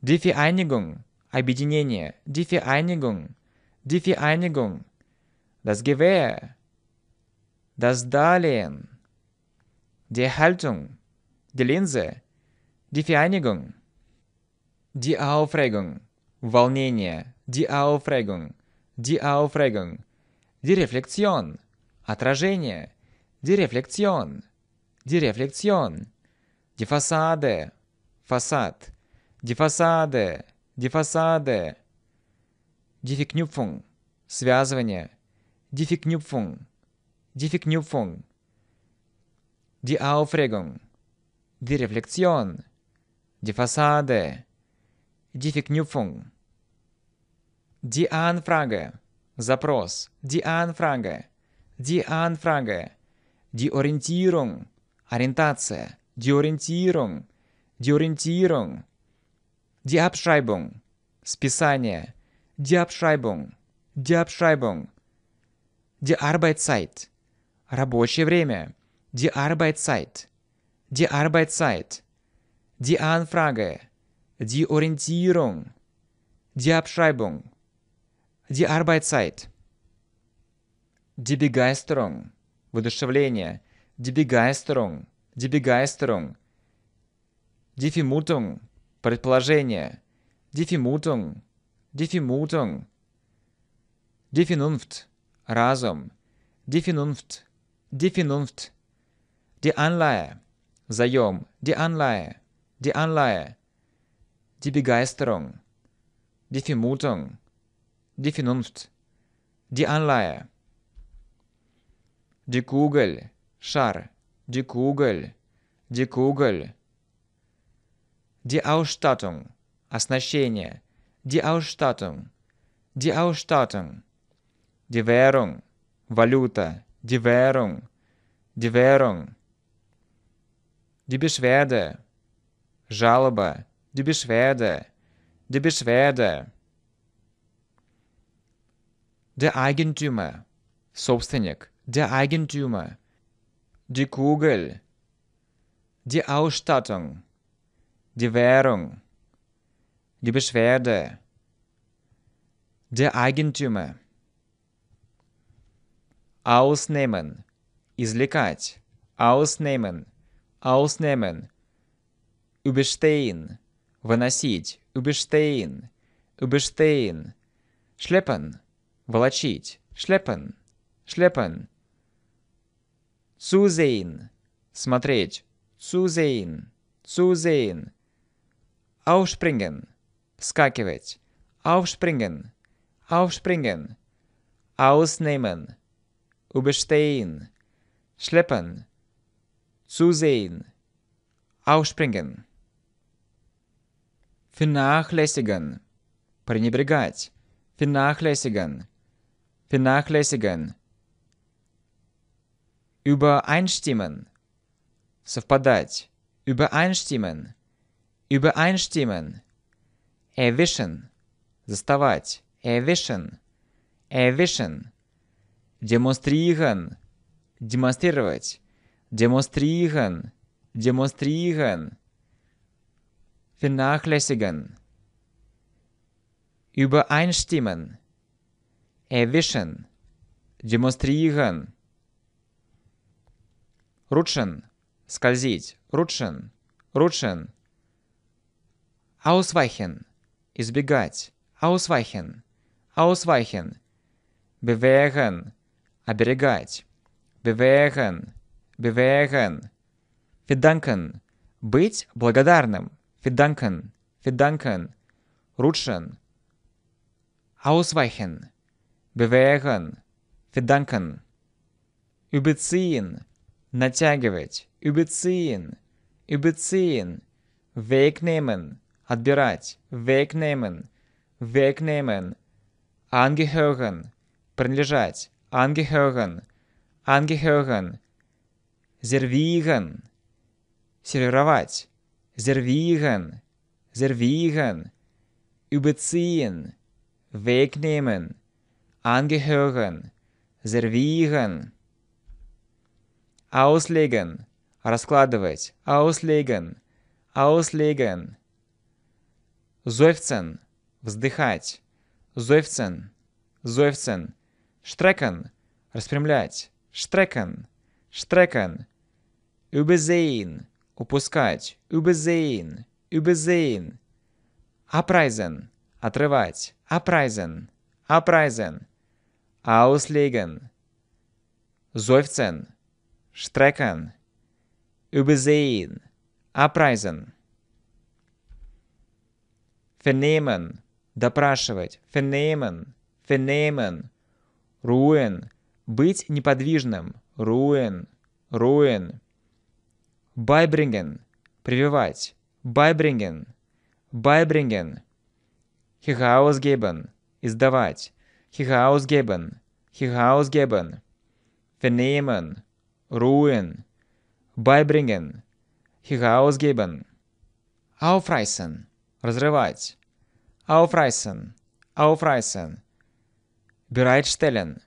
Die Vereinigung. Объединение. Die Vereinigung. Die Vereinigung das Gewehr, das Darlehen, die Haltung, die Linse, die Vereinigung, die Aufregung, волнение, die Aufregung, die Aufregung, die Reflexion, отражение, die Reflexion, die Reflexion, die Fassade, Fassad, die Fassade, die Fassade, die Verknüpfung, связывание – die Verknüpfung, die Verknüpfung, die Aufregung, die Reflexion, die Fassade, die Verknüpfung, die Anfrage, Запрос, die Anfrage, die Anfrage, die Orientierung, Orientация, die Orientierung, die Orientierung, die Abschreibung, списание, die Abschreibung, die Abschreibung, Die Arbeitszeit. Рабочее время. Die Arbeitszeit. Die Arbeitszeit. Die Anfrage. Die Orientierung. Die Abschreibung. Die Arbeitszeit. Die Begeisterung. Воодушевление. Die Begeisterung. Die Begeisterung. Die Vermutung. Предположение. Die Vermutung. Die Vermutung. Die Vernunft. разум, die Vernunft, die Vernunft, die Anleihe, Заем, die Anleihe, die Anleihe, die Begeisterung, die Vermutung, die Vernunft, die Anleihe. Die Kugel, Schar, die Kugel, die Kugel. Die Ausstattung, Оснащение, die Ausstattung, die Ausstattung die Währung, Valuta, die Währung, die Währung. Die Beschwerde, Жалоба, die Beschwerde, die Beschwerde. Der Eigentümer, собственник, der Eigentümer. Die Kugel, die Ausstattung, die Währung, die Beschwerde, der Eigentümer. Ausnehmen. Извлекать. Ausnehmen. Ausnehmen. Überstehen. Выносить. Überstehen. Überstehen. Schleppen. Волочить. Schleppen. Schleppen. Zusehen. Смотреть. Zusehen. Zusehen. Aufspringen. Вскакивать. Aufspringen. Aufspringen. Ausnehmen überstehen, schleppen, zusehen, aufspringen. Vernachlässigen, пренебрегать, vernachlässigen, vernachlässigen. Übereinstimmen, совпадать, übereinstimmen, übereinstimmen. Erwischen, заставать, erwischen, erwischen demonstrieren, demonstriert, demonstrieren, demonstrieren, vernachlässigen, übereinstimmen, erwischen, demonstrieren, rutschen, скользить, rutschen, rutschen, ausweichen, избегать, ausweichen, ausweichen, bewähren, Оберегать. Bewegen. Bewegen. Fidanken. Быть благодарным. Fidanken. Fidanken. Rutschen. Ausweichen. Bewegen. Fidanken. Überziehen. Натягивать. Überziehen. Überziehen. Wegnehmen. Отбирать. Wegnehmen. Wegnehmen. Angehören. Принадлежать angehören, angehören, servieren, сервировать, servieren, servieren, überziehen, wegnehmen, angehören, servieren, auslegen, раскладывать, auslegen, auslegen, seufzen, вздыхать, seufzen, seufzen, Штрекен. Распрямлять. Штрекен. Штрекен. убезейн, Упускать. убезейн, убезейн, Апрайзен. Отрывать. Апрайзен. Апрайзен. ауслеген, Seufzen. Strecken. убезейн, Апрайзен. фенемен, Допрашивать. фенемен, фенемен Руэн. Быть неподвижным. Руэн. Руэн. Байбринген. Прививать. Байбринген. Байбринген. Хихаусгебен. Издавать. Хихаусгебен. Хихаусгебен. Vernehmen. Ruhen. байбринген, Herausgeben. Aufreißen. Разрывать. Aufreißen. Aufreißen. Бирайтштелен.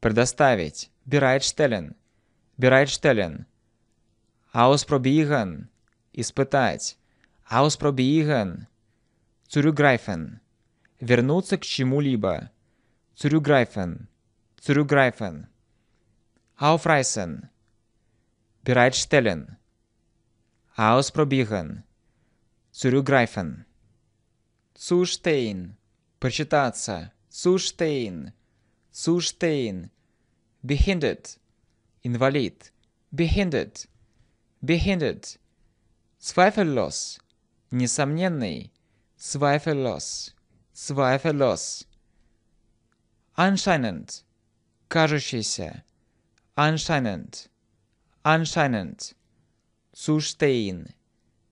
Предоставить. Бирайтштелен. Бирайтштелен. Ausprobieren. Испытать. Ausprobieren. Zurückgreifen. Вернуться к чему-либо. Zurückgreifen. Zurückgreifen. Aufreißen. Bereitstellen. Ausprobieren. Zurückgreifen. Zustehen. Прочитаться. Zustehen. zu stehen, behindert, Invalid, behindert, behindert, zweifellos, несомненный, zweifellos, zweifellos, anscheinend, кажущийся, anscheinend, anscheinend, zu stehen,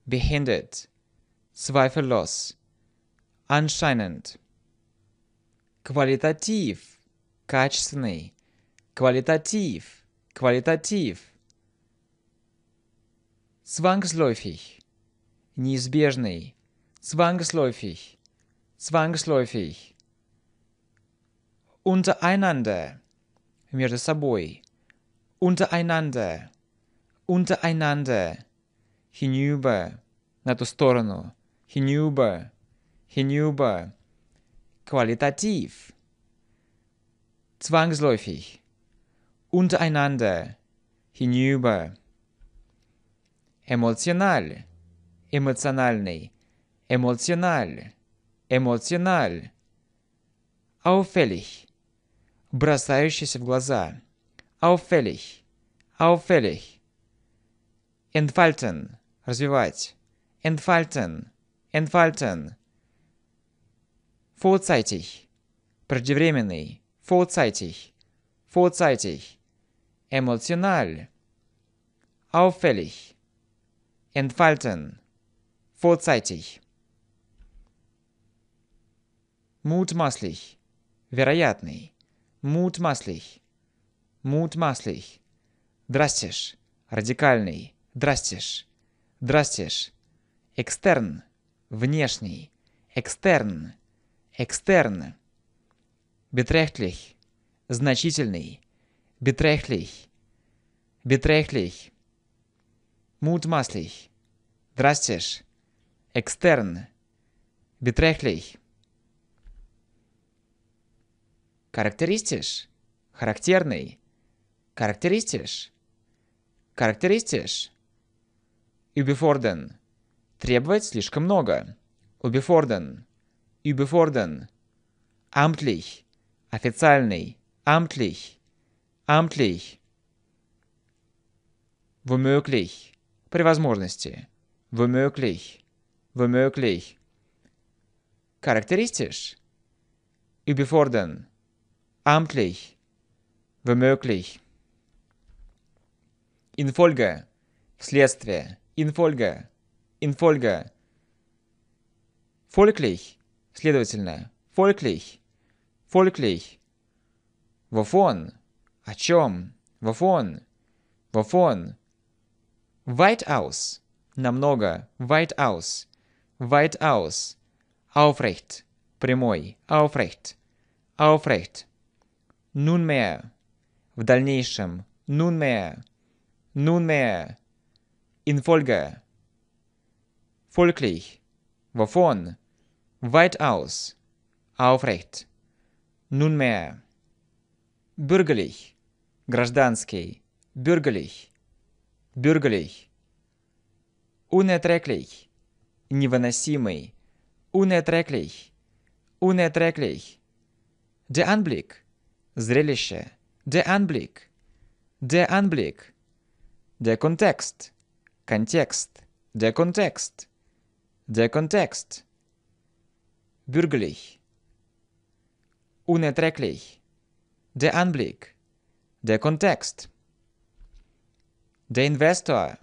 behindert, zweifellos, anscheinend, qualitativ, качественный, квалитатив, квалитатив. Zwangsläufig, неизбежный, zwangsläufig, zwangsläufig. Untereinander, между собой, untereinander, untereinander, hinüber, на ту сторону, hinüber, hinüber, квалитатив, zwangsläufig, untereinander, hinüber. Emotional, emotionalный, emotional, emotional. Auffällig, бросающийся в глаза. Auffällig, auffällig. Entfalten, развивать. Entfalten, entfalten. Vorzeitig, преждевременный vorzeitig, vorzeitig, emotional, auffällig, entfalten, vorzeitig, mutmaßlich, вероятный, mutmaßlich, mutmaßlich, drastisch, радикальный, drastisch, drastisch, extern, внешний, extern, extern Beträchtlich. Значительный. Beträchtlich. Beträchtlich. Mutmaßlich. Drastisch. Extern. Beträchtlich. Характеристиш. Характерный. Характеристиш. Характеристиш. Юбифорден. Требовать слишком много. Юбифорден. Юбифорден. Amtlich. Официальный. Amtlich. Amtlich. Womöglich. При возможности. Womöglich. Womöglich. Charakteristisch. Überfordern. Amtlich. Womöglich. Инфольга. Вследствие. Инфольга. Инфольга. Folglich. Следовательно. Folglich folglich, Вовон. О чем? Вовон. Вовон. Weit aus. Намного. Weit aus. Weit aus. Aufrecht. Прямой. Aufrecht. Aufrecht. Nunmehr. В дальнейшем. Nunmehr. Nunmehr. In Folge. Folglich. Wovon? Weit aus. Aufrecht nunmehr, bürgerlich, гражданский, bürgerlich, bürgerlich, unerträglich, невыносимый, unerträglich, unerträglich, der Anblick, зрелище, der Anblick, der Anblick, der Kontext, контекст, der Kontext, der Kontext, bürgerlich, unerträglich. Der Anblick, der Kontext. Der Investor,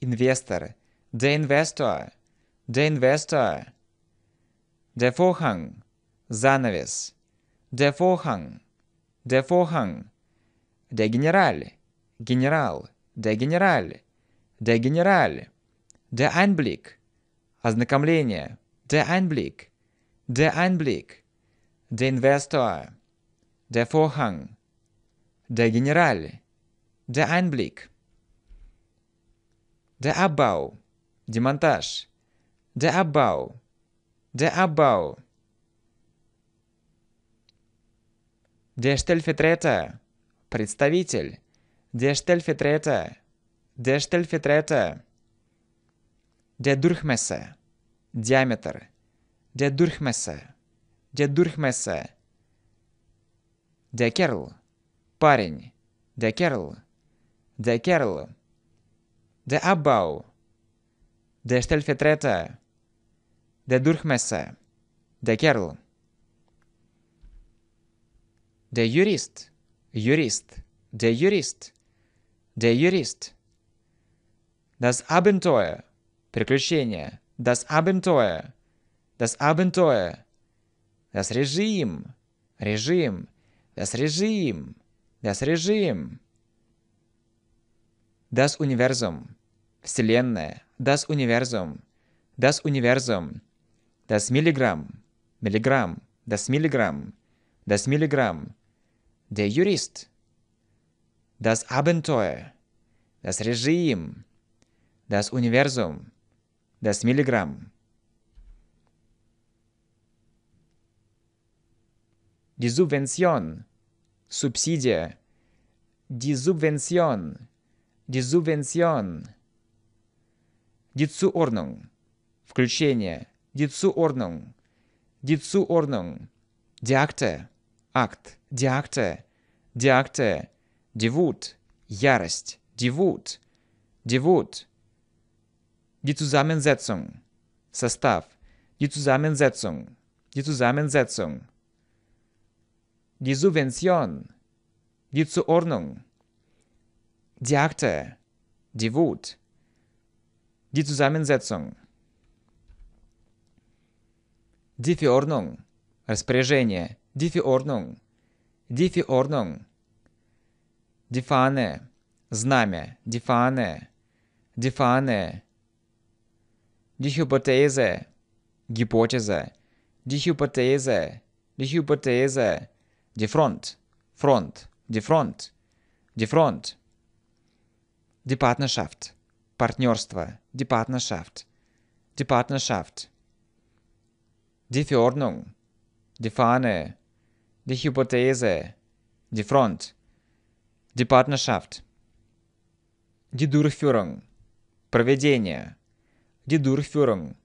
Investor, der Investor, der Investor. Der Vorhang, Занавес. Der Vorhang, der Vorhang. Der General, General, der General, der General. Der Einblick, Ознакомление, der Einblick, der Einblick. der Investor, der Vorhang, der General, der Einblick, der Abbau, Demontage, der Abbau, der Abbau, der Stellvertreter, представитель, der Stellvertreter, der Stellvertreter, der Durchmesser, Diameter, der Durchmesser der Durchmesser. Der Kerl. Парень. Der Kerl. Der Kerl. Der Abbau. Der Stellvertreter. Der Durchmesser. Der Kerl. Der Jurist. Jurist. Der Jurist. Der Jurist. Das Abenteuer. Приключение. Das Abenteuer. Das Abenteuer. Das Regime. Режим. Das Regime. Das Regime. Das Universum. Вселенная. Das Universum. Das Universum. Das Milligramm. Миллиграмм. Das Milligramm. Das Milligramm. Der Jurist. Das Abenteuer. Das Regime. Das Universum. Das Milligramm. die Subvention, Subsidie, die Subvention, die Subvention, die Zuordnung, Включение, die Zuordnung, die Zuordnung, die Akte, Akt, die Akte, die Akte, die Wut, Ярость, die Wut, die Wut, die Zusammensetzung, Sestav, die Zusammensetzung, die Zusammensetzung, die Subvention, die Zuordnung, die Akte, die Wut, die Zusammensetzung, die Verordnung, распоряжение, die Verordnung, die Verordnung, die Fahne, знамя, die Fahne, die Fahne, die Hypothese, Hypothese, die Hypothese, die Hypothese, Дифронт, фронт, дифронт, дифронт. Департнершафт, партнерство, департнершафт, департнершафт. Die Verordnung, die Fahne, die Hypothese, die Front, die Partnerschaft. Die Durchführung, проведение, die Durchführung,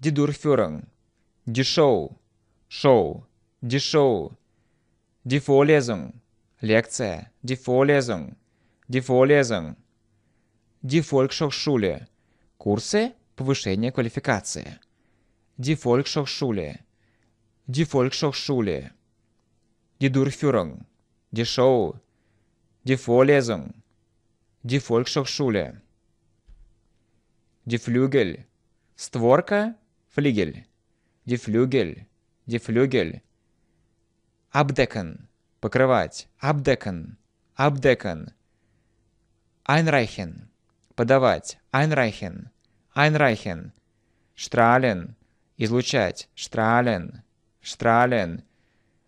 die Durchführung, die Show, Show, die Show. Die Vorlesung. Лекция. Die Vorlesung. Die Vorlesung. Die Volkshochschule. Курсы повышения квалификации. Die Volkshochschule. Die Volkshochschule. Die Durchführung. Die Show. Die Vorlesung. Die Volkshochschule. Die Flügel. Створка. Флигель. Die Flügel. Die Flügel. Abdecken. Покрывать. Abdecken. Abdecken. Einreichen. Подавать. Einreichen. Einreichen. Strahlen. Излучать. Strahlen. Strahlen.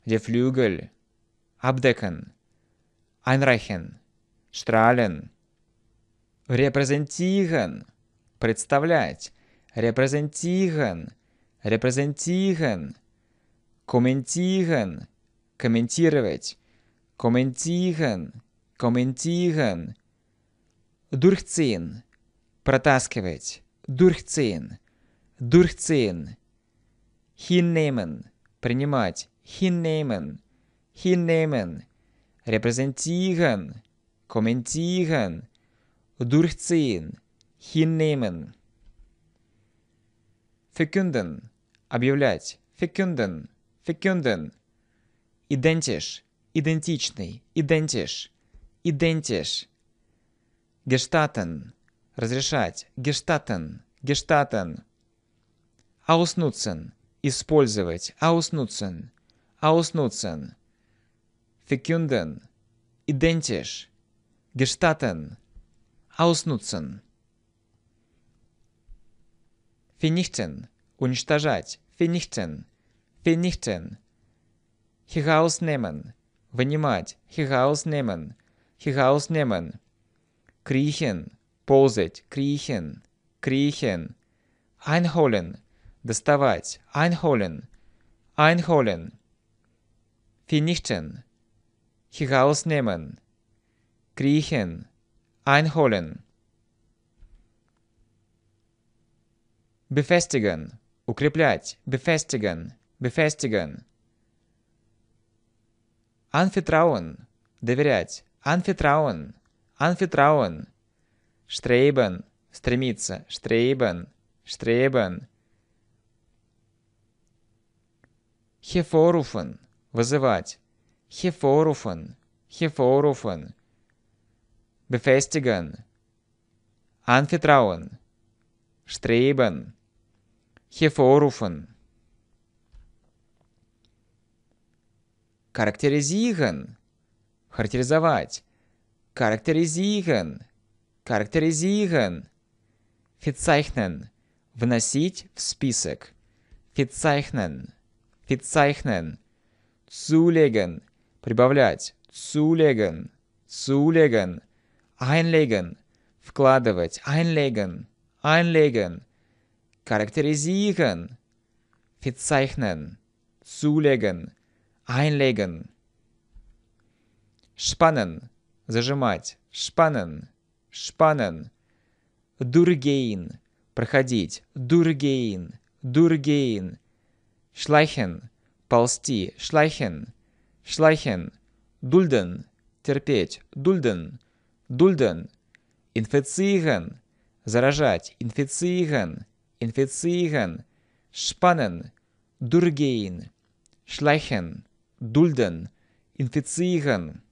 Der Flügel. Abdecken. Einreichen. Strahlen. Репрезентиген. Представлять. Репрезентиген. Репрезентиген. Комментиген комментировать. Kommentieren, kommentieren. Durchziehen, протаскивать. Durchziehen, durchziehen. Hinnehmen, принимать. Hinnehmen, hinnehmen. Repräsentieren, kommentieren. Durchziehen, hinnehmen. Verkünden, объявлять. Verkünden, verkünden идентиш, идентичный, идентиш, идентиш. Гештатен, разрешать, гештатен, гештатен. Ауснуцен, использовать, ауснуцен, ауснуцен. Фекюнден, идентиш, гештатен, ауснуцен. Финихтен, уничтожать, финихтен, финихтен. herausnehmen, вынимать, herausnehmen, herausnehmen, kriechen, ползать, kriechen, kriechen, einholen, доставать, einholen, einholen, vernichten, herausnehmen, kriechen, einholen, befestigen, укреплять, befestigen, befestigen, Анфитраун. Доверять. Анфитраун. Анфитраун. Штрейбен. Стремиться. Штрейбен. Штрейбен. Хефоруфен. Вызывать. Хефоруфен. Хефоруфен. Befestigen. Anvertrauen. Streben. хефоруфен. Charakterisieren. Характеризовать. Charakterisieren. Charakterisieren. Verzeichnen. Вносить в список. Verzeichnen. Verzeichnen. Zulegen. Прибавлять. Zulegen. Zulegen. Einlegen. Вкладывать. Einlegen. Einlegen. Charakterisieren. Verzeichnen. Zulegen einlegen. Spannen – зажимать. Spannen, spannen. Durchgehen – проходить. Durchgehen, durchgehen. Schleichen – ползти. Schleichen, schleichen. Dulden – терпеть. Dulden, dulden. Infizieren – заражать. Infizieren, infizieren. Spannen – durchgehen. Schleichen – Дульден. Инфицирован.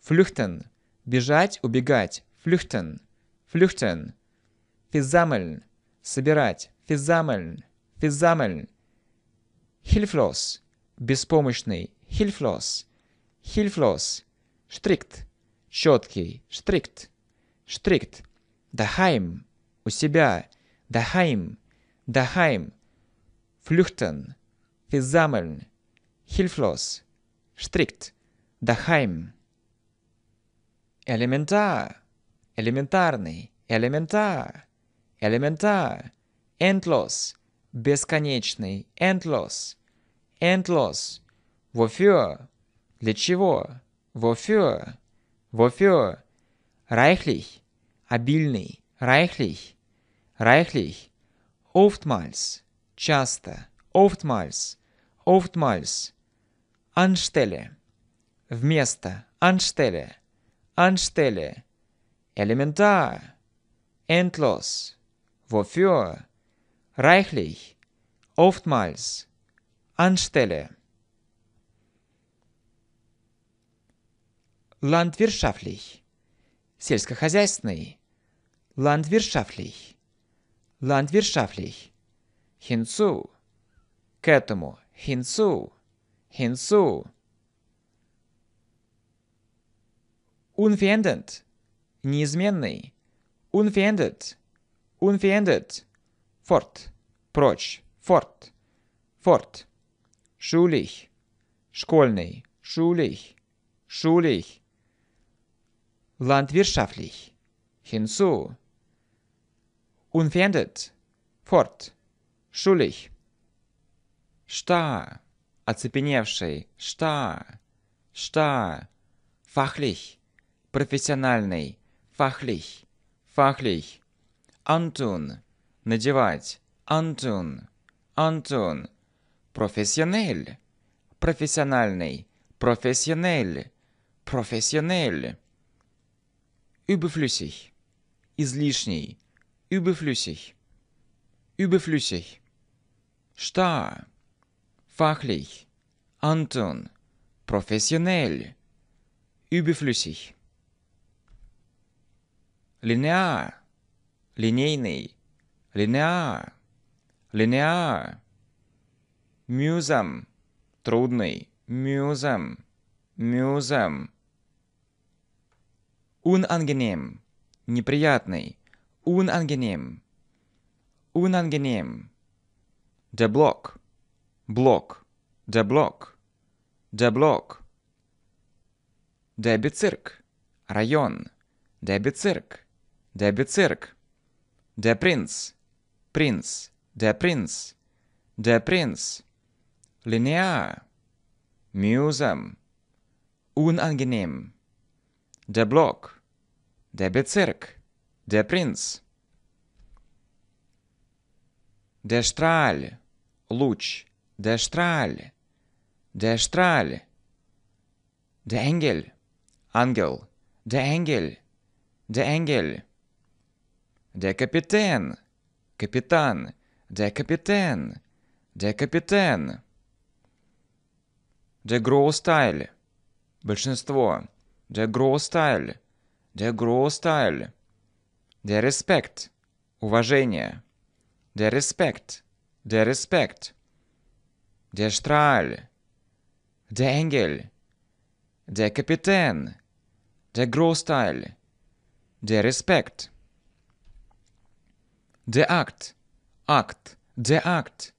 Флюхтен. Бежать, убегать. Флюхтен. Флюхтен. Физамель. Собирать. Физамель. Физамель. Хильфлос. Беспомощный. Хильфлос. Хильфлос. Штрикт. Четкий. Штрикт. Штрикт. Дахайм. У себя. Дахайм. Дахайм. Флюхтен. Физамель hilflos, strikt, daheim. Elementar, элементарный, элементар, элементар, endlos, бесконечный, endlos, endlos, wofür, для чего, wofür, wofür, reichlich, обильный, reichlich, reichlich, oftmals, часто, oftmals, oftmals, Анштеле. Вместо. Анштеле. Анштеле. Элементар. Endlos. Wofür. Reichlich. Oftmals. Anstelle. Landwirtschaftlich. Сельскохозяйственный. Landwirtschaftlich. Landwirtschaftlich. Hinzu. К этому. Hinzu. hinzu. Unverändert, неизменный, unverändert, unverändert, fort, прочь, fort, fort, schulig, школьный, schulig, schulig, landwirtschaftlich, hinzu, unverändert, fort, schulig, starr, оцепеневший, Шта? Шта? Фахлих, профессиональный, фахлих, фахлих. Антун, надевать, Антун, Антун. Профессионель, профессиональный, профессионель, профессионель. Überflüssig, излишний, überflüssig, überflüssig. Что? fachlich, Anton, professionell, überflüssig. Linear, линейный, linear, linear. Мюзам, трудный, мюзам, мюзам. Unangenehm, неприятный, unangenehm, unangenehm. Der Block – Блок. Де блок. Де блок. Дебицирк. Район. Дебицирк. Дебицирк. Де принц. Принц. Де принц. Де принц. Линеа. Мюзам. Unangenehm. Der Block. Der Bezirk. Der Prinz. Der Strahl. Луч. Der Strahl. Der Strahl. Der Engel. Ангел. Der Engel. Der Engel. Der Kapitän. Капитан. Der Kapitän. Der Kapitän. Der Großteil. Большинство. Der Großteil. Der Großteil. Der Respekt. Уважение. Der Respekt. Der Respekt. der Strahl, der Engel, der Kapitän, der Großteil, der Respekt, der Akt, Akt, der Akt,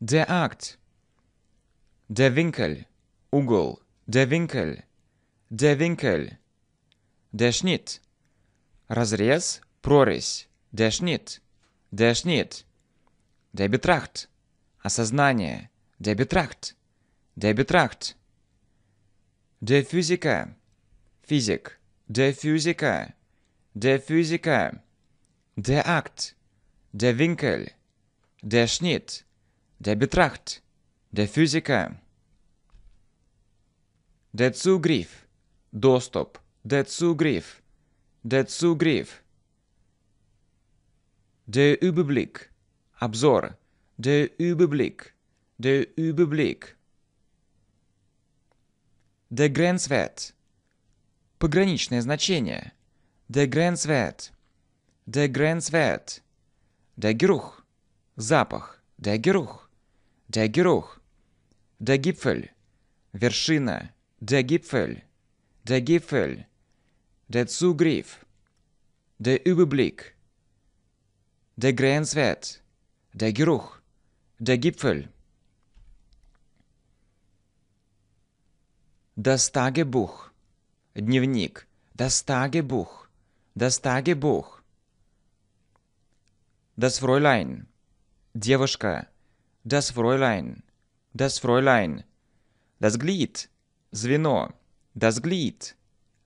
der Akt, der Winkel, Ugel, der Winkel, der Winkel, der Schnitt, Разрез, Proris, der Schnitt, der Schnitt, der Betracht, Осознание, der Betracht. Der Betracht. Der Physiker. Physik. Der Physiker. Der Physiker. Der Akt. Der Winkel. Der Schnitt. Der Betracht. Der Physiker. Der Zugriff. Dostop. Der Zugriff. Der Zugriff. Der Überblick. Обзор. Der Überblick. de U-publik. De grenswert. Пограничное значение. De grenswert. De grenswert. Der Geruch. Запах. Der Geruch. Der Geruch. Der Gipfel. Вершина. Der Gipfel. Der Gipfel. Der Zugriff. Der Überblick. Der Grenzwert. Der Geruch. Der Gipfel. Das Tagebuch. Дневник. Das Tagebuch. Das Tagebuch. Das Fräulein. Девушка. Das Fräulein. Das Fräulein. Das Glied. Звено. Das Glied.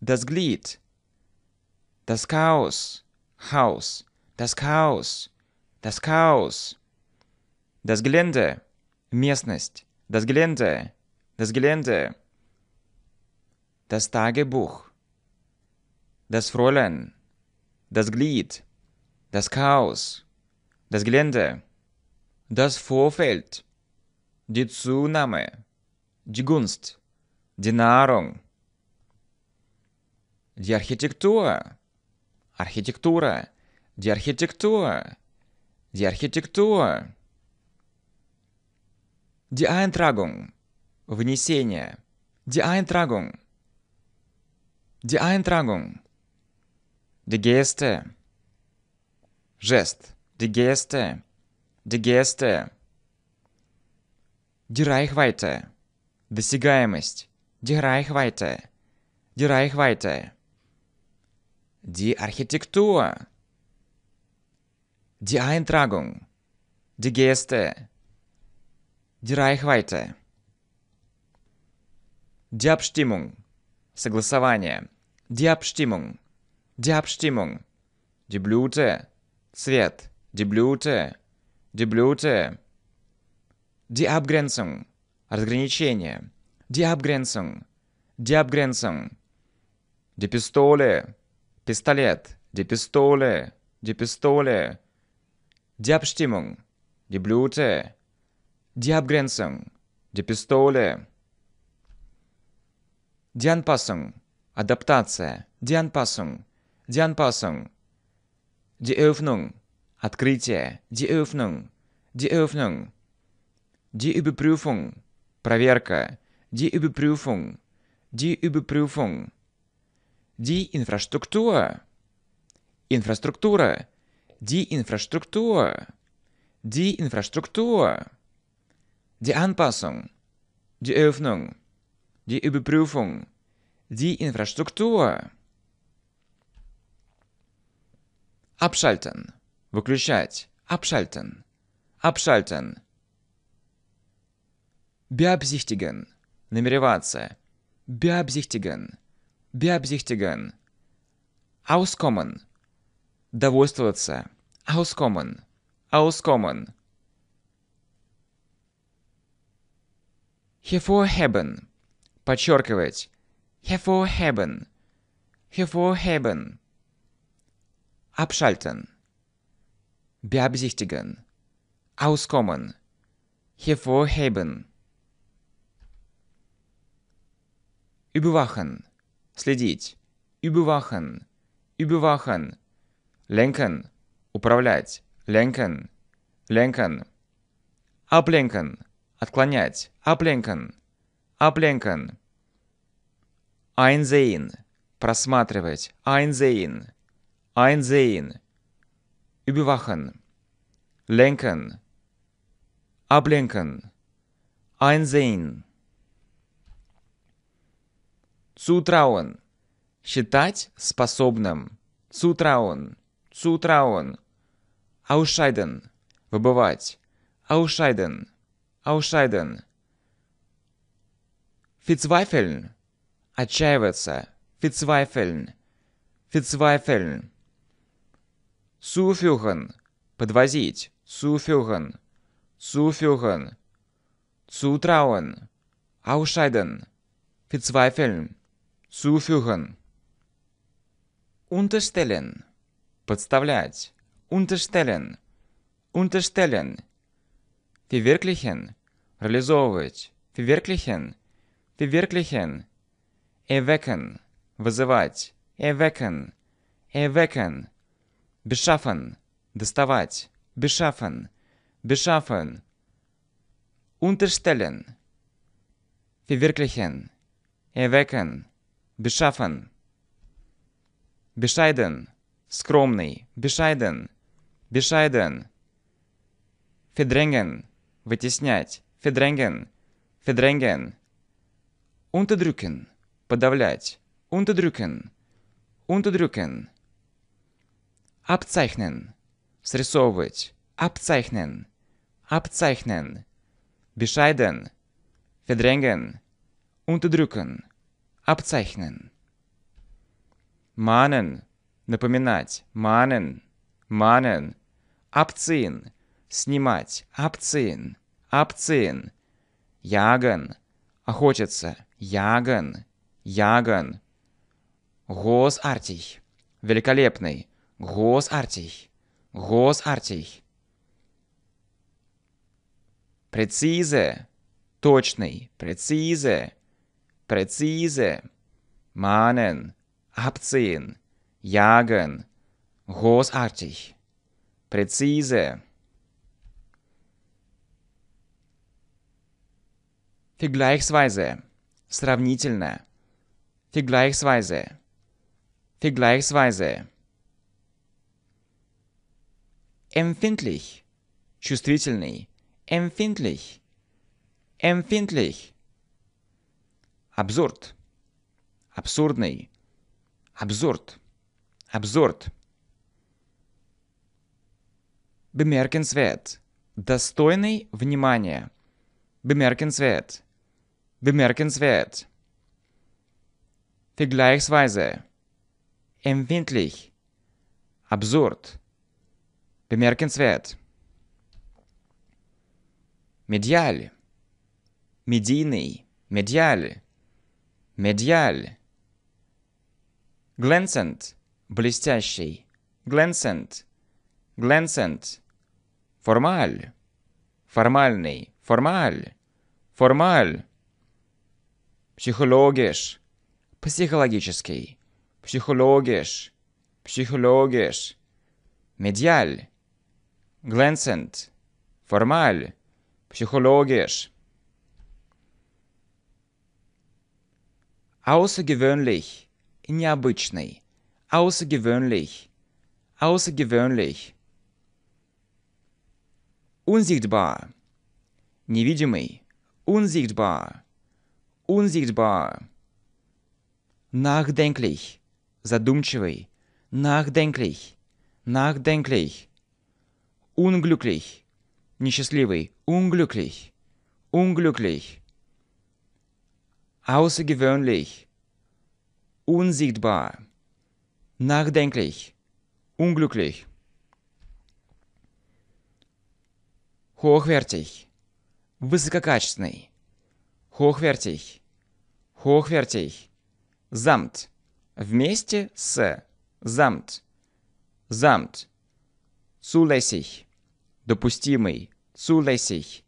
Das Glied. Das Chaos. Haus. Das Chaos. Das Chaos. Das Gelände. Местность. Das Gelände. Das Gelände das Tagebuch, das Fräulein, das Glied, das Chaos, das Gelände, das Vorfeld, die Zunahme, die Gunst, die Nahrung, die Architektur, Architektur, die Architektur, die Architektur, die Eintragung, Внесение, die Eintragung, die Eintragung. Die Geste. Gest. Die Geste. Die Geste. Die Reichweite. Достигаемость. Die Reichweite. Die Reichweite. Die Architektur. Die Eintragung. Die Geste. Die Reichweite. Die Abstimmung. Согласование. Die Abstimmung. Die Abstimmung. Die Blüte. Цвет. Die Blüte. Die Blüte. Die Abgrenzung. Разграничение. Die Abgrenzung. Die Abgrenzung. Die Pistole. Пистолет. Die Pistole. Die Pistole. Die Abstimmung. Die Blüte. Die Abgrenzung. Die Pistole. Дианпасунг. Адаптация. Дианпасунг. Дианпасунг. Диэфнунг. Открытие. Диэфнунг. Диэфнунг. Диэбепрюфунг. Проверка. Диэбепрюфунг. Диэбепрюфунг. Диинфраструктура. Инфраструктура. Диинфраструктура. Диинфраструктура. Дианпасунг. Диэфнунг. die Überprüfung, die Infrastruktur. Abschalten. Выключать. Abschalten. Abschalten. Beabsichtigen. Намереваться. Beabsichtigen. Beabsichtigen. Auskommen. Довольствоваться. Auskommen. Auskommen. Hervorheben. Подчеркивать. Hervorheben. Hervorheben. Abschalten. Beabsichtigen. Auskommen. Hervorheben. Überwachen. Следить. Überwachen. Überwachen. Lenken. Управлять. Lenken. Lenken. Ablenken. Отклонять. Ablenken. Апленкан. Айнзеин. Просматривать. Айнзеин. Айнзеин. Überwachen. Lenken. Ablenken. Einsehen. Zutrauen. Считать способным. Zutrauen. Zutrauen. Ausscheiden. Выбывать. Ausscheiden. Ausscheiden. Verzweifeln. Отчаиваться. Verzweifeln. Verzweifeln. Zuführen. Подвозить. Zuführen. Zuführen. Zutrauen. Ausscheiden. Verzweifeln. Zuführen. Unterstellen. Подставлять. Unterstellen. Unterstellen. Verwirklichen. Реализовывать. Verwirklichen verwirklichen, erwecken, вызывать, erwecken, erwecken, beschaffen, доставать, beschaffen, beschaffen, unterstellen, verwirklichen, erwecken, beschaffen, bescheiden, скромный, bescheiden, bescheiden, verdrängen, вытеснять, verdrängen, verdrängen, Unterdrücken. Подавлять. Unterdrücken. Unterdrücken. Abzeichnen. Срисовывать. Abzeichnen. Abzeichnen. Bescheiden. Verdrängen. Unterdrücken. Abzeichnen. Mahnen. Напоминать. Mahnen. Mahnen. Abziehen. Снимать. Abziehen. Abziehen. Jagen. Охотиться. Jagen, jagen. Großartig. Великолепный. Großartig. Großartig. Präzise. Точный. Präzise. Präzise. Mahnen. Abziehen. Jagen. Großartig. Präzise. Vergleichsweise. сравнительно. Vergleichsweise. Vergleichsweise. Empfindlich. Чувствительный. Empfindlich. Empfindlich. Абсурд. Абсурдный. Абсурд. Абсурд. Bemerkenswert. Достойный внимания. Bemerkenswert. Bemerkenswert. Vergleichsweise. Empfindlich. Absurd. Bemerkenswert. medial, Медийный. medial, medial, Glänzend. Блестящий. Glänzend. Glänzend. Формаль. Формальный. Формаль. Формаль. Psihologisch. Психологический. Психологиш. Психологиш. Медиаль. Glänzend. Формаль. Психологиш. Außergewöhnlich. Необычный. Außergewöhnlich. Außergewöhnlich. Unsichtbar. Невидимый. Unsichtbar. Unsichtbar. Nachdenklich. Задумчивый. Nachdenklich. Nachdenklich. Unglücklich. Несчастливый. Unglücklich. Unglücklich. Außergewöhnlich. Unsichtbar. Nachdenklich. Unglücklich. Hochwertig. Высококачественный hochwertig, hochwertig, samt, вместе с, samt, samt, zulässig, допустимый, zulässig,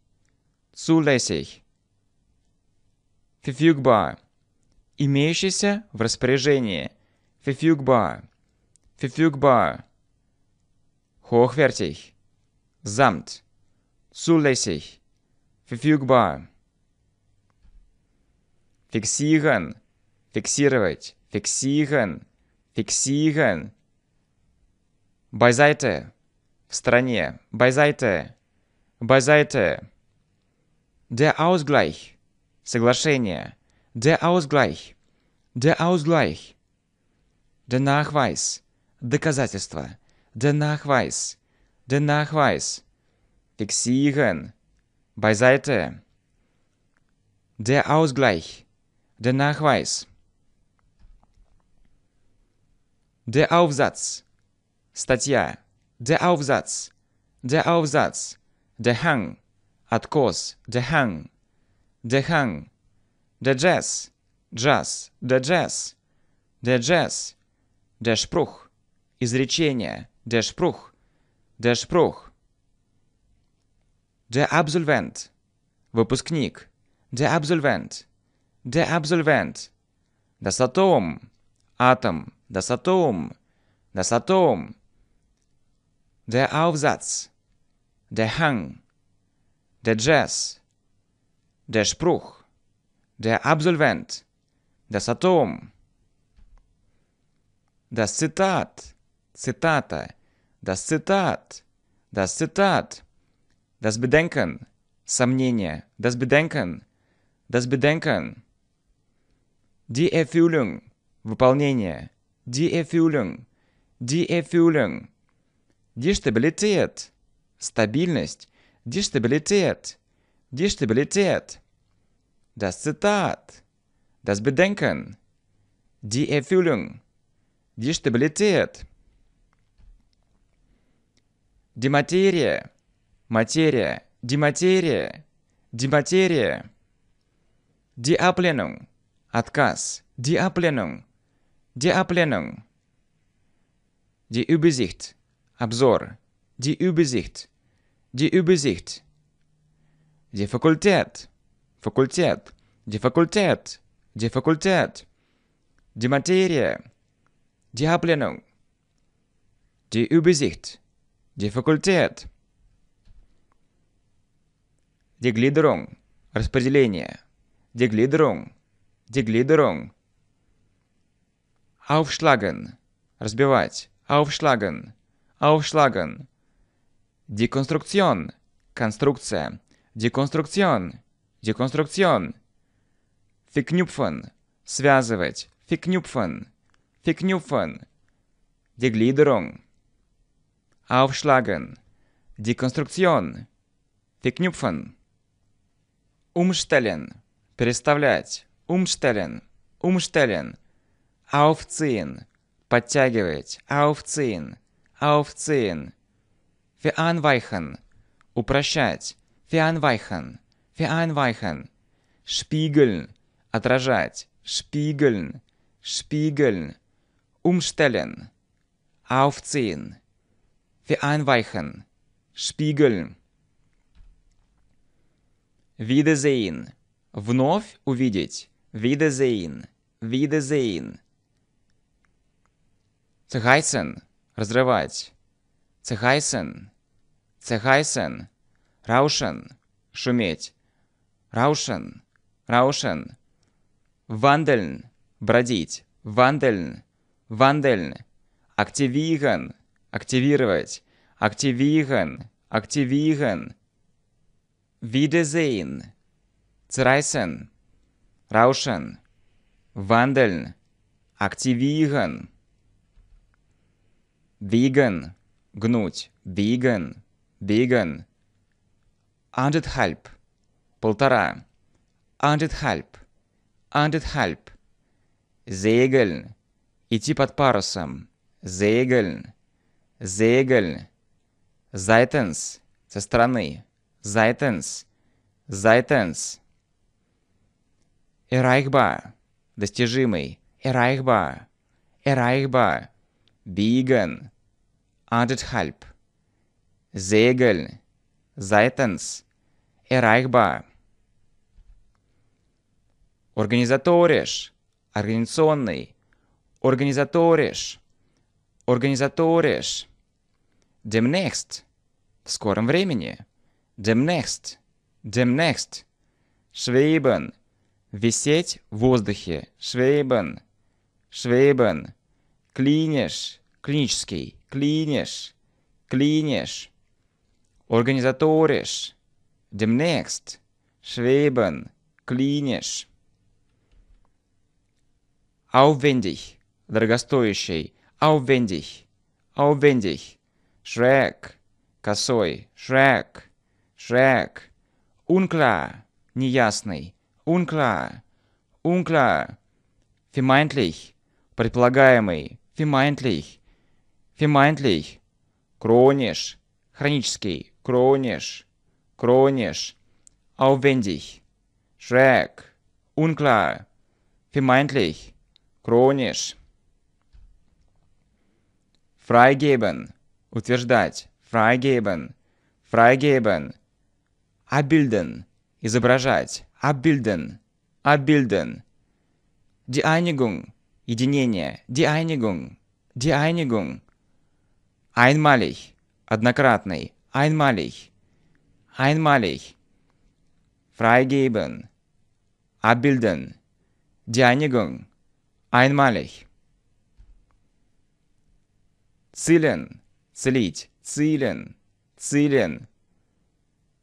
zulässig, verfügbar, имеющийся в распоряжении, verfügbar, verfügbar, hochwertig, samt, zulässig, verfügbar. Fixieren, Фиксировать. fixieren, fixieren. Beiseite. В стране. Beiseite. Beiseite. Der Ausgleich. Соглашение. Der Ausgleich. Der Ausgleich. Der Nachweis. Доказательство. Der Nachweis. Der Nachweis. Fixieren. Beiseite. Der Ausgleich. Der Nachweis. Der Aufsatz. Statia. Der Aufsatz. Der Aufsatz. Der Hang. Откос. Der Hang. Der Hang. Der Jazz. Jazz. Der Jazz. Der Jazz. Der Spruch. Изречение. Der Spruch. Der Spruch. Der Absolvent. Выпускник. Der Absolvent der Absolvent, das Atom, Atom, das Atom, das Atom, der Aufsatz, der Hang, der Jazz, der Spruch, der Absolvent, das Atom, das Zitat, Zitate, das Zitat, das Zitat, das Bedenken, Сомнение, das Bedenken, das Bedenken. Die Erfüllung. Выполнение. Die Erfüllung. Die Erfüllung. Die Stabilität. Стабильность. Die Stabilität. Die Stabilität. Das Zitat. Das Bedenken. Die Erfüllung. Die Stabilität. Die Materie. Материя. Die Materie. Die Materie. Die Ablehnung. Отказ. Die Ablehnung. Die Ablehnung. Die Übersicht. Absor. Die Übersicht. Die Übersicht. Die Fakultät. Fakultät. Die Fakultät. Die Fakultät. Die Materie. Die Ablehnung. Die Übersicht. Die Fakultät. Die Gliederung. Распределение. Die Gliederung. Die Gliederung. Aufschlagen. Разбивать. Aufschlagen. Aufschlagen. Деконструкцион. Конструкция. Деконструкцион. Деконструкцион. Фикнюпфен. Связывать. Фикнюпфен. Фикнюпфен. Деглидерунг. Aufschlagen. Деконструкцион. Фикнюпфен. Умштелен. Переставлять. Umstellen, umstellen. Aufziehen. Подтягивать. Aufziehen, aufziehen. Veranweichen. Упрощать. Veranweichen, veranweichen. Spiegeln. Отражать. Spiegeln, spiegeln. Umstellen. Aufziehen. Vereinweichen. Spiegeln. Wiedersehen. Вновь увидеть. Видезейн. Видезейн. Цехайсен. Разрывать. Цехайсен. Цехайсен. Раушен. Шуметь. Раушен. Раушен. Вандельн. Бродить. Вандельн. Вандельн. Активиген. Активировать. Активиген. Активиген. Видезейн. Црайсен. Раушен, Вандельн, Активиган, Виган, гнуть, Виган, Виган. Андетхальп, полтора. Андетхальп, Андетхальп. Зегельн, идти под парусом. Зегельн, Зегельн. Зайтенс, со стороны. Зайтенс, Зайтенс. Эрайхба. Достижимый. Эрайхба. Эрайхба. Биген. Адетхальп. Зегель. Зайтенс. Эрайхба. Организаториш. Организационный. Организаториш. Организаториш. Demnext. В скором времени. Demnext. Demnext. Schweben. Висеть в воздухе. Швейбен. Швейбен. Клиниш. Клинический. Клиниш. Клиниш. Организаториш. Demnächst. Schweben. Клиниш Aufwendig. Дорогостоящий. Aufwendig. Aufwendig. Шрек Косой. Шрек Шрек Ункла Неясный. Unklar. Unklar. Vermeintlich. Предполагаемый. Vermeintlich. Vermeintlich. Chronisch. Хронический. Chronisch. Chronisch. Aufwendig. Schräg. Unklar. Vermeintlich. Chronisch. Freigeben. Утверждать. Freigeben. Freigeben. Abbilden. Изображать. abbilden, abbilden. Die Einigung, единение, die Einigung, die Einigung. Einmalig, однократный, einmalig, einmalig. Freigeben, abbilden, die Einigung, einmalig. Zielen, zählt, zielen, zielen.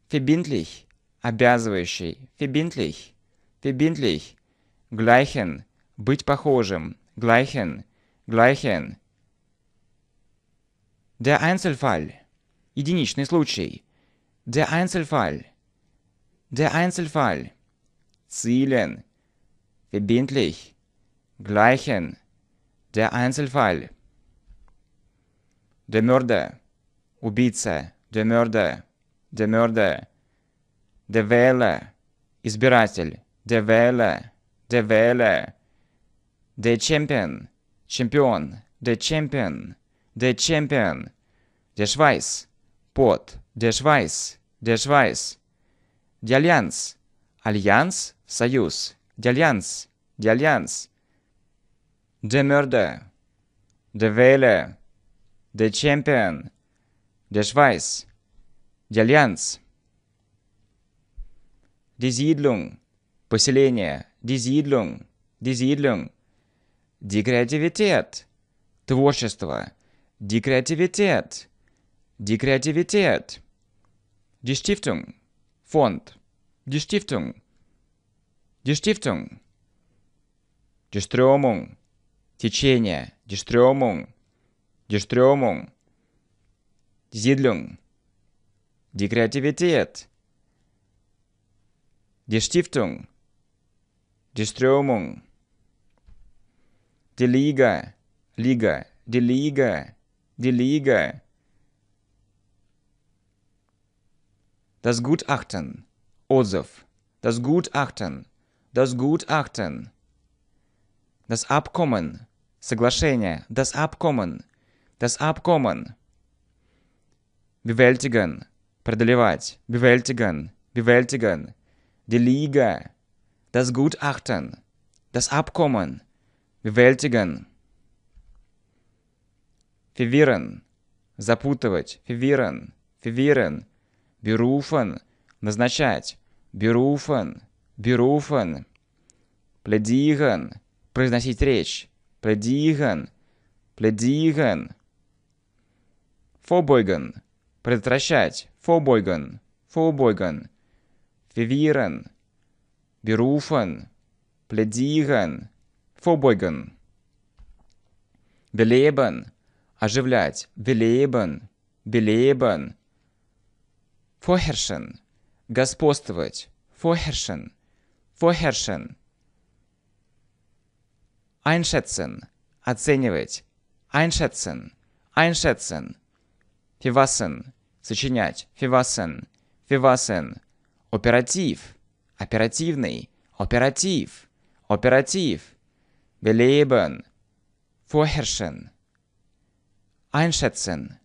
Verbindlich, обязывающий, verbindlich, verbindlich, gleichen, быть похожим, gleichen, gleichen. Der Einzelfall, единичный случай. Der Einzelfall, der Einzelfall. Zielen, verbindlich, gleichen, der Einzelfall. Der Mörder, Убийца, der Mörder, der Mörder. Девеле. Избиратель. Девеле. Девеле. The Champion. Чемпион. The Champion. The Champion. Der Schweiß. Пот. Der Schweiß. Der Schweiß. Die Allianz. Альянс. Союз. Die Allianz. Die Allianz. The Murder. The Wähler. The Champion. Der Schweiß. Die Allianz. Die Siedlung. Поселение. Die Siedlung. Die Siedlung. Die Kreativität. Творчество. Die Kreativität. Die Kreativität. Die Stiftung. Фонд. Die Stiftung. Die Stiftung. Die Strömung. Течение. Die Strömung. Die Strömung. Die Siedlung. Die Kreativität. die Stiftung, die Strömung, die Liga, Liga, die Liga, die Liga, das Gutachten, Osef, das Gutachten, das Gutachten, das Abkommen, Соглашение, das Abkommen, das Abkommen, bewältigen, преодолевать, bewältigen, bewältigen, die Liga, das Gutachten, das Abkommen bewältigen. Verwirren, запутывать, verwirren, verwirren, berufen, назначать, berufen, berufen, plädieren, произносить речь, plädieren, plädieren, vorbeugen, предотвращать, vorbeugen, vorbeugen, Verwirren, berufen, plädieren, vorbeugen. Beleben, оживлять, beleben, beleben. Vorherrschen, господствовать, vorherrschen, vorherrschen. Einschätzen, оценивать, einschätzen, einschätzen. Verfassen, сочинять, verfassen, verfassen. Оператив. Оперативный. Оператив. Оператив. Beleben. Vorherrschen. Einschätzen.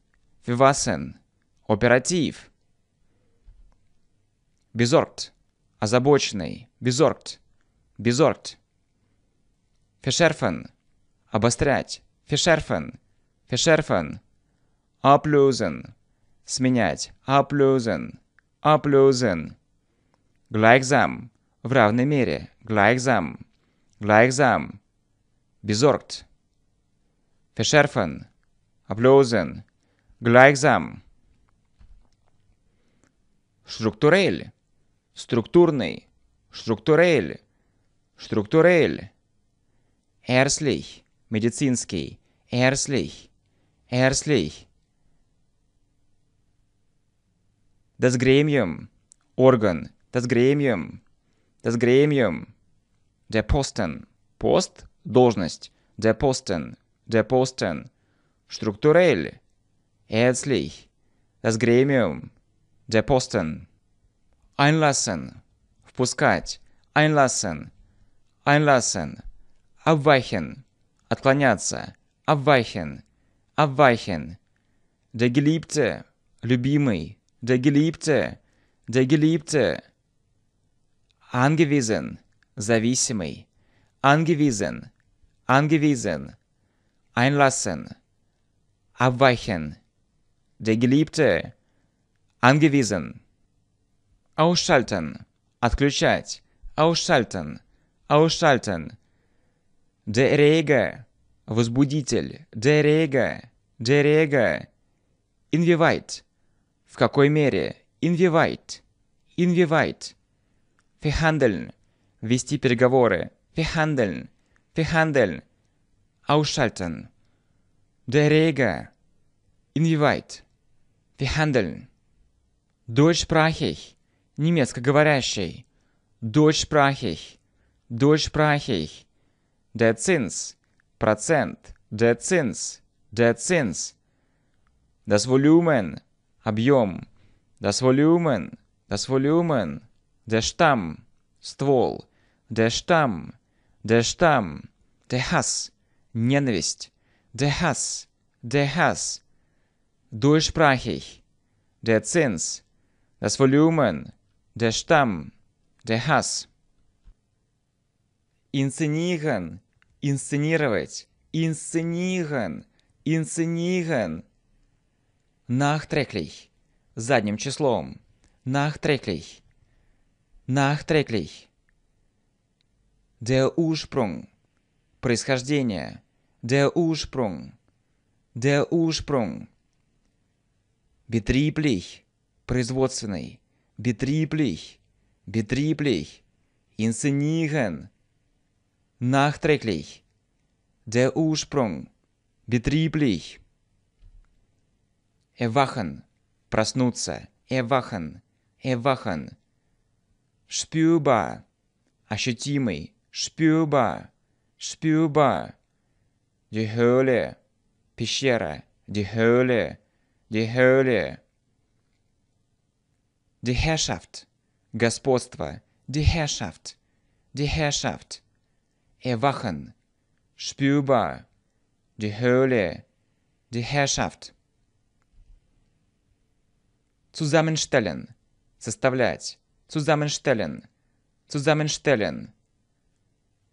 Bewassen. Оператив. Besorgt. Озабоченный. Besorgt. Besorgt. Verschärfen. Обострять. Verschärfen. Verschärfen. Ablösen. Сменять. Ablösen. Ablösen. Gleichsam. В равной мере. Gleichsam. Gleichsam. Besorgt. Verschärfen. Ablösen. Gleichsam. Strukturell. Структурный. Strukturell. Strukturell. Erstlich. Медицинский. Erstlich. Erstlich. Das Gremium. Орган. Das Gremium. Das Gremium. Der Posten. Пост – должность. Der Posten. Der Posten. Strukturell. Ärztlich. Das Gremium. Der Posten. Einlassen. Впускать. Einlassen. Einlassen. Abweichen. Отклоняться. Abweichen. Abweichen. Der Geliebte. Любимый. Der Geliebte. Der Geliebte angewiesen, зависимый, angewiesen, angewiesen, einlassen, abweichen, der Geliebte, angewiesen, ausschalten, отключать, ausschalten, ausschalten, der Erreger, возбудитель, der Erreger, der Erreger, inwieweit, в какой мере, inwieweit, inwieweit, Verhandeln. Вести переговоры. Verhandeln. Verhandeln. Ausschalten. Der Rega. Inwieweit. Verhandeln. Deutschsprachig. Немецкоговорящий. Deutschsprachig. Deutschsprachig. Der Zins. Prozent. Der Zins. Der Zins. Das Volumen. Объем. Das Volumen. Das Volumen. Де ж Ствол. Де ж там? Де ж там? Де Ненависть. Де хас? Де хас? Durchsprachig. Der Zins. Das Volumen. Der Stamm. Der Hass. Инсцениeren. Инсценировать. Инсцениeren. Инсцениeren. Nachträglich. Задним числом. Nachträglich. Nachträglich. Der Ursprung. Происхождение. Der Ursprung. Der Ursprung. Betrieblich. Производственный. Betrieblich. Betrieblich. Inszenieren. Nachträglich. Der Ursprung. Betrieblich. Erwachen. Проснуться. Erwachen. Erwachen. Шпюба. Ощутимый. Шпюба. Шпюба. Дихёле. Пещера. Дихёле. Дихёле. Дихешафт. Господство. Дихешафт. Дихешафт. Erwachen. Spürbar. Die Höhle. Die Zusammenstellen. Составлять. Zusammenstellen. Zusammenstellen.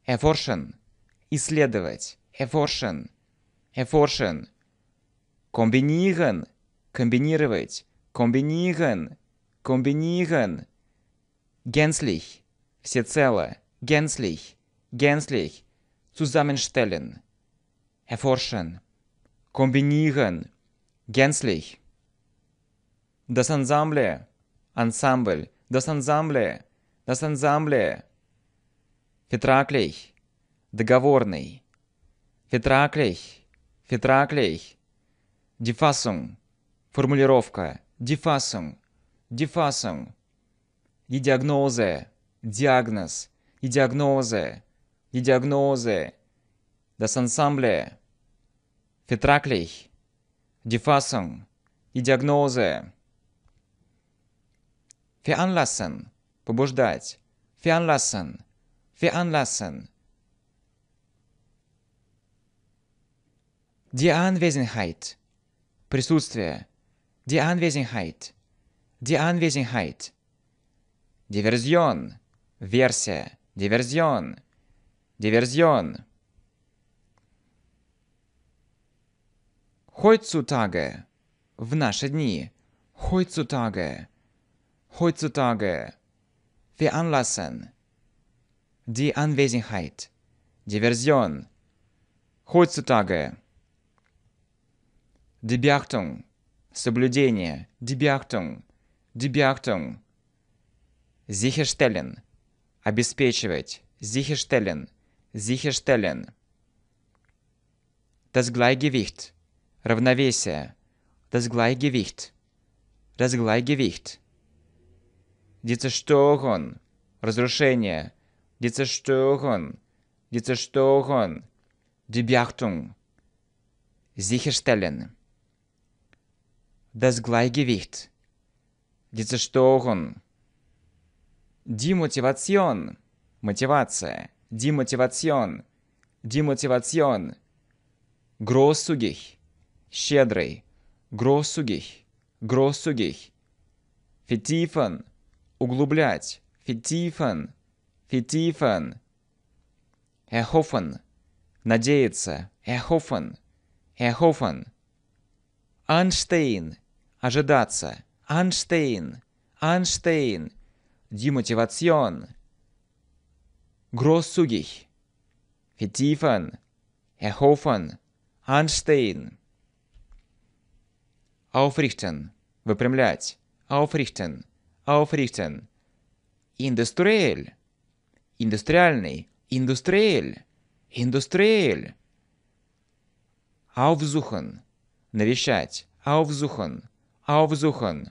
Erforschen. Исследовать. Erforschen. Erforschen. Kombinieren. Kombinировать. Kombinieren. Kombinieren. Gänzlich. Всецело. Gänzlich. Gänzlich. Zusammenstellen. Erforschen. Kombinieren. Gänzlich. Das Ensemble. Ensemble. «Да сансамбле! Да сансамбле!» «Фетраклей! Договорный! Фетраклей! Фетраклей!» «Дефасум!» Формулировка «Дефасум! Дефасум!» и диагнозы, диагноз, и диагнозы, и диагнозы, das Ensemble, Фетраклей, Дефасом, и диагнозы. Veranlassen. Побуждать. Veranlassen. Veranlassen. Die Anwesenheit. Присутствие. Die Anwesenheit. Die Anwesenheit. Diversion. Версия. Diversion. Diversion. Heutzutage. В наши дни. Heutzutage. heutzutage, veranlassen, die Anwesenheit, Diversion, heutzutage, die Beachtung, соблюдение, die Beachtung, die Beachtung, sicherstellen, обеспечивать, sicherstellen, sicherstellen, das Gleichgewicht, равновесие, das Gleichgewicht, das Gleichgewicht, Дицештогон. Разрушение. Дицештогон. Дицештогон. Дебяхтунг. Sicherstellen. Das Gleichgewicht. Die Zerstörung. Demotivation. Мотивация. Demotivation. Demotivation. Großzügig. Щедрый. Großzügig. Großzügig. Vertiefen углублять, vertiefen, vertiefen. Erhoffen, надеяться, erhoffen, erhoffen. Anstehen, ожидаться, anstehen, anstehen. Демотивацион. Großzügig, vertiefen, erhoffen, anstehen. Aufrichten, выпрямлять, aufrichten – aufrichten. Индустриэль. Индустриальный. Индустриэль. Индустриэль. Aufsuchen. Навещать. Aufsuchen. Aufsuchen.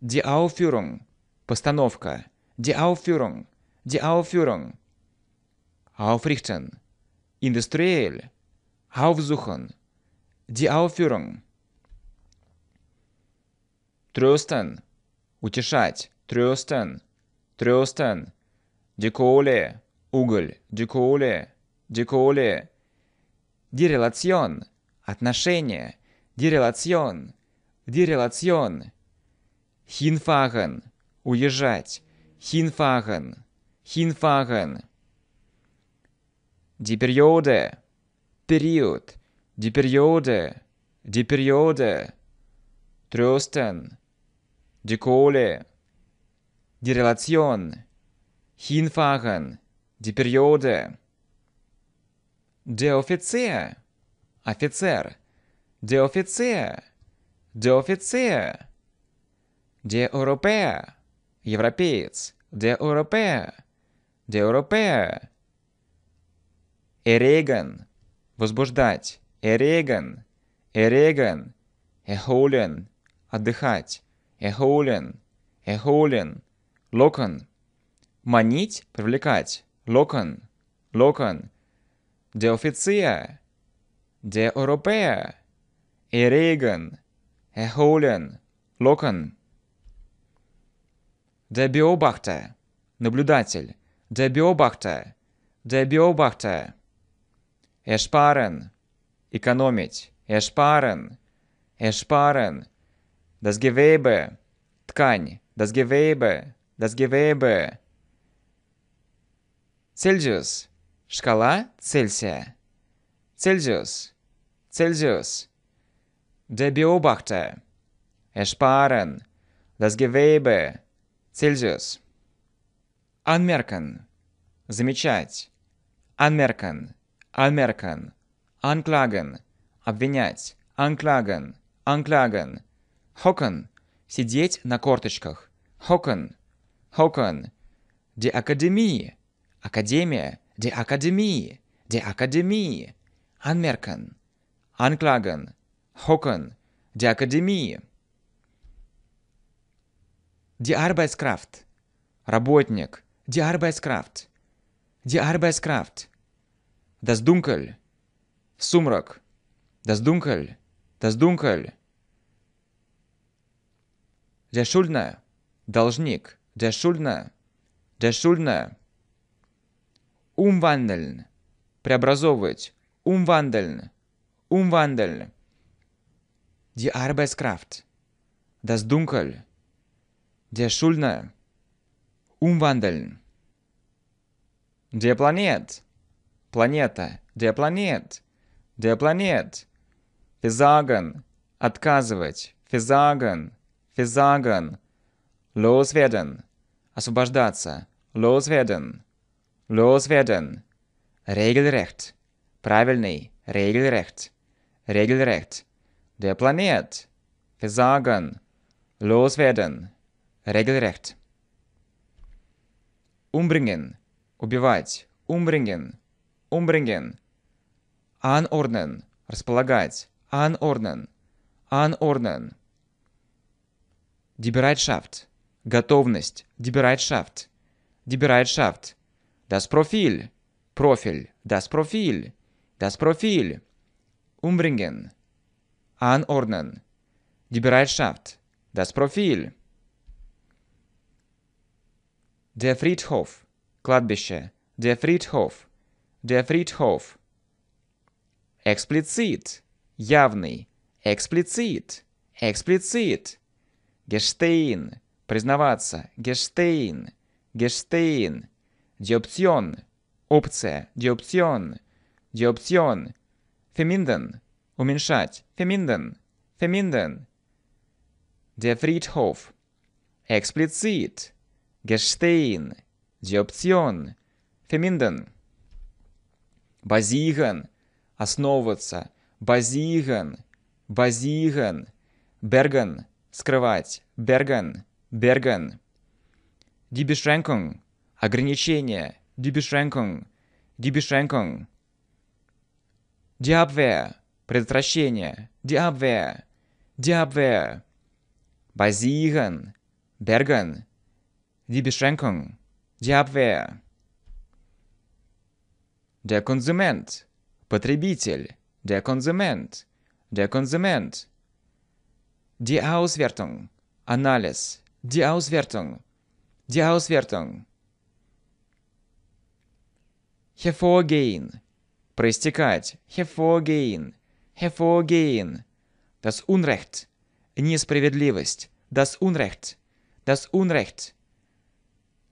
Die Aufführung. Постановка. Die Aufführung. Die Aufführung. Aufrichten. Индустриэль. Aufsuchen. Die Aufführung. Trösten утешать, трёстен, трёстен, Деколе. уголь, Деколе. Деколе. дирелацион, отношения, дирелацион, дирелацион, хинфаген, уезжать, хинфаген, хинфаген, дипериоде, период, дипериоде, дипериоде, трёстен, de Kohle, die Relation, hinfahren, die Periode. Der Offizier, офицер, der Offizier, der Offizier. Der Europäer, европеец, der Europäer, der Europäer. Erregen, возбуждать, erregen, erregen, erholen, отдыхать эхоулен, эхоулен, локон. Манить, привлекать, локон, локон. Де официя, де европея, эрейган, эхоулен, локон. Де биобахте, наблюдатель, де биобахте, де биобахте, Эшпарен, экономить, эшпарен, эшпарен. Das Gewebe. Ткань. Das Gewebe. Das Gewebe. Цельзиус. Шкала Цельсия. Цельзиус. Цельзиус. Der Beobachter. Ersparen. Das Gewebe. Цельзиус. Anmerken. Замечать. Anmerken. Anmerken. Anklagen. Обвинять. Anklagen. Anklagen. Hocken. Сидеть на корточках. Hocken. Hocken. Die Akademie. Академия. Die Akademie. Die Akademie. Anmerken. Anklagen. Hocken. Die Akademie. Die Arbeitskraft. Работник. Die Arbeitskraft. Die Arbeitskraft. Das Dunkel. Сумрак. Das Dunkel. Das Dunkel. Der Schuldner. Должник. Der Schuldner. Der Schuldner. Umwandeln. Преобразовывать. Umwandeln. Umwandeln. Die Arbeitskraft. Das Dunkel. Der Schuldner. Umwandeln. Der Planet. Планета. Der Planet. Der Planet. Versagen. Отказывать. Versagen versagen, loswerden, освобождаться, loswerden, loswerden, regelrecht, правильный, regelrecht, regelrecht, der Planet, versagen, loswerden, regelrecht. Umbringen, убивать, umbringen, umbringen, anordnen, располагать, anordnen, anordnen. Диберайтшафт. Готовность. Диберайтшафт. Диберайтшафт. Das Profil. Профиль. Das Profil. Das Profil. Umbringen. Anordnen. Die Bereitschaft. Das Profil. Der Friedhof. Кладбище. Der Friedhof. Der Friedhof. Explizit. Явный. Explizit. Explizit. Гештейн. Признаваться. Гештейн. Гештейн. Диопцион. Опция. Диопцион. Диопцион. Феминден. Уменьшать. Феминден. Феминден. Der Эксплицит. Гештейн. Диопцион. Феминден. Базиган. Основываться. Базиган. Базиган. Берген скрывать, Берген, Берген. Дибишенкунг, ограничение, Дибишенкунг, Дибишенкунг. диабве предотвращение, диабве диабве Базиган, Берген, Дибишенкунг, диабве Der консумент потребитель, der консумент der консумент Die Auswertung. Analyse. Die Auswertung. Die Auswertung. Hervorgehen. Prästigkeit. Hervorgehen. Hervorgehen. Das Unrecht. Несправедливость. Das Unrecht. Das Unrecht.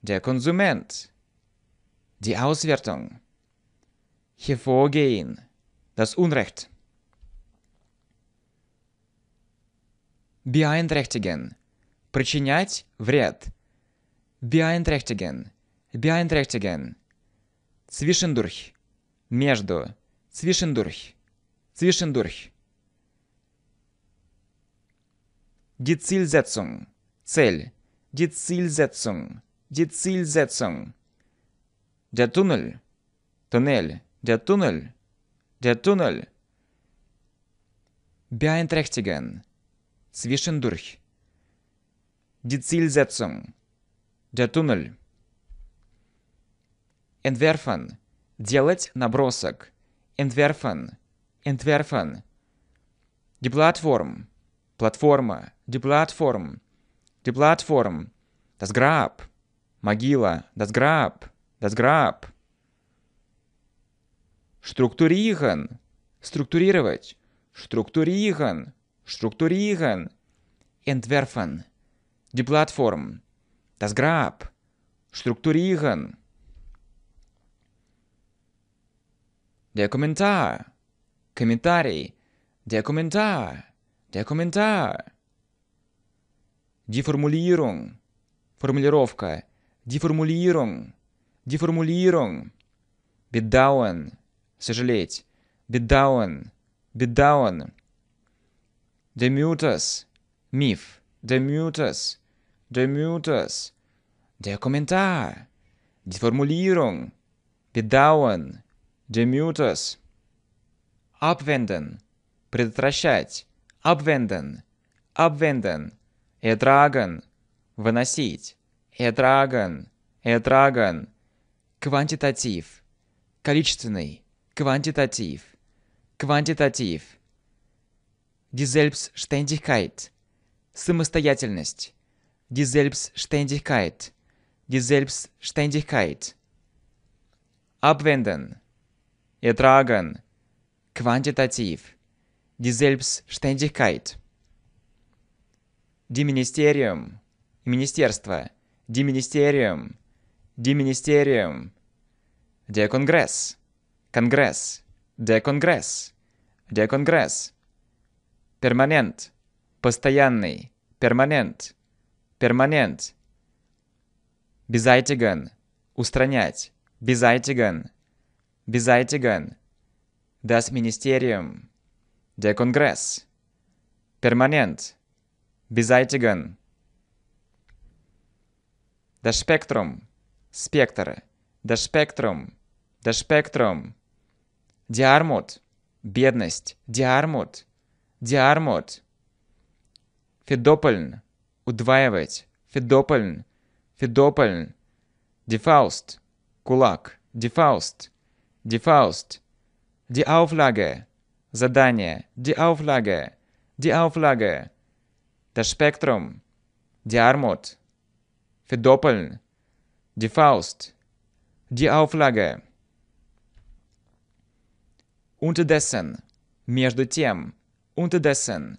Der Konsument. Die Auswertung. Hervorgehen. Das Unrecht. beeinträchtigen – причинять вред. beeinträchtigen – beeinträchtigen. Zwischendurch – между. Zwischendurch – zwischendurch. Die Zielsetzung – цель. Die Zielsetzung – die Zielsetzung. Der Tunnel – туннель. Der Tunnel – der Tunnel. Beeinträchtigen – zwischendurch. Die Zielsetzung. Der Tunnel. Entwerfen. Делать набросок. Entwerfen. Entwerfen. Die Plattform. Платформа. Die Plattform. Die Plattform. Das Grab. Могила. Das Grab. Das Grab. Strukturieren. Структурировать. Strukturieren. strukturieren, entwerfen. Die Plattform, das Grab, strukturieren. Der Kommentar, Kommentari, der Kommentar, der Kommentar. Die Formulierung, Formulierowka, die Formulierung, die Formulierung. Bedauern, сожалеть, bedauern, bedauern. Demutus. Миф. Demutus. Demutus. Der Kommentar. Die Formulierung. Bedauern. Demutus. Abwenden. Предотвращать. Abwenden. Abwenden. Ertragen. Выносить. Ertragen. Ertragen. Квантитатив. Количественный. Квантитатив. Квантитатив. Die Selbstständigkeit. Самостоятельность. Die Selbstständigkeit. Die Selbstständigkeit. Abwenden. Ertragen. Quantitativ. Die Selbstständigkeit. Die Ministerium. Министерство. Die Ministerium. Die Ministerium. Der Kongress. Kongress. Der Kongress. Der Kongress перманент, постоянный, перманент, перманент. Beseitigen, устранять, beseitigen, beseitigen. Das Ministerium, der Kongress, permanent, beseitigen. Das Spektrum, спектр, das Spektrum, das Spektrum. Die Armut, бедность, die Armut – die Armut verdoppeln, Udweiwet. verdoppeln, verdoppeln, die Faust, Kulak. die Faust, die Faust, die Auflage, задание, die Auflage, die Auflage, das Spektrum, die Armut, verdoppeln, die Faust, die Auflage. Unterdessen, между тем, unterdessen,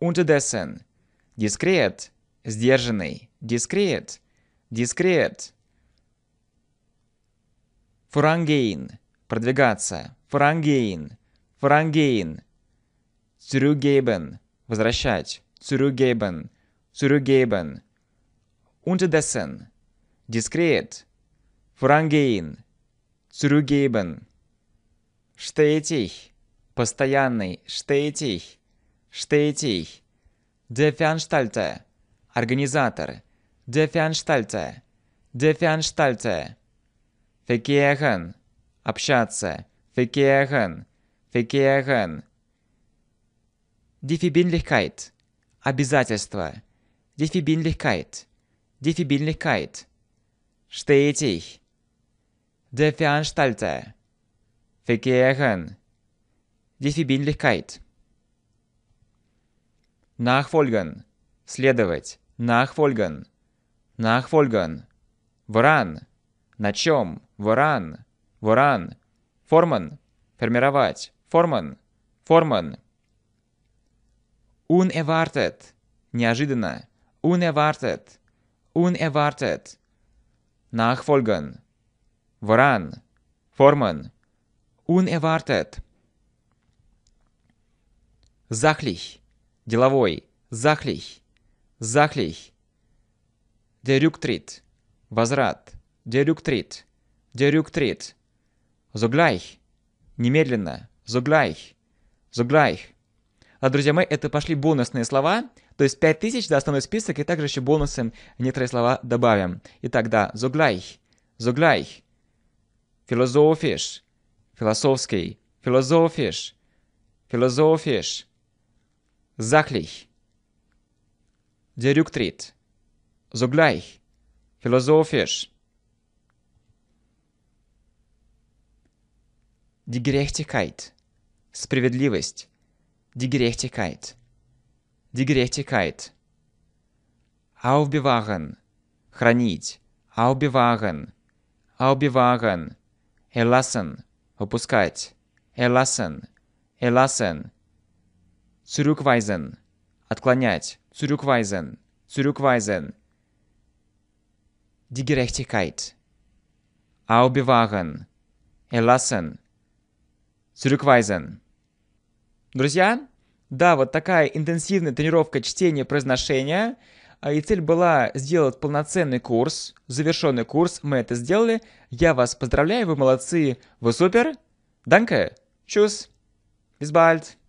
unterdessen. Discreet – сдержанный, discreet, discreet. Vorangehen – продвигаться, vorangehen, vorangehen. Zurückgeben – возвращать, zurückgeben, zurückgeben. Unterdessen – discreet, vorangehen, zurückgeben. Stetig – Постоянный. Штейтих. Штейтих. Дефянштальте. Организатор. Дефянштальте. Дефянштальте. Фекехен. Общаться. Фекехен. Фекехен. Дефибинлихкайт. Обязательство. Дефибинлихкайт. Дефибинлихкайт. Штейтих. Дефянштальте. Фекехен. Diffibillichkeit. Nachfolgen. Следовать. Nachfolgen. Nachfolgen. Voran. На чем? Voran. Voran. Форман. Формировать. Форман. Форман. Unerwartet. Неожиданно. Unerwartet. Unerwartet. Nachfolgen. Voran. Форман. Unerwartet. Захлей. Деловой. Захлей. Захлей. Дерюктрит. Возврат. Дерюктрит. Дерюктрит. Зугляй. Немедленно. Зугляй. Зугляй. А, друзья мои, это пошли бонусные слова. То есть 5000, да, основной список, и также еще бонусом некоторые слова добавим. Итак, да, зугляй. Зугляй. Философиш. Философский. Философиш. Философиш. sachlich. Der Rücktritt. Sogleich. Philosophisch. Die Gerechtigkeit. Справедливость. Die Gerechtigkeit. Die Gerechtigkeit. Aufbewahren. Хранить. Aufbewahren. Aufbewahren. Erlassen. Опускать. Erlassen. Erlassen. Цурюквайзен. Отклонять. Цурюквайзен. Цурюквайзен. Die Gerechtigkeit. Aufbewahren. Erlassen. Zurückweisen. Друзья, да, вот такая интенсивная тренировка чтения произношения. А, и цель была сделать полноценный курс, завершенный курс. Мы это сделали. Я вас поздравляю, вы молодцы, вы супер. Данка, чус, bis